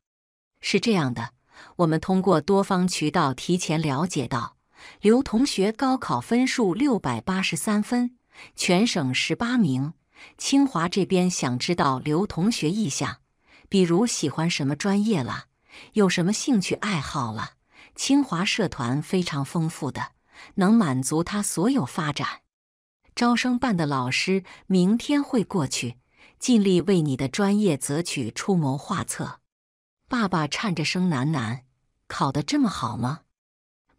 是这样的，我们通过多方渠道提前了解到，刘同学高考分数六百八十三分，全省十八名。清华这边想知道刘同学意向，比如喜欢什么专业了，有什么兴趣爱好了。清华社团非常丰富的，能满足他所有发展。”招生办的老师明天会过去，尽力为你的专业择取出谋划策。爸爸颤着声喃喃：“考得这么好吗？”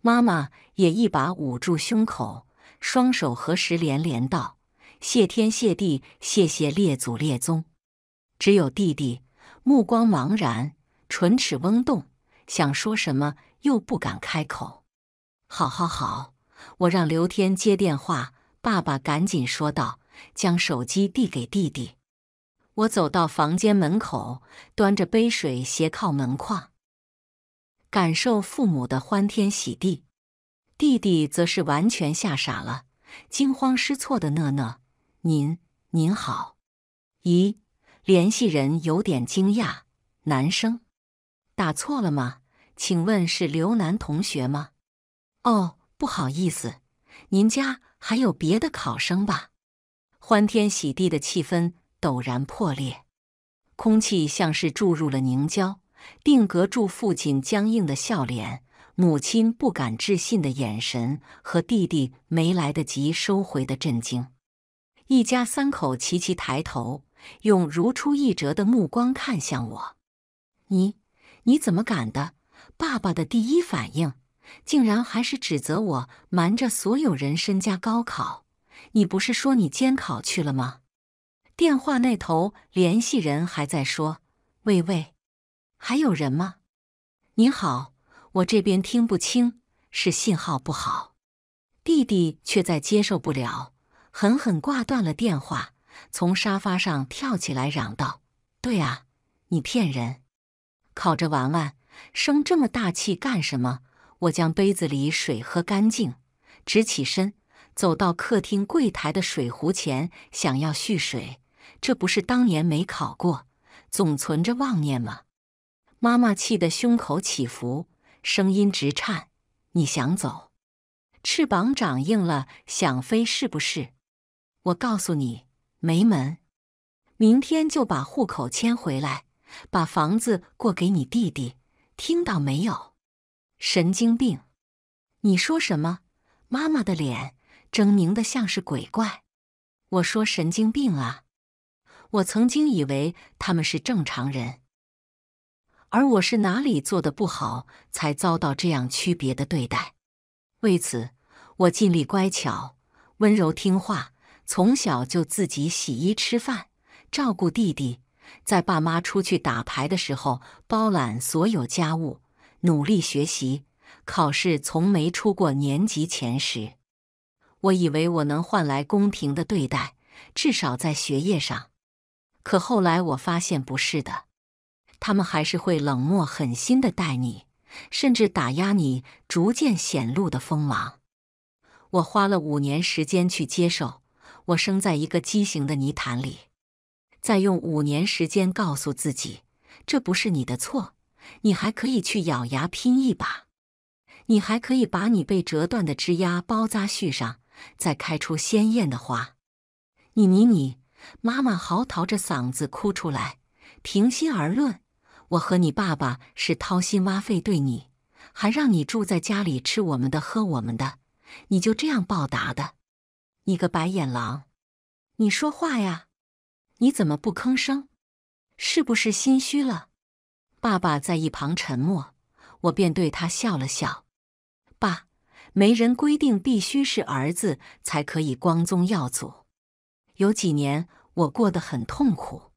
妈妈也一把捂住胸口，双手合十，连连道：“谢天谢地，谢谢列祖列宗。”只有弟弟目光茫然，唇齿嗡动，想说什么又不敢开口。好好好，我让刘天接电话。爸爸赶紧说道，将手机递给弟弟。我走到房间门口，端着杯水斜靠门框，感受父母的欢天喜地。弟弟则是完全吓傻了，惊慌失措的讷讷：“您您好，咦，联系人有点惊讶，男生，打错了吗？请问是刘楠同学吗？哦，不好意思，您家。”还有别的考生吧？欢天喜地的气氛陡然破裂，空气像是注入了凝胶，定格住父亲僵硬的笑脸、母亲不敢置信的眼神和弟弟没来得及收回的震惊。一家三口齐齐抬头，用如出一辙的目光看向我：“你你怎么敢的？”爸爸的第一反应。竟然还是指责我瞒着所有人参加高考！你不是说你监考去了吗？电话那头联系人还在说：“喂喂，还有人吗？”“你好，我这边听不清，是信号不好。”弟弟却在接受不了，狠狠挂断了电话，从沙发上跳起来嚷道：“对啊，你骗人！考着玩玩，生这么大气干什么？”我将杯子里水喝干净，直起身，走到客厅柜台的水壶前，想要蓄水。这不是当年没考过，总存着妄念吗？妈妈气得胸口起伏，声音直颤：“你想走？翅膀长硬了，想飞是不是？我告诉你，没门！明天就把户口迁回来，把房子过给你弟弟。听到没有？”神经病！你说什么？妈妈的脸狰狞的像是鬼怪。我说神经病啊！我曾经以为他们是正常人，而我是哪里做的不好，才遭到这样区别的对待？为此，我尽力乖巧、温柔、听话，从小就自己洗衣、吃饭，照顾弟弟，在爸妈出去打牌的时候，包揽所有家务。努力学习，考试从没出过年级前十。我以为我能换来公平的对待，至少在学业上。可后来我发现不是的，他们还是会冷漠狠心的待你，甚至打压你逐渐显露的锋芒。我花了五年时间去接受，我生在一个畸形的泥潭里。再用五年时间告诉自己，这不是你的错。你还可以去咬牙拼一把，你还可以把你被折断的枝丫包扎续上，再开出鲜艳的花。你你你！妈妈嚎啕着嗓子哭出来。平心而论，我和你爸爸是掏心挖肺对你，还让你住在家里吃我们的喝我们的，你就这样报答的？你个白眼狼！你说话呀？你怎么不吭声？是不是心虚了？爸爸在一旁沉默，我便对他笑了笑。爸，没人规定必须是儿子才可以光宗耀祖。有几年我过得很痛苦，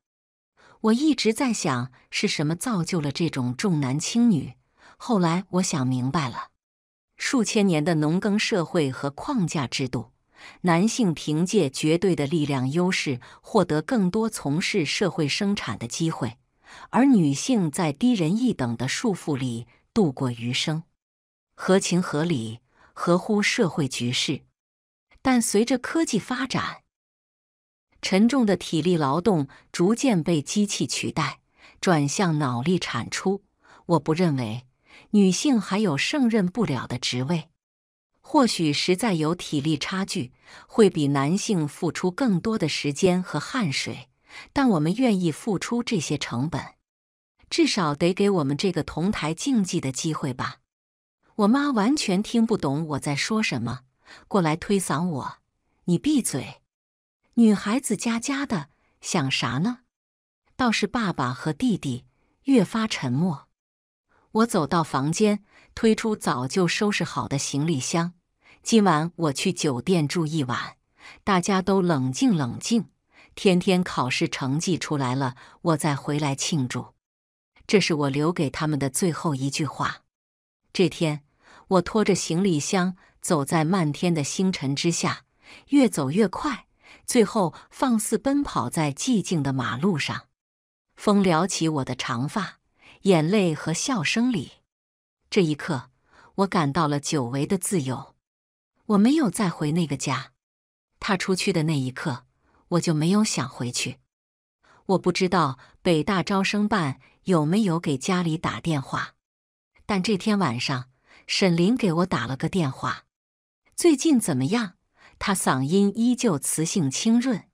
我一直在想是什么造就了这种重男轻女。后来我想明白了，数千年的农耕社会和框架制度，男性凭借绝对的力量优势，获得更多从事社会生产的机会。而女性在低人一等的束缚里度过余生，合情合理，合乎社会局势。但随着科技发展，沉重的体力劳动逐渐被机器取代，转向脑力产出。我不认为女性还有胜任不了的职位。或许实在有体力差距，会比男性付出更多的时间和汗水。但我们愿意付出这些成本，至少得给我们这个同台竞技的机会吧。我妈完全听不懂我在说什么，过来推搡我：“你闭嘴，女孩子家家的，想啥呢？”倒是爸爸和弟弟越发沉默。我走到房间，推出早就收拾好的行李箱。今晚我去酒店住一晚，大家都冷静冷静。天天考试成绩出来了，我再回来庆祝。这是我留给他们的最后一句话。这天，我拖着行李箱走在漫天的星辰之下，越走越快，最后放肆奔跑在寂静的马路上。风撩起我的长发，眼泪和笑声里，这一刻我感到了久违的自由。我没有再回那个家。踏出去的那一刻。我就没有想回去，我不知道北大招生办有没有给家里打电话，但这天晚上，沈林给我打了个电话。最近怎么样？他嗓音依旧磁性清润。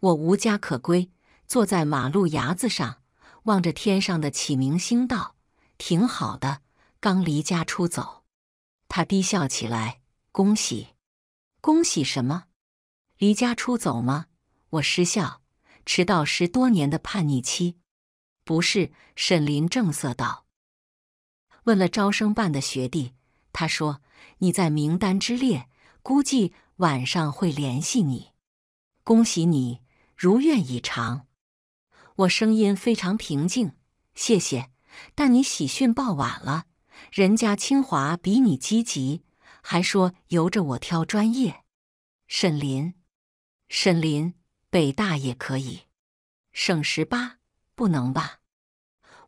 我无家可归，坐在马路牙子上，望着天上的启明星，道：“挺好的，刚离家出走。”他低笑起来：“恭喜，恭喜什么？”离家出走吗？我失笑。迟到十多年的叛逆期，不是？沈林正色道：“问了招生办的学弟，他说你在名单之列，估计晚上会联系你。恭喜你，如愿以偿。”我声音非常平静：“谢谢，但你喜讯报晚了，人家清华比你积极，还说由着我挑专业。”沈林。沈林，北大也可以，省十八不能吧？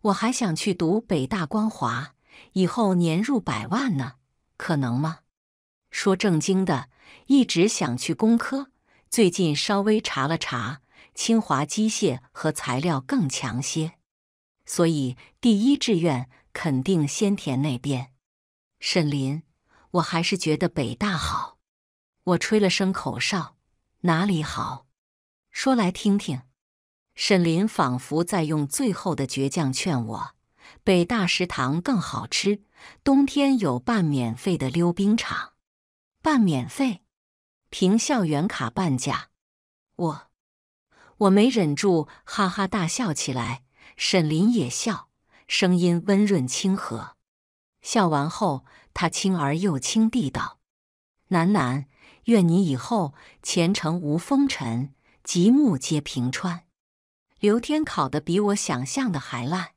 我还想去读北大光华，以后年入百万呢，可能吗？说正经的，一直想去工科，最近稍微查了查，清华机械和材料更强些，所以第一志愿肯定先填那边。沈林，我还是觉得北大好，我吹了声口哨。哪里好？说来听听。沈林仿佛在用最后的倔强劝我。北大食堂更好吃，冬天有半免费的溜冰场。半免费？凭校园卡半价？我我没忍住，哈哈大笑起来。沈林也笑，声音温润亲和。笑完后，他轻而又轻地道：“楠楠。”愿你以后前程无风尘，极目皆平川。刘天考的比我想象的还烂，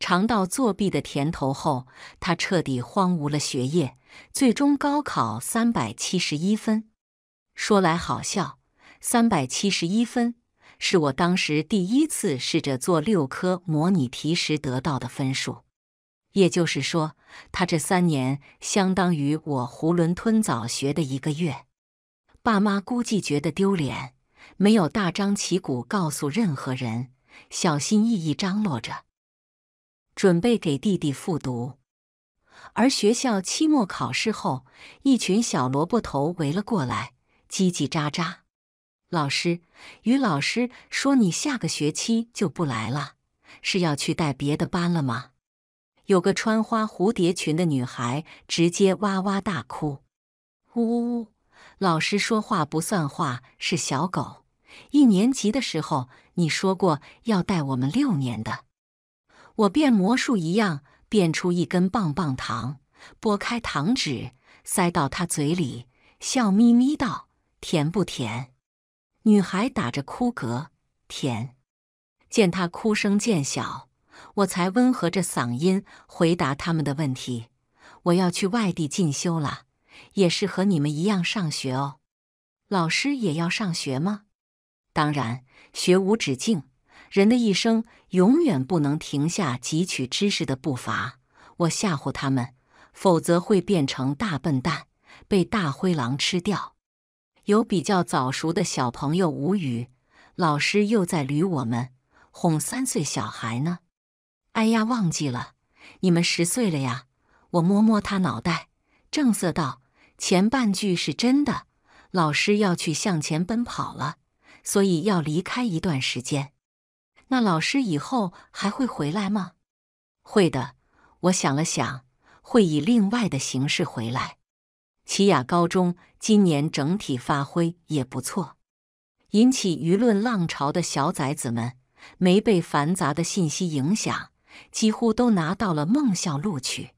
尝到作弊的甜头后，他彻底荒芜了学业，最终高考三百七十一分。说来好笑，三百七十一分是我当时第一次试着做六科模拟题时得到的分数，也就是说，他这三年相当于我囫囵吞枣学的一个月。爸妈估计觉得丢脸，没有大张旗鼓告诉任何人，小心翼翼张罗着准备给弟弟复读。而学校期末考试后，一群小萝卜头围了过来，叽叽喳喳。老师，于老师说你下个学期就不来了，是要去带别的班了吗？有个穿花蝴蝶裙的女孩直接哇哇大哭，呜呜。老师说话不算话，是小狗。一年级的时候，你说过要带我们六年的。我变魔术一样变出一根棒棒糖，剥开糖纸，塞到他嘴里，笑眯眯道：“甜不甜？”女孩打着哭嗝：“甜。”见她哭声渐小，我才温和着嗓音回答他们的问题：“我要去外地进修了。”也是和你们一样上学哦，老师也要上学吗？当然，学无止境，人的一生永远不能停下汲取知识的步伐。我吓唬他们，否则会变成大笨蛋，被大灰狼吃掉。有比较早熟的小朋友无语，老师又在捋我们，哄三岁小孩呢。哎呀，忘记了，你们十岁了呀！我摸摸他脑袋，正色道。前半句是真的，老师要去向前奔跑了，所以要离开一段时间。那老师以后还会回来吗？会的。我想了想，会以另外的形式回来。齐雅高中今年整体发挥也不错，引起舆论浪潮的小崽子们没被繁杂的信息影响，几乎都拿到了梦校录取。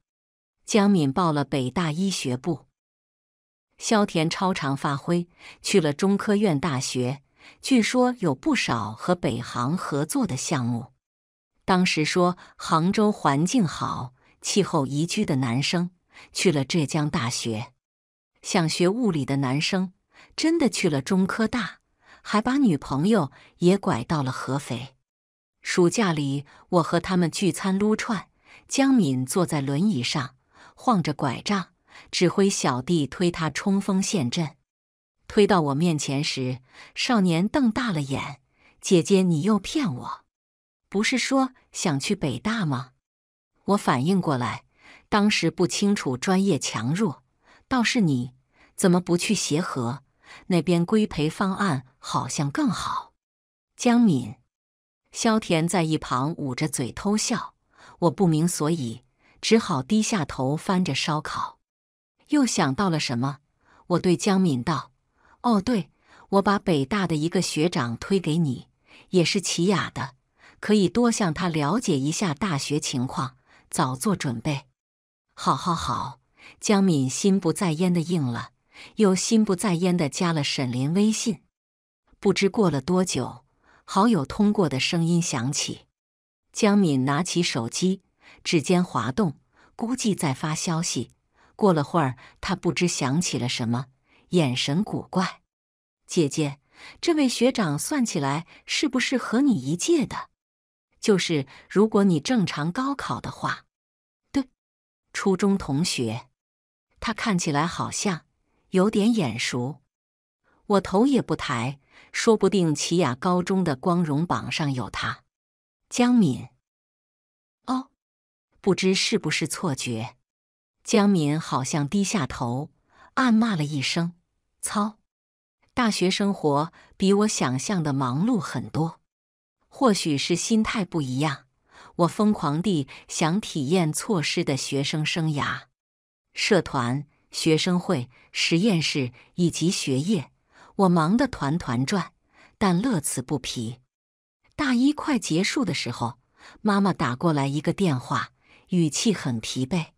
江敏报了北大医学部。萧田超常发挥，去了中科院大学，据说有不少和北航合作的项目。当时说杭州环境好，气候宜居的男生去了浙江大学，想学物理的男生真的去了中科大，还把女朋友也拐到了合肥。暑假里，我和他们聚餐撸串，江敏坐在轮椅上，晃着拐杖。指挥小弟推他冲锋陷阵，推到我面前时，少年瞪大了眼：“姐姐，你又骗我！不是说想去北大吗？”我反应过来，当时不清楚专业强弱，倒是你怎么不去协和？那边规培方案好像更好。江敏、萧田在一旁捂着嘴偷笑，我不明所以，只好低下头翻着烧烤。又想到了什么？我对江敏道：“哦，对，我把北大的一个学长推给你，也是齐雅的，可以多向他了解一下大学情况，早做准备。”“好，好，好。”江敏心不在焉的应了，又心不在焉的加了沈林微信。不知过了多久，好友通过的声音响起。江敏拿起手机，指尖滑动，估计在发消息。过了会儿，他不知想起了什么，眼神古怪。姐姐，这位学长算起来是不是和你一届的？就是如果你正常高考的话，对，初中同学，他看起来好像有点眼熟。我头也不抬，说不定齐雅高中的光荣榜上有他，江敏。哦，不知是不是错觉。江敏好像低下头，暗骂了一声：“操！”大学生活比我想象的忙碌很多。或许是心态不一样，我疯狂地想体验错失的学生生涯。社团、学生会、实验室以及学业，我忙得团团转，但乐此不疲。大一快结束的时候，妈妈打过来一个电话，语气很疲惫。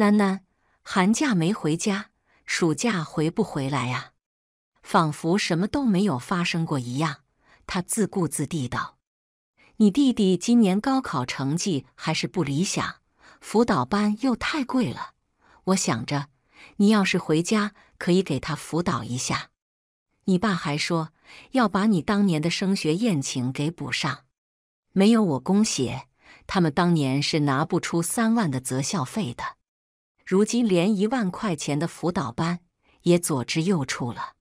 楠楠，寒假没回家，暑假回不回来呀？仿佛什么都没有发生过一样，他自顾自地道：“你弟弟今年高考成绩还是不理想，辅导班又太贵了。我想着，你要是回家，可以给他辅导一下。你爸还说要把你当年的升学宴请给补上，没有我供血，他们当年是拿不出三万的择校费的。”如今连一万块钱的辅导班也左支右绌了。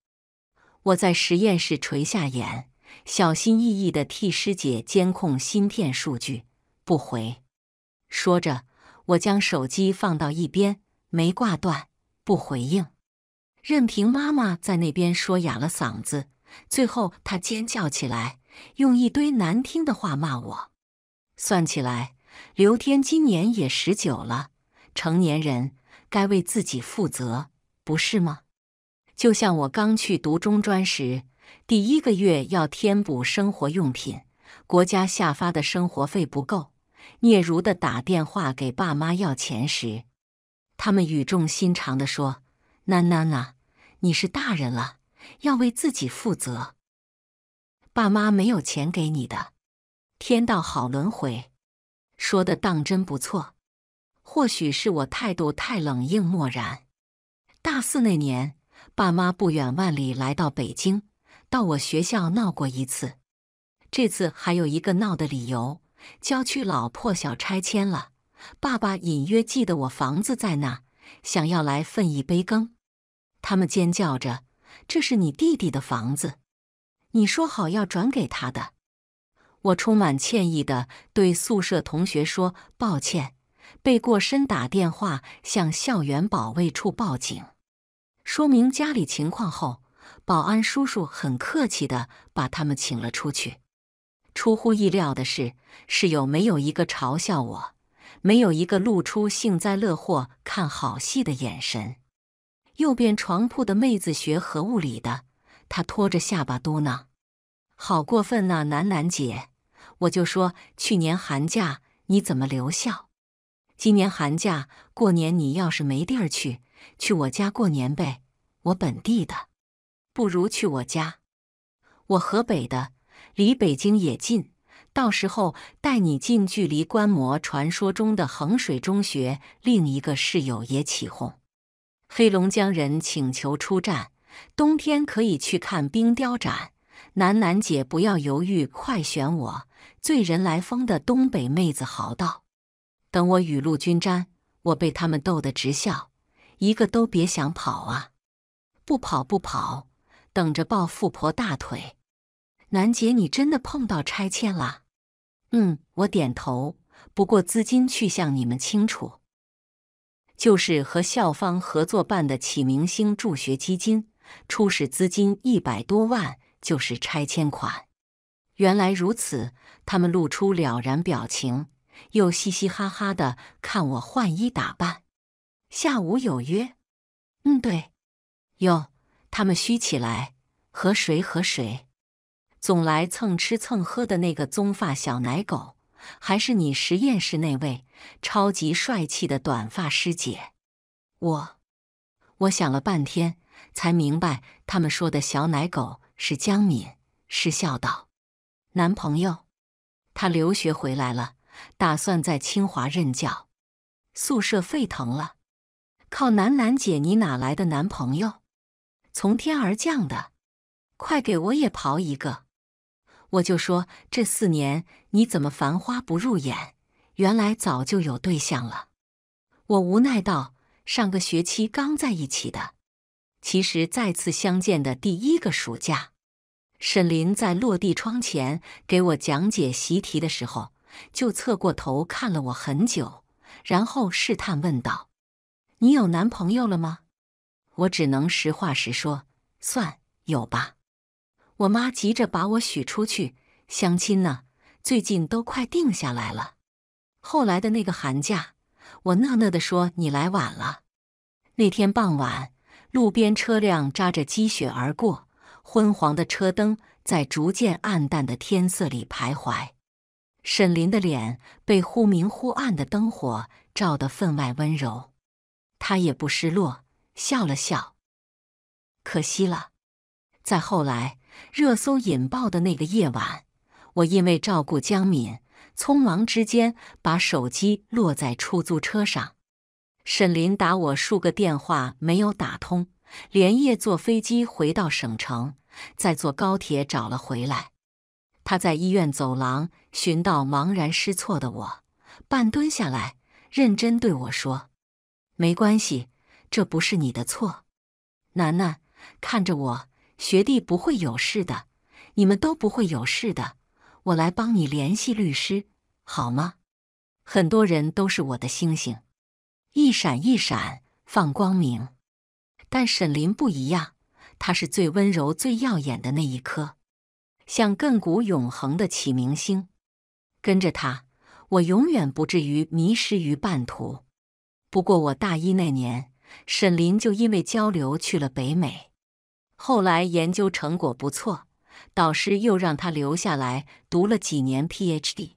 我在实验室垂下眼，小心翼翼地替师姐监控芯片数据，不回。说着，我将手机放到一边，没挂断，不回应。任凭妈妈在那边说哑了嗓子，最后她尖叫起来，用一堆难听的话骂我。算起来，刘天今年也十九了，成年人。该为自己负责，不是吗？就像我刚去读中专时，第一个月要添补生活用品，国家下发的生活费不够，嗫如的打电话给爸妈要钱时，他们语重心长地说：“囡囡啊，你是大人了，要为自己负责。爸妈没有钱给你的。”天道好轮回，说的当真不错。或许是我态度太冷硬漠然。大四那年，爸妈不远万里来到北京，到我学校闹过一次。这次还有一个闹的理由：郊区老破小拆迁了，爸爸隐约记得我房子在那，想要来分一杯羹。他们尖叫着：“这是你弟弟的房子，你说好要转给他的。”我充满歉意地对宿舍同学说：“抱歉。”背过身打电话向校园保卫处报警，说明家里情况后，保安叔叔很客气的把他们请了出去。出乎意料的是，室友没有一个嘲笑我，没有一个露出幸灾乐祸看好戏的眼神。右边床铺的妹子学核物理的，她拖着下巴嘟囔：“好过分啊，楠楠姐，我就说去年寒假你怎么留校？”今年寒假过年，你要是没地儿去，去我家过年呗。我本地的，不如去我家。我河北的，离北京也近，到时候带你近距离观摩传说中的衡水中学。另一个室友也起哄，黑龙江人请求出战，冬天可以去看冰雕展。楠楠姐不要犹豫，快选我！醉人来风的东北妹子嚎道。等我雨露均沾，我被他们逗得直笑，一个都别想跑啊！不跑不跑，等着抱富婆大腿。南姐，你真的碰到拆迁了？嗯，我点头。不过资金去向你们清楚，就是和校方合作办的启明星助学基金，初始资金一百多万，就是拆迁款。原来如此，他们露出了然表情。又嘻嘻哈哈的看我换衣打扮。下午有约，嗯对，哟，他们虚起来和谁和谁？总来蹭吃蹭喝的那个棕发小奶狗，还是你实验室那位超级帅气的短发师姐？我，我想了半天才明白，他们说的小奶狗是江敏。失笑道：“男朋友，他留学回来了。”打算在清华任教，宿舍沸腾了。靠，楠楠姐，你哪来的男朋友？从天而降的！快给我也刨一个！我就说这四年你怎么繁花不入眼，原来早就有对象了。我无奈道：“上个学期刚在一起的，其实再次相见的第一个暑假，沈林在落地窗前给我讲解习题的时候。”就侧过头看了我很久，然后试探问道：“你有男朋友了吗？”我只能实话实说，算有吧。我妈急着把我许出去，相亲呢，最近都快定下来了。后来的那个寒假，我讷讷地说：“你来晚了。”那天傍晚，路边车辆扎着积雪而过，昏黄的车灯在逐渐暗淡的天色里徘徊。沈林的脸被忽明忽暗的灯火照得分外温柔，他也不失落，笑了笑。可惜了。再后来，热搜引爆的那个夜晚，我因为照顾江敏，匆忙之间把手机落在出租车上。沈林打我数个电话没有打通，连夜坐飞机回到省城，再坐高铁找了回来。他在医院走廊寻到茫然失措的我，半蹲下来，认真对我说：“没关系，这不是你的错。”楠楠看着我，学弟不会有事的，你们都不会有事的。我来帮你联系律师，好吗？很多人都是我的星星，一闪一闪放光明，但沈林不一样，他是最温柔、最耀眼的那一颗。像亘古永恒的启明星，跟着他，我永远不至于迷失于半途。不过我大一那年，沈林就因为交流去了北美，后来研究成果不错，导师又让他留下来读了几年 PhD。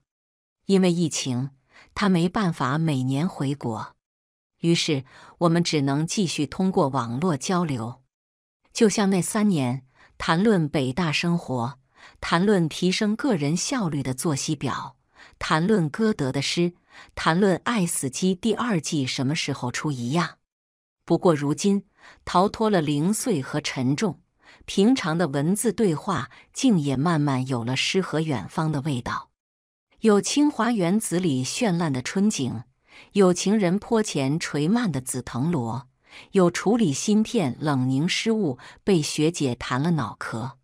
因为疫情，他没办法每年回国，于是我们只能继续通过网络交流。就像那三年谈论北大生活。谈论提升个人效率的作息表，谈论歌德的诗，谈论《爱死机》第二季什么时候出一样。不过如今逃脱了零碎和沉重，平常的文字对话竟也慢慢有了诗和远方的味道。有清华园子里绚烂的春景，有情人坡前垂蔓的紫藤萝，有处理芯片冷凝失误被学姐弹了脑壳。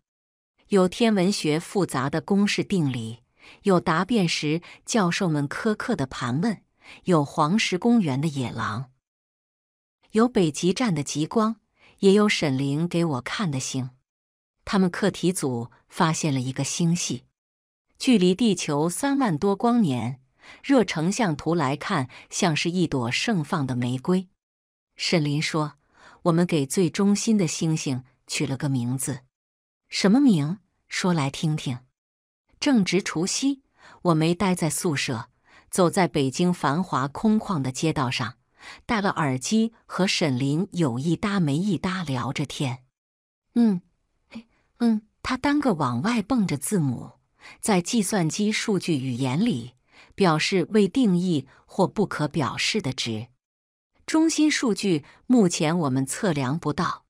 有天文学复杂的公式定理，有答辩时教授们苛刻的盘问，有黄石公园的野狼，有北极站的极光，也有沈林给我看的星。他们课题组发现了一个星系，距离地球三万多光年。热成像图来看，像是一朵盛放的玫瑰。沈林说：“我们给最中心的星星取了个名字。”什么名？说来听听。正值除夕，我没待在宿舍，走在北京繁华空旷的街道上，戴了耳机，和沈林有一搭没一搭聊着天。嗯，嗯，他单个往外蹦着字母，在计算机数据语言里，表示未定义或不可表示的值。中心数据目前我们测量不到。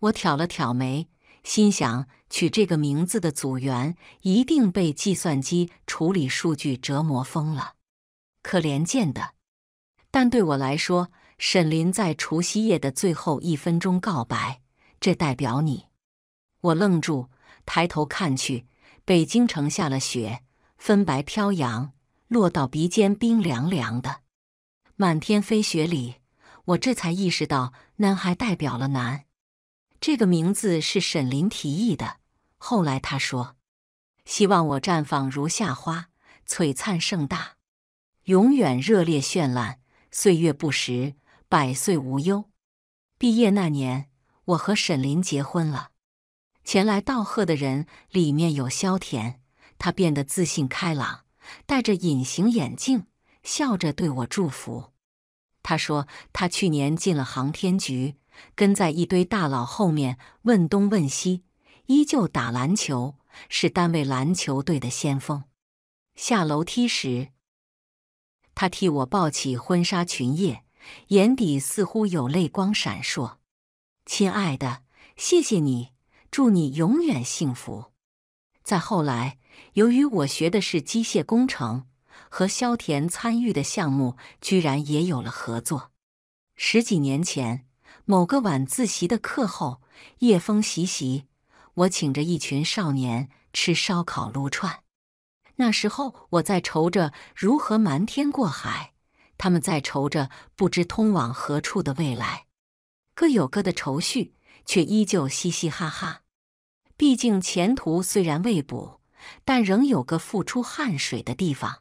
我挑了挑眉。心想取这个名字的组员一定被计算机处理数据折磨疯了，可怜见的。但对我来说，沈林在除夕夜的最后一分钟告白，这代表你。我愣住，抬头看去，北京城下了雪，纷白飘扬，落到鼻尖冰凉凉的。满天飞雪里，我这才意识到，男孩代表了男。这个名字是沈林提议的。后来他说：“希望我绽放如夏花，璀璨盛大，永远热烈绚烂，岁月不时，百岁无忧。”毕业那年，我和沈林结婚了。前来道贺的人里面有萧田，他变得自信开朗，戴着隐形眼镜，笑着对我祝福。他说他去年进了航天局。跟在一堆大佬后面问东问西，依旧打篮球，是单位篮球队的先锋。下楼梯时，他替我抱起婚纱裙叶，眼底似乎有泪光闪烁。亲爱的，谢谢你，祝你永远幸福。再后来，由于我学的是机械工程，和萧田参与的项目居然也有了合作。十几年前。某个晚自习的课后，夜风习习，我请着一群少年吃烧烤撸串。那时候我在愁着如何瞒天过海，他们在愁着不知通往何处的未来，各有各的愁绪，却依旧嘻嘻哈哈。毕竟前途虽然未卜，但仍有个付出汗水的地方。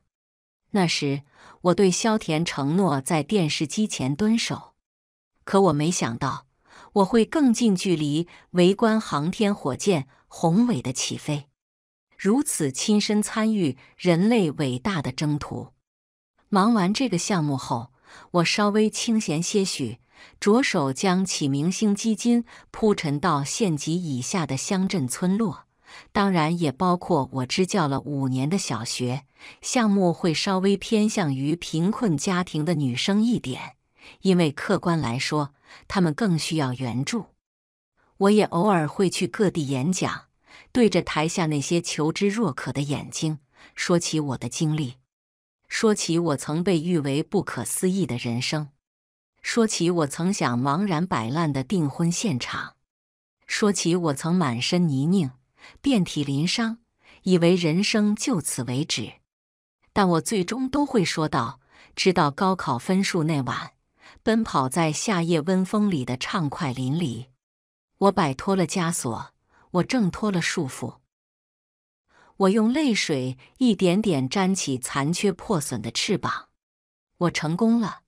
那时我对萧田承诺，在电视机前蹲守。可我没想到，我会更近距离围观航天火箭宏伟的起飞，如此亲身参与人类伟大的征途。忙完这个项目后，我稍微清闲些许，着手将启明星基金铺陈到县级以下的乡镇村落，当然也包括我支教了五年的小学。项目会稍微偏向于贫困家庭的女生一点。因为客观来说，他们更需要援助。我也偶尔会去各地演讲，对着台下那些求知若渴的眼睛，说起我的经历，说起我曾被誉为不可思议的人生，说起我曾想茫然摆烂的订婚现场，说起我曾满身泥泞、遍体鳞伤，以为人生就此为止。但我最终都会说到，直到高考分数那晚。奔跑在夏夜温风里的畅快淋漓，我摆脱了枷锁，我挣脱了束缚，我用泪水一点点粘起残缺破损的翅膀，我成功了。